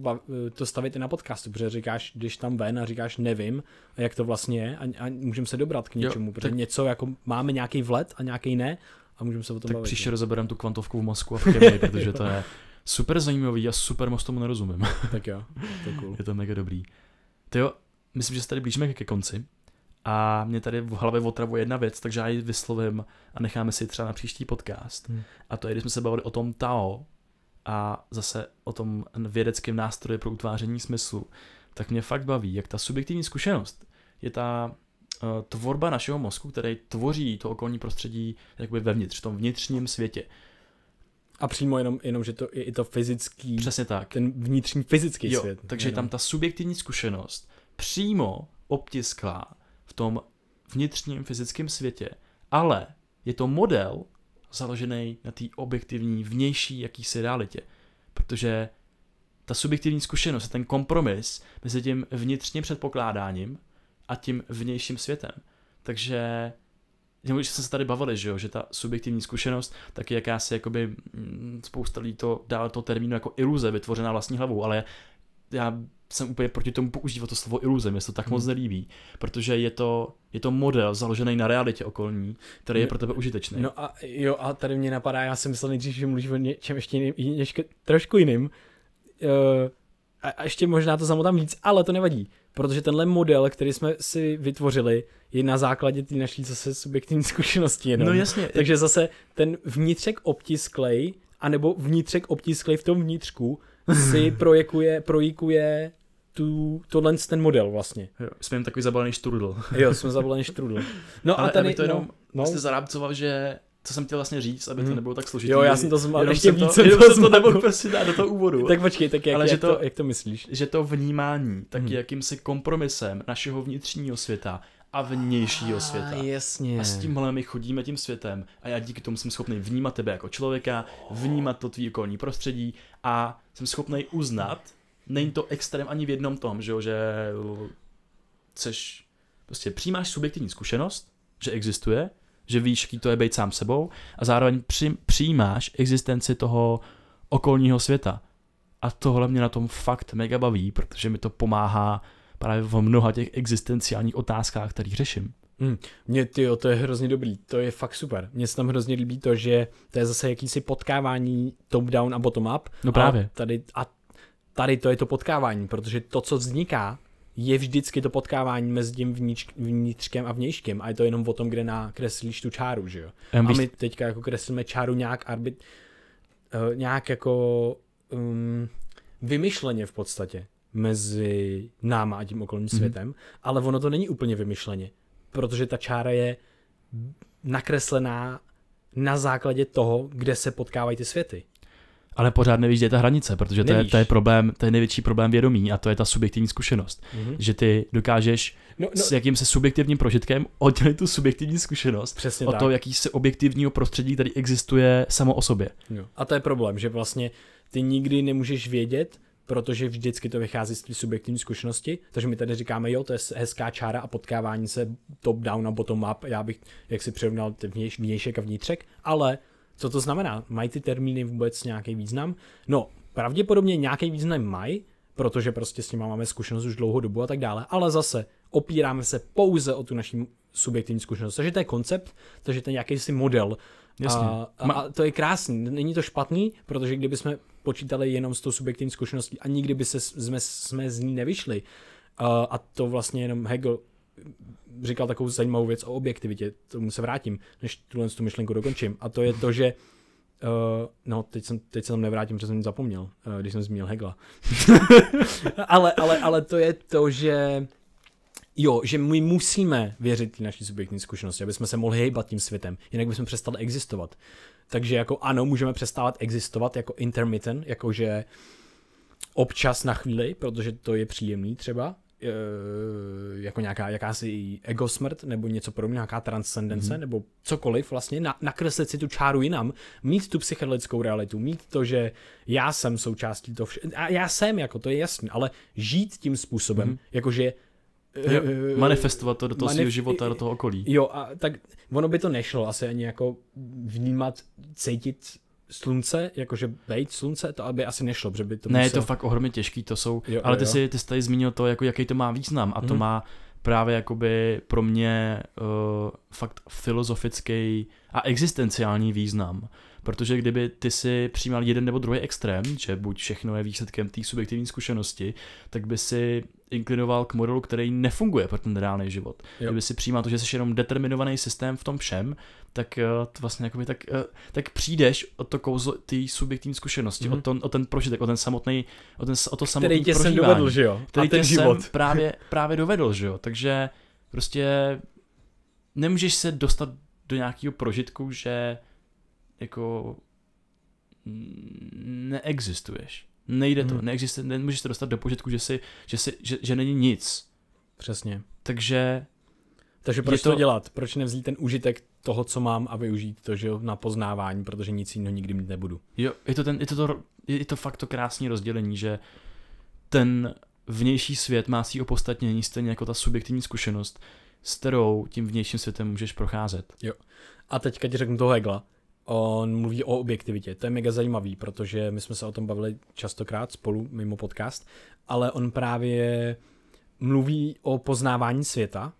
to stavit i na podcastu, protože říkáš, když tam ven a říkáš nevím, jak to vlastně je a, a můžeme se dobrat k něčemu, jo, protože tak... něco jako máme nějaký vlet a nějaký ne a můžeme se o tom tak bavit. Tak příště no. tu kvantovku v mozku a v chemii, protože to je super zajímavý a super moc tomu nerozumím. tak jo, to je cool. Je to mega dobrý. Ty jo, myslím, že se tady blížíme ke konci. A mě tady v hlavě otravuje jedna věc, takže já ji vyslovím a necháme si třeba na příští podcast. Hmm. A to je, když jsme se bavili o tom Tao, a zase o tom vědeckém nástroji pro utváření smyslu, tak mě fakt baví, jak ta subjektivní zkušenost je ta uh, tvorba našeho mozku, který tvoří to okolní prostředí jakoby vevnitř, v tom vnitřním světě. A přímo jenom, jenom že to je i to fyzický. Přesně tak. Ten vnitřní fyzický jo, svět. Takže jenom. tam ta subjektivní zkušenost přímo obtiskla v tom vnitřním fyzickém světě, ale je to model, založený na té objektivní, vnější jakýsi realitě. Protože ta subjektivní zkušenost a ten kompromis mezi tím vnitřním předpokládáním a tím vnějším světem. Takže nebo jsme se tady bavili, že, jo, že ta subjektivní zkušenost, tak je jakási jakoby, mm, spousta lidí to dá to termínu jako iluze vytvořená vlastní hlavou, ale já jsem úplně proti tomu používat to slovo iluze, mě se to tak hmm. moc nelíbí, protože je to, je to model založený na realitě okolní, který je hmm. pro tebe užitečný. No a jo, a tady mě napadá, já jsem myslel nejdřív, že mluvíš o něčem ještě jiným, ještě, trošku jiným, uh, a, a ještě možná to zamotám víc, ale to nevadí, protože tenhle model, který jsme si vytvořili, je na základě té naší zase subjektivní zkušenosti jenom. No jasně. Takže zase ten vnitřek obtisklej, anebo vnitřek obtisklej v tom vnitřku, si projekuje, projikuje tu, tohle ten model vlastně. Jo, jsme jim takový zabalený štrudl. jo, jsme zabalený štrudl. No Ale a tady... to no. jenom no, no. zarábcoval, že co jsem chtěl vlastně říct, aby to hmm. nebylo tak složité. Jo, já jsem to zmal, ještě víc to, to, to nebo prostě dát do toho úvodu. tak počkej, tak jak, Ale jak, že to, to, jak to myslíš? Že to vnímání tak hmm. jakýmsi kompromisem našeho vnitřního světa a vnějšího ah, světa. A, jasně. A s tímhle my chodíme tím světem a já díky tomu jsem schopný vnímat tebe jako člověka, vnímat to tvý okolní prostředí a jsem schopný uznat, není to extrém ani v jednom tom, že jo, že uh, chceš, prostě přijímáš subjektivní zkušenost, že existuje, že víš, jaký to je být sám sebou a zároveň při, přijímáš existenci toho okolního světa. A tohle mě na tom fakt mega baví, protože mi to pomáhá právě v mnoha těch existenciálních otázkách, které řeším. Hmm. Mně ty, to je hrozně dobrý, to je fakt super. Mně se tam hrozně líbí to, že to je zase jakýsi potkávání top-down a bottom-up. No právě. A, tady, a tady to je to potkávání, protože to, co vzniká, je vždycky to potkávání mezi tím vnitřkem a vnějškem a je to jenom o tom, kde nakreslíš tu čáru, že jo. A my teďka jako kreslíme čáru nějak arbit, uh, nějak jako um, vymyšleně v podstatě mezi náma a tím okolním mm-hmm. světem, ale ono to není úplně vymyšleně, protože ta čára je nakreslená na základě toho, kde se potkávají ty světy ale pořád nevíš, kde je ta hranice, protože to je, to je problém, to je největší problém vědomí a to je ta subjektivní zkušenost. Mm-hmm. Že ty dokážeš no, no, s jakým se subjektivním prožitkem oddělit tu subjektivní zkušenost přesně od tak. toho, jaký se objektivního prostředí tady existuje samo o sobě. No. A to je problém, že vlastně ty nikdy nemůžeš vědět, protože vždycky to vychází z té subjektivní zkušenosti, takže my tady říkáme, jo, to je hezká čára a potkávání se top-down a bottom-up, já bych, jak si přirovnal, vnějšek a vnitřek, ale co to znamená? Mají ty termíny vůbec nějaký význam? No, pravděpodobně nějaký význam mají, protože prostě s nimi máme zkušenost už dlouhou dobu a tak dále, ale zase opíráme se pouze o tu naši subjektivní zkušenost. Takže to je koncept, takže to je nějaký si model. Jasně. A, a, a to je krásný, není to špatný, protože kdybychom počítali jenom s tou subjektivní zkušeností a nikdy by se, jsme, jsme z ní nevyšli, a to vlastně jenom Hegel říkal takovou zajímavou věc o objektivitě, tomu se vrátím, než tuhle tu myšlenku dokončím. A to je to, že Uh, no, teď, jsem, teď se tam nevrátím, protože jsem zapomněl, uh, když jsem zmínil Hegla. ale, ale, ale to je to, že jo, že my musíme věřit té naší subjektní zkušenosti, aby jsme se mohli hejbat tím světem, jinak bychom přestali existovat. Takže jako ano, můžeme přestávat existovat jako intermittent, jakože občas na chvíli, protože to je příjemný třeba, Eh, jako nějaká jakási ego smrt nebo něco podobného, nějaká transcendence mm-hmm. nebo cokoliv vlastně, na, nakreslit si tu čáru jinam, mít tu psychedelickou realitu, mít to, že já jsem součástí toho vše- a já jsem, jako to je jasné, ale žít tím způsobem, mm-hmm. jakože jo, eh, manifestovat to do toho manif- svého života, do toho okolí. Jo, a tak ono by to nešlo asi ani jako vnímat, cítit slunce, jakože bejt slunce, to by asi nešlo, protože by to Ne, musel... je to fakt ohromně těžký, to jsou, jo, ale ty, jo. Jsi, ty jsi tady zmínil to, jako jaký to má význam a to mhm. má právě jakoby pro mě uh, fakt filozofický a existenciální význam. Protože kdyby ty si přijímal jeden nebo druhý extrém, že buď všechno je výsledkem té subjektivní zkušenosti, tak by si inklinoval k modelu, který nefunguje pro ten reálný život. Jo. Kdyby si přijímal to, že jsi jenom determinovaný systém v tom všem, tak uh, vlastně jakoby tak, uh, tak přijdeš o to kouzlo ty subjektivní zkušenosti, mm-hmm. o, mhm. to, o ten prožitek, o ten samotný, o, ten, o to samotný Který tě prožívání, jsem dovedl, že jo? Který ten tě život. Jsem právě, právě dovedl, že jo? Takže prostě nemůžeš se dostat do nějakého prožitku, že jako neexistuješ. Nejde hmm. to, neexistuje, nemůžeš se dostat do požitku, že, si, že, si, že, že není nic. Přesně. Takže... Takže proč to... to dělat? Proč nevzít ten užitek toho, co mám a využít to, že jo, na poznávání, protože nic jiného nikdy mít nebudu. Jo, je to, ten, je to, to, je to fakt to krásné rozdělení, že ten vnější svět má si opostatnění stejně jako ta subjektivní zkušenost, s kterou tím vnějším světem můžeš procházet. Jo. A teďka ti řeknu toho Hegla on mluví o objektivitě. To je mega zajímavý, protože my jsme se o tom bavili častokrát spolu mimo podcast, ale on právě mluví o poznávání světa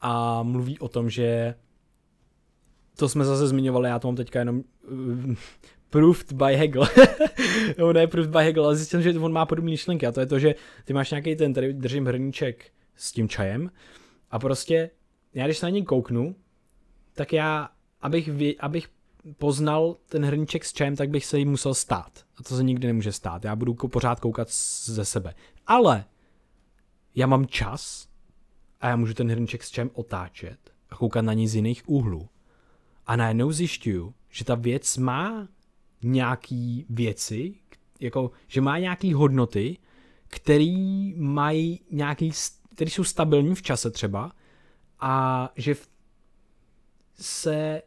a mluví o tom, že to jsme zase zmiňovali, já to mám teďka jenom eh, Proved by Hegel. no, ne Proved by Hegel, ale zjistil, že on má podobné myšlenky a to je to, že ty máš nějaký ten, tady držím hrníček s tím čajem a prostě já když se na něj kouknu, tak já, abych, vě, abych poznal ten hrníček s čajem, tak bych se jí musel stát. A to se nikdy nemůže stát. Já budu pořád koukat ze sebe. Ale já mám čas a já můžu ten hrníček s čajem otáčet a koukat na ní z jiných úhlů. A najednou zjišťuju, že ta věc má nějaký věci, jako, že má nějaký hodnoty, který mají nějaký, který jsou stabilní v čase třeba a že v, se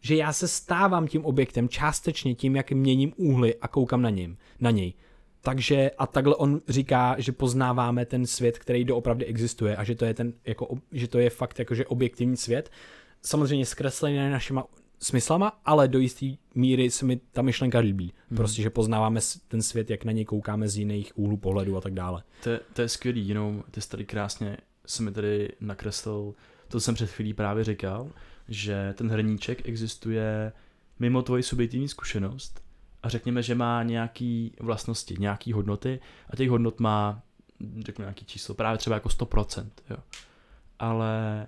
že já se stávám tím objektem částečně tím, jak měním úhly a koukám na, něm, na něj. Takže a takhle on říká, že poznáváme ten svět, který doopravdy existuje a že to je, ten, jako, že to je fakt jakože objektivní svět. Samozřejmě zkreslený našima smyslama, ale do jisté míry se mi ta myšlenka líbí. Hmm. Prostě, že poznáváme ten svět, jak na něj koukáme z jiných úhlů pohledu a tak dále. To, to je skvělý, jenom ty jsi tady krásně se mi tady nakreslil to, co jsem před chvílí právě říkal, že ten hrníček existuje mimo tvoji subjektivní zkušenost a řekněme, že má nějaký vlastnosti, nějaký hodnoty a těch hodnot má, řeknu nějaký číslo, právě třeba jako 100%, jo. Ale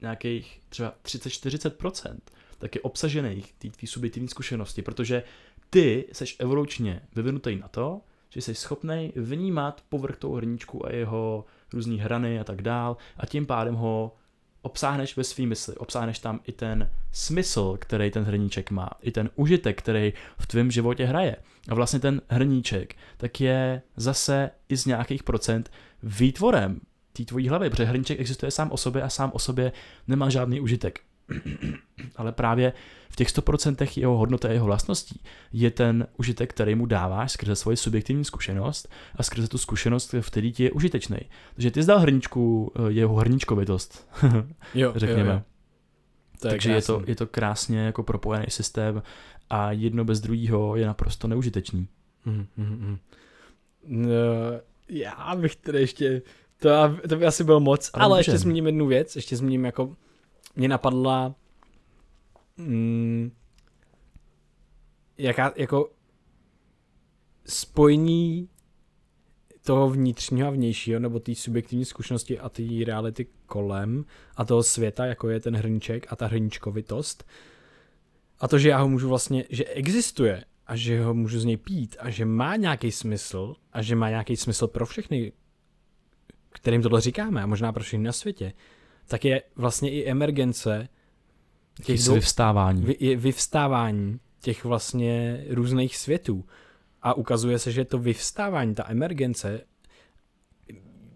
nějakých třeba 30-40% tak je obsažených té tvý subjektivní zkušenosti, protože ty seš evolučně vyvinutý na to, že jsi schopný vnímat povrch toho hrníčku a jeho různé hrany a tak dál a tím pádem ho obsáhneš ve svý mysli, obsáhneš tam i ten smysl, který ten hrníček má, i ten užitek, který v tvém životě hraje. A vlastně ten hrníček tak je zase i z nějakých procent výtvorem té tvojí hlavy, protože hrníček existuje sám o sobě a sám o sobě nemá žádný užitek. ale právě v těch 100% jeho a jeho vlastností je ten užitek, který mu dáváš skrze svoji subjektivní zkušenost a skrze tu zkušenost, v který ti je užitečný. Takže ty zdal hrničku eh, jeho hrničkovitost, jo, řekněme. Jo, jo. To je Takže je to, je to krásně jako propojený systém a jedno bez druhého je naprosto neužitečný. Mm, mm, mm. No, já bych tedy ještě, to, to by asi bylo moc, ale, ale ještě zmíním jednu věc, ještě zmíním jako mě napadla mm, jaká, jako spojení toho vnitřního a vnějšího, nebo té subjektivní zkušenosti a té reality kolem a toho světa, jako je ten hrníček a ta hrníčkovitost. A to, že já ho můžu vlastně, že existuje a že ho můžu z něj pít a že má nějaký smysl a že má nějaký smysl pro všechny, kterým tohle říkáme a možná pro všechny na světě tak je vlastně i emergence těch dů... vyvstávání. Vy, vyvstávání těch vlastně různých světů. A ukazuje se, že to vyvstávání, ta emergence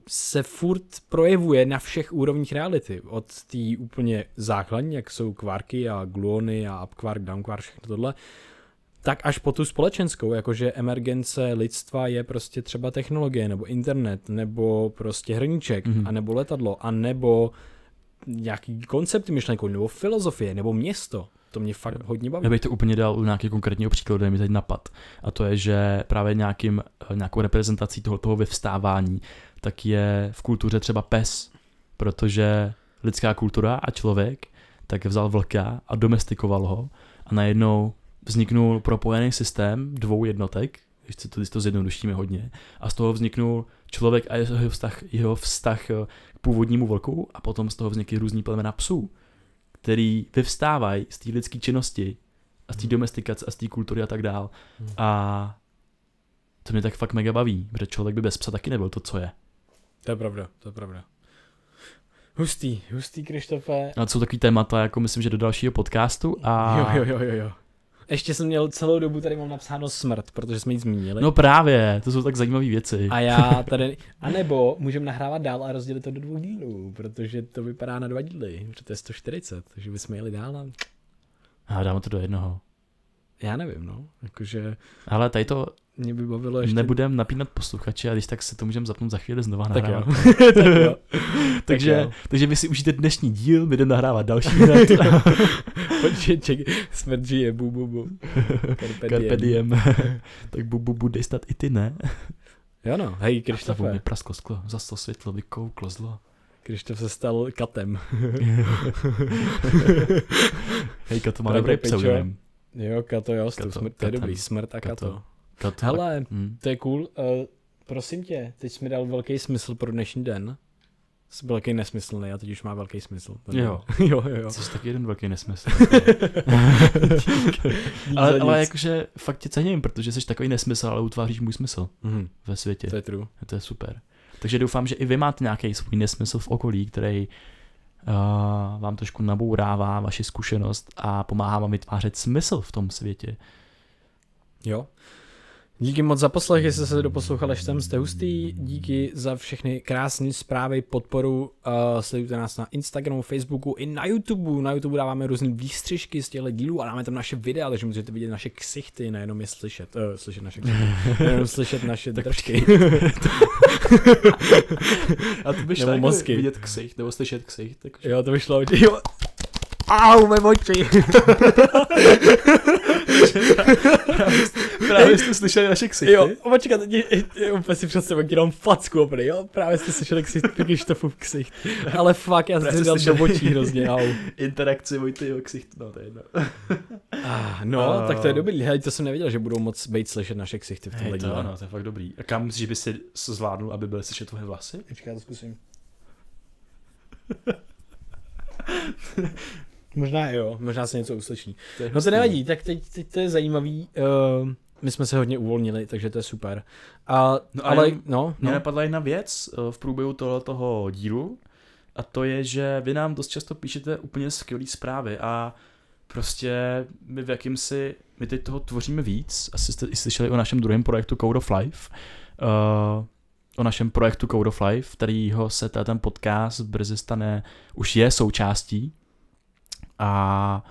se furt projevuje na všech úrovních reality. Od té úplně základní, jak jsou kvarky a gluony a upquark, downkvark, všechno tohle, tak až po tu společenskou, jakože emergence lidstva je prostě třeba technologie, nebo internet, nebo prostě hrníček, mm-hmm. nebo letadlo, nebo uh, nějaký koncepty myšlenkou, nebo filozofie, nebo město. To mě fakt hodně baví. Já bych to úplně dal nějaký konkrétního příkladu, mi teď napad. A to je, že právě nějakým, eh, nějakou reprezentací toho toho vyvstávání, tak je v kultuře třeba pes, protože lidská kultura a člověk tak vzal vlka a domestikoval ho a najednou vzniknul propojený systém dvou jednotek, když to, když to zjednodušíme hodně, a z toho vzniknul člověk a jeho vztah, jeho vztah eh, k původnímu vlku a potom z toho vznikly různý plemena psů, který vyvstávají z té lidské činnosti a z té hmm. domestikace a z té kultury a tak dál. Hmm. A to mě tak fakt mega baví, protože člověk by bez psa taky nebyl to, co je. To je pravda, to je pravda. Hustý, hustý, Krištofe. No a to jsou takový témata, jako myslím, že do dalšího podcastu. A... Jo, jo, jo, jo, jo. Ještě jsem měl celou dobu, tady mám napsáno smrt, protože jsme ji zmínili. No právě, to jsou tak zajímavé věci. A já tady, a nebo můžeme nahrávat dál a rozdělit to do dvou dílů, protože to vypadá na dva díly, protože to je 140, takže bychom jeli dál a... A dáme to do jednoho. Já nevím, no, jakože... Ale tady to, mě bavilo ještě. Nebudem napínat posluchače a když tak se to můžeme zapnout za chvíli znova nahrávat. Tak jo. tak jo. takže, tak jo. takže vy si užijte dnešní díl, my jdeme nahrávat další. Počkej, čekaj, smrt žije, bu, bu, bu. Carpe, Carpe diem. tak bu, bu, bu, dej stát i ty, ne? jo no, hej, Krištofe. to prasklo sklo, zase to světlo vykouklo zlo. Krištof se stal katem. hej, Kato má dobrý pseudonym. Jo, Kato, jo, kato, smrt, to je dobrý, smrt a Kato. kato. To, to Hele, hmm. to je cool. Uh, prosím tě, teď jsi mi dal velký smysl pro dnešní den. Jsi byl velký nesmyslný a teď už má velký smysl. Jo. jo, jo, jo. Jsi taky jeden velký nesmysl. ale, ale jakože fakt tě cením, protože jsi takový nesmysl, ale utváříš můj smysl mm. ve světě. To je true. to je super. Takže doufám, že i vy máte nějaký svůj nesmysl v okolí, který uh, vám trošku nabourává vaši zkušenost a pomáhá vám vytvářet smysl v tom světě. Jo. Díky moc za poslech, jestli se doposlouchali až sem, jste hustý. Díky za všechny krásné zprávy, podporu. Uh, sledujte nás na Instagramu, Facebooku i na YouTube. Na YouTube dáváme různé výstřižky z těchto dílů a dáme tam naše videa, takže můžete vidět naše ksichty, nejenom je slyšet. Uh, slyšet naše ksichty, nejenom slyšet naše držky. a to by šlo jako mozky. vidět ksicht, nebo slyšet ksicht. Tak... Jo, to by šlo. Jo. Au, mé oči. právě, jste slyšeli naše ksichty? Jo, počkat, úplně si představu, jak jenom facku opry, jo? Právě jste slyšeli když to Krištofův ksicht. Ale fakt, já jsem dělal do očí hrozně, au. Interakci Vojtyho ksicht, no to je jedno. ah, no, uh, tak to je dobrý, hej, to jsem nevěděl, že budou moc být slyšet naše ksichty v tomhle hej, to, díle. No, to je fakt dobrý. A kam myslíš, že by si zvládnul, aby byly slyšet tvoje vlasy? Počkej, to zkusím. Možná jo, možná se něco uslyší. To no to nevadí, no. tak teď, teď to je zajímavý. Uh, my jsme se hodně uvolnili, takže to je super. A, no, ale ale no, no, mě no. napadla jedna věc eh, v průběhu toho dílu, a to je, že vy nám dost často píšete úplně skvělé zprávy a prostě my v jakýmsi, my teď toho tvoříme víc, asi jste i slyšeli o našem druhém projektu Code of Life, uh, o našem projektu Code of Life, kterýho se ten podcast brzy stane, už je součástí, a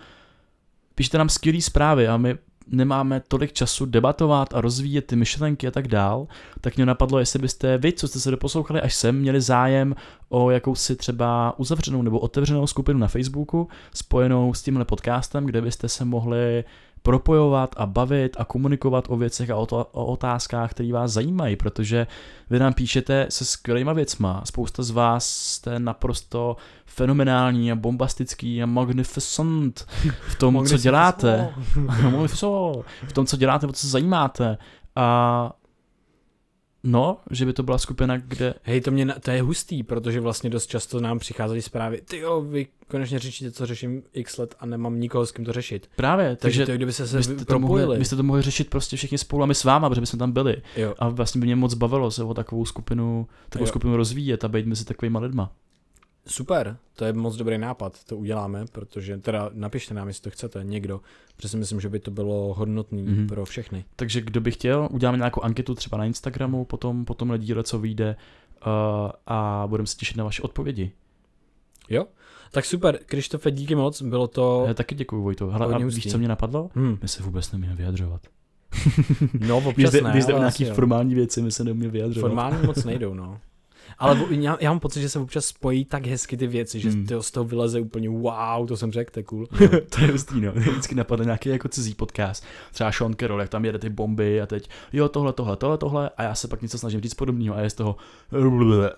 píšte nám skvělé zprávy a my nemáme tolik času debatovat a rozvíjet ty myšlenky a tak dál, tak mě napadlo, jestli byste vy, co jste se doposlouchali až sem, měli zájem o jakousi třeba uzavřenou nebo otevřenou skupinu na Facebooku spojenou s tímhle podcastem, kde byste se mohli uh, propojovat a bavit a komunikovat o věcech a o, to, o otázkách, které vás zajímají, protože vy nám píšete se skvělýma věcma. Spousta z vás jste naprosto fenomenální a bombastický a magnificent v tom, co děláte. v tom, co děláte, o co se zajímáte. A No, že by to byla skupina, kde... Hej, to, mě, to je hustý, protože vlastně dost často nám přicházely zprávy, ty jo, vy konečně řešíte, co řeším x let a nemám nikoho s kým to řešit. Právě, takže, takže to, kdyby se se to mohli, byste to mohli řešit prostě všichni spolu a my s váma, protože bychom tam byli. Jo. A vlastně by mě moc bavilo se o takovou skupinu, takovou jo. skupinu rozvíjet a být mezi takovými lidma. Super, to je moc dobrý nápad, to uděláme, protože teda napište nám, jestli to chcete, někdo, protože si myslím, že by to bylo hodnotný mm-hmm. pro všechny. Takže kdo by chtěl, uděláme nějakou anketu třeba na Instagramu, potom, potom díle, co vyjde uh, a budeme se těšit na vaše odpovědi. Jo, tak super, Krištofe, díky moc, bylo to... Já taky děkuji, Vojto. Hele, a víš, co mě napadlo? Hmm. My se vůbec nemíme vyjadřovat. no, občas když ne, když jdeme nějaký formální věci, my se neumíme vyjadřovat. Formální moc nejdou, no. Ale já, já mám pocit, že se občas spojí tak hezky ty věci, že hmm. z toho vyleze úplně wow, to jsem řekl, to je cool. No, to je hustý, no. Vždycky napadne nějaký jako cizí podcast, třeba Sean Carroll, jak tam jede ty bomby a teď jo, tohle, tohle, tohle, tohle a já se pak něco snažím říct podobného a je z toho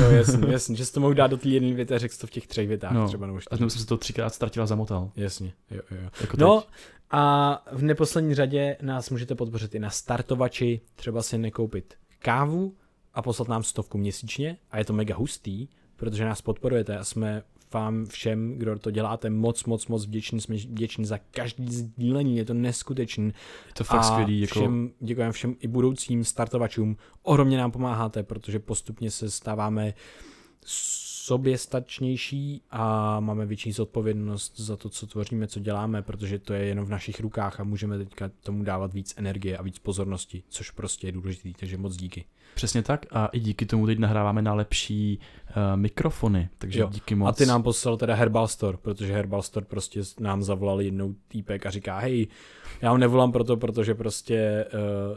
Jo, jasně, jasně, že jsi to mohu dát do té jedné věty a řekl to v těch třech větách no, třeba. Nebo a jsem se to třikrát ztratila a zamotal. Jasně, jo, jo. Jako no a v neposlední řadě nás můžete podpořit i na startovači, třeba si nekoupit kávu, a poslat nám stovku měsíčně a je to mega hustý, protože nás podporujete a jsme vám všem, kdo to děláte, moc, moc, moc vděční. Jsme vděční za každý sdílení, je to neskutečný. Je to fakt a skvělý. Jako... Všem, děkujeme všem i budoucím startovačům. Ohromně nám pomáháte, protože postupně se stáváme soběstačnější a máme větší zodpovědnost za to, co tvoříme, co děláme, protože to je jenom v našich rukách a můžeme teďka tomu dávat víc energie a víc pozornosti, což prostě je důležité, takže moc díky. Přesně tak a i díky tomu teď nahráváme na lepší uh, mikrofony, takže jo. díky moc. A ty nám poslal teda Herbal Store, protože Herbal Store prostě nám zavolal jednou týpek a říká, hej, já vám nevolám proto, protože prostě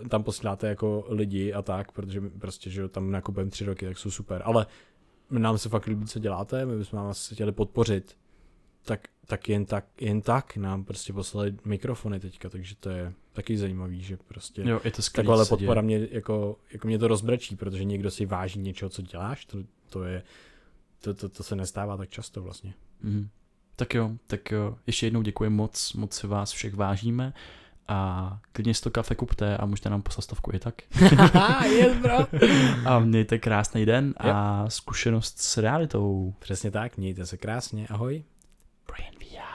uh, tam posíláte jako lidi a tak, protože prostě, že tam nakupujeme tři roky, tak jsou super, ale nám se fakt líbí, co děláte, my bychom vás chtěli podpořit, tak, tak jen tak, jen tak nám prostě poslali mikrofony teďka, takže to je taky zajímavý, že prostě jo, je to takováhle podpora mě, jako, jako mě to rozbrečí, protože někdo si váží něčeho, co děláš, to, to je, to, to, to se nestává tak často vlastně. Mm. Tak jo, tak jo, ještě jednou děkuji moc, moc se vás všech vážíme a klidně si to kafe kupte a můžete nám poslat stovku i tak. yes, bro. a mějte krásný den a zkušenost s realitou. Přesně tak, mějte se krásně, ahoj. Brain VR.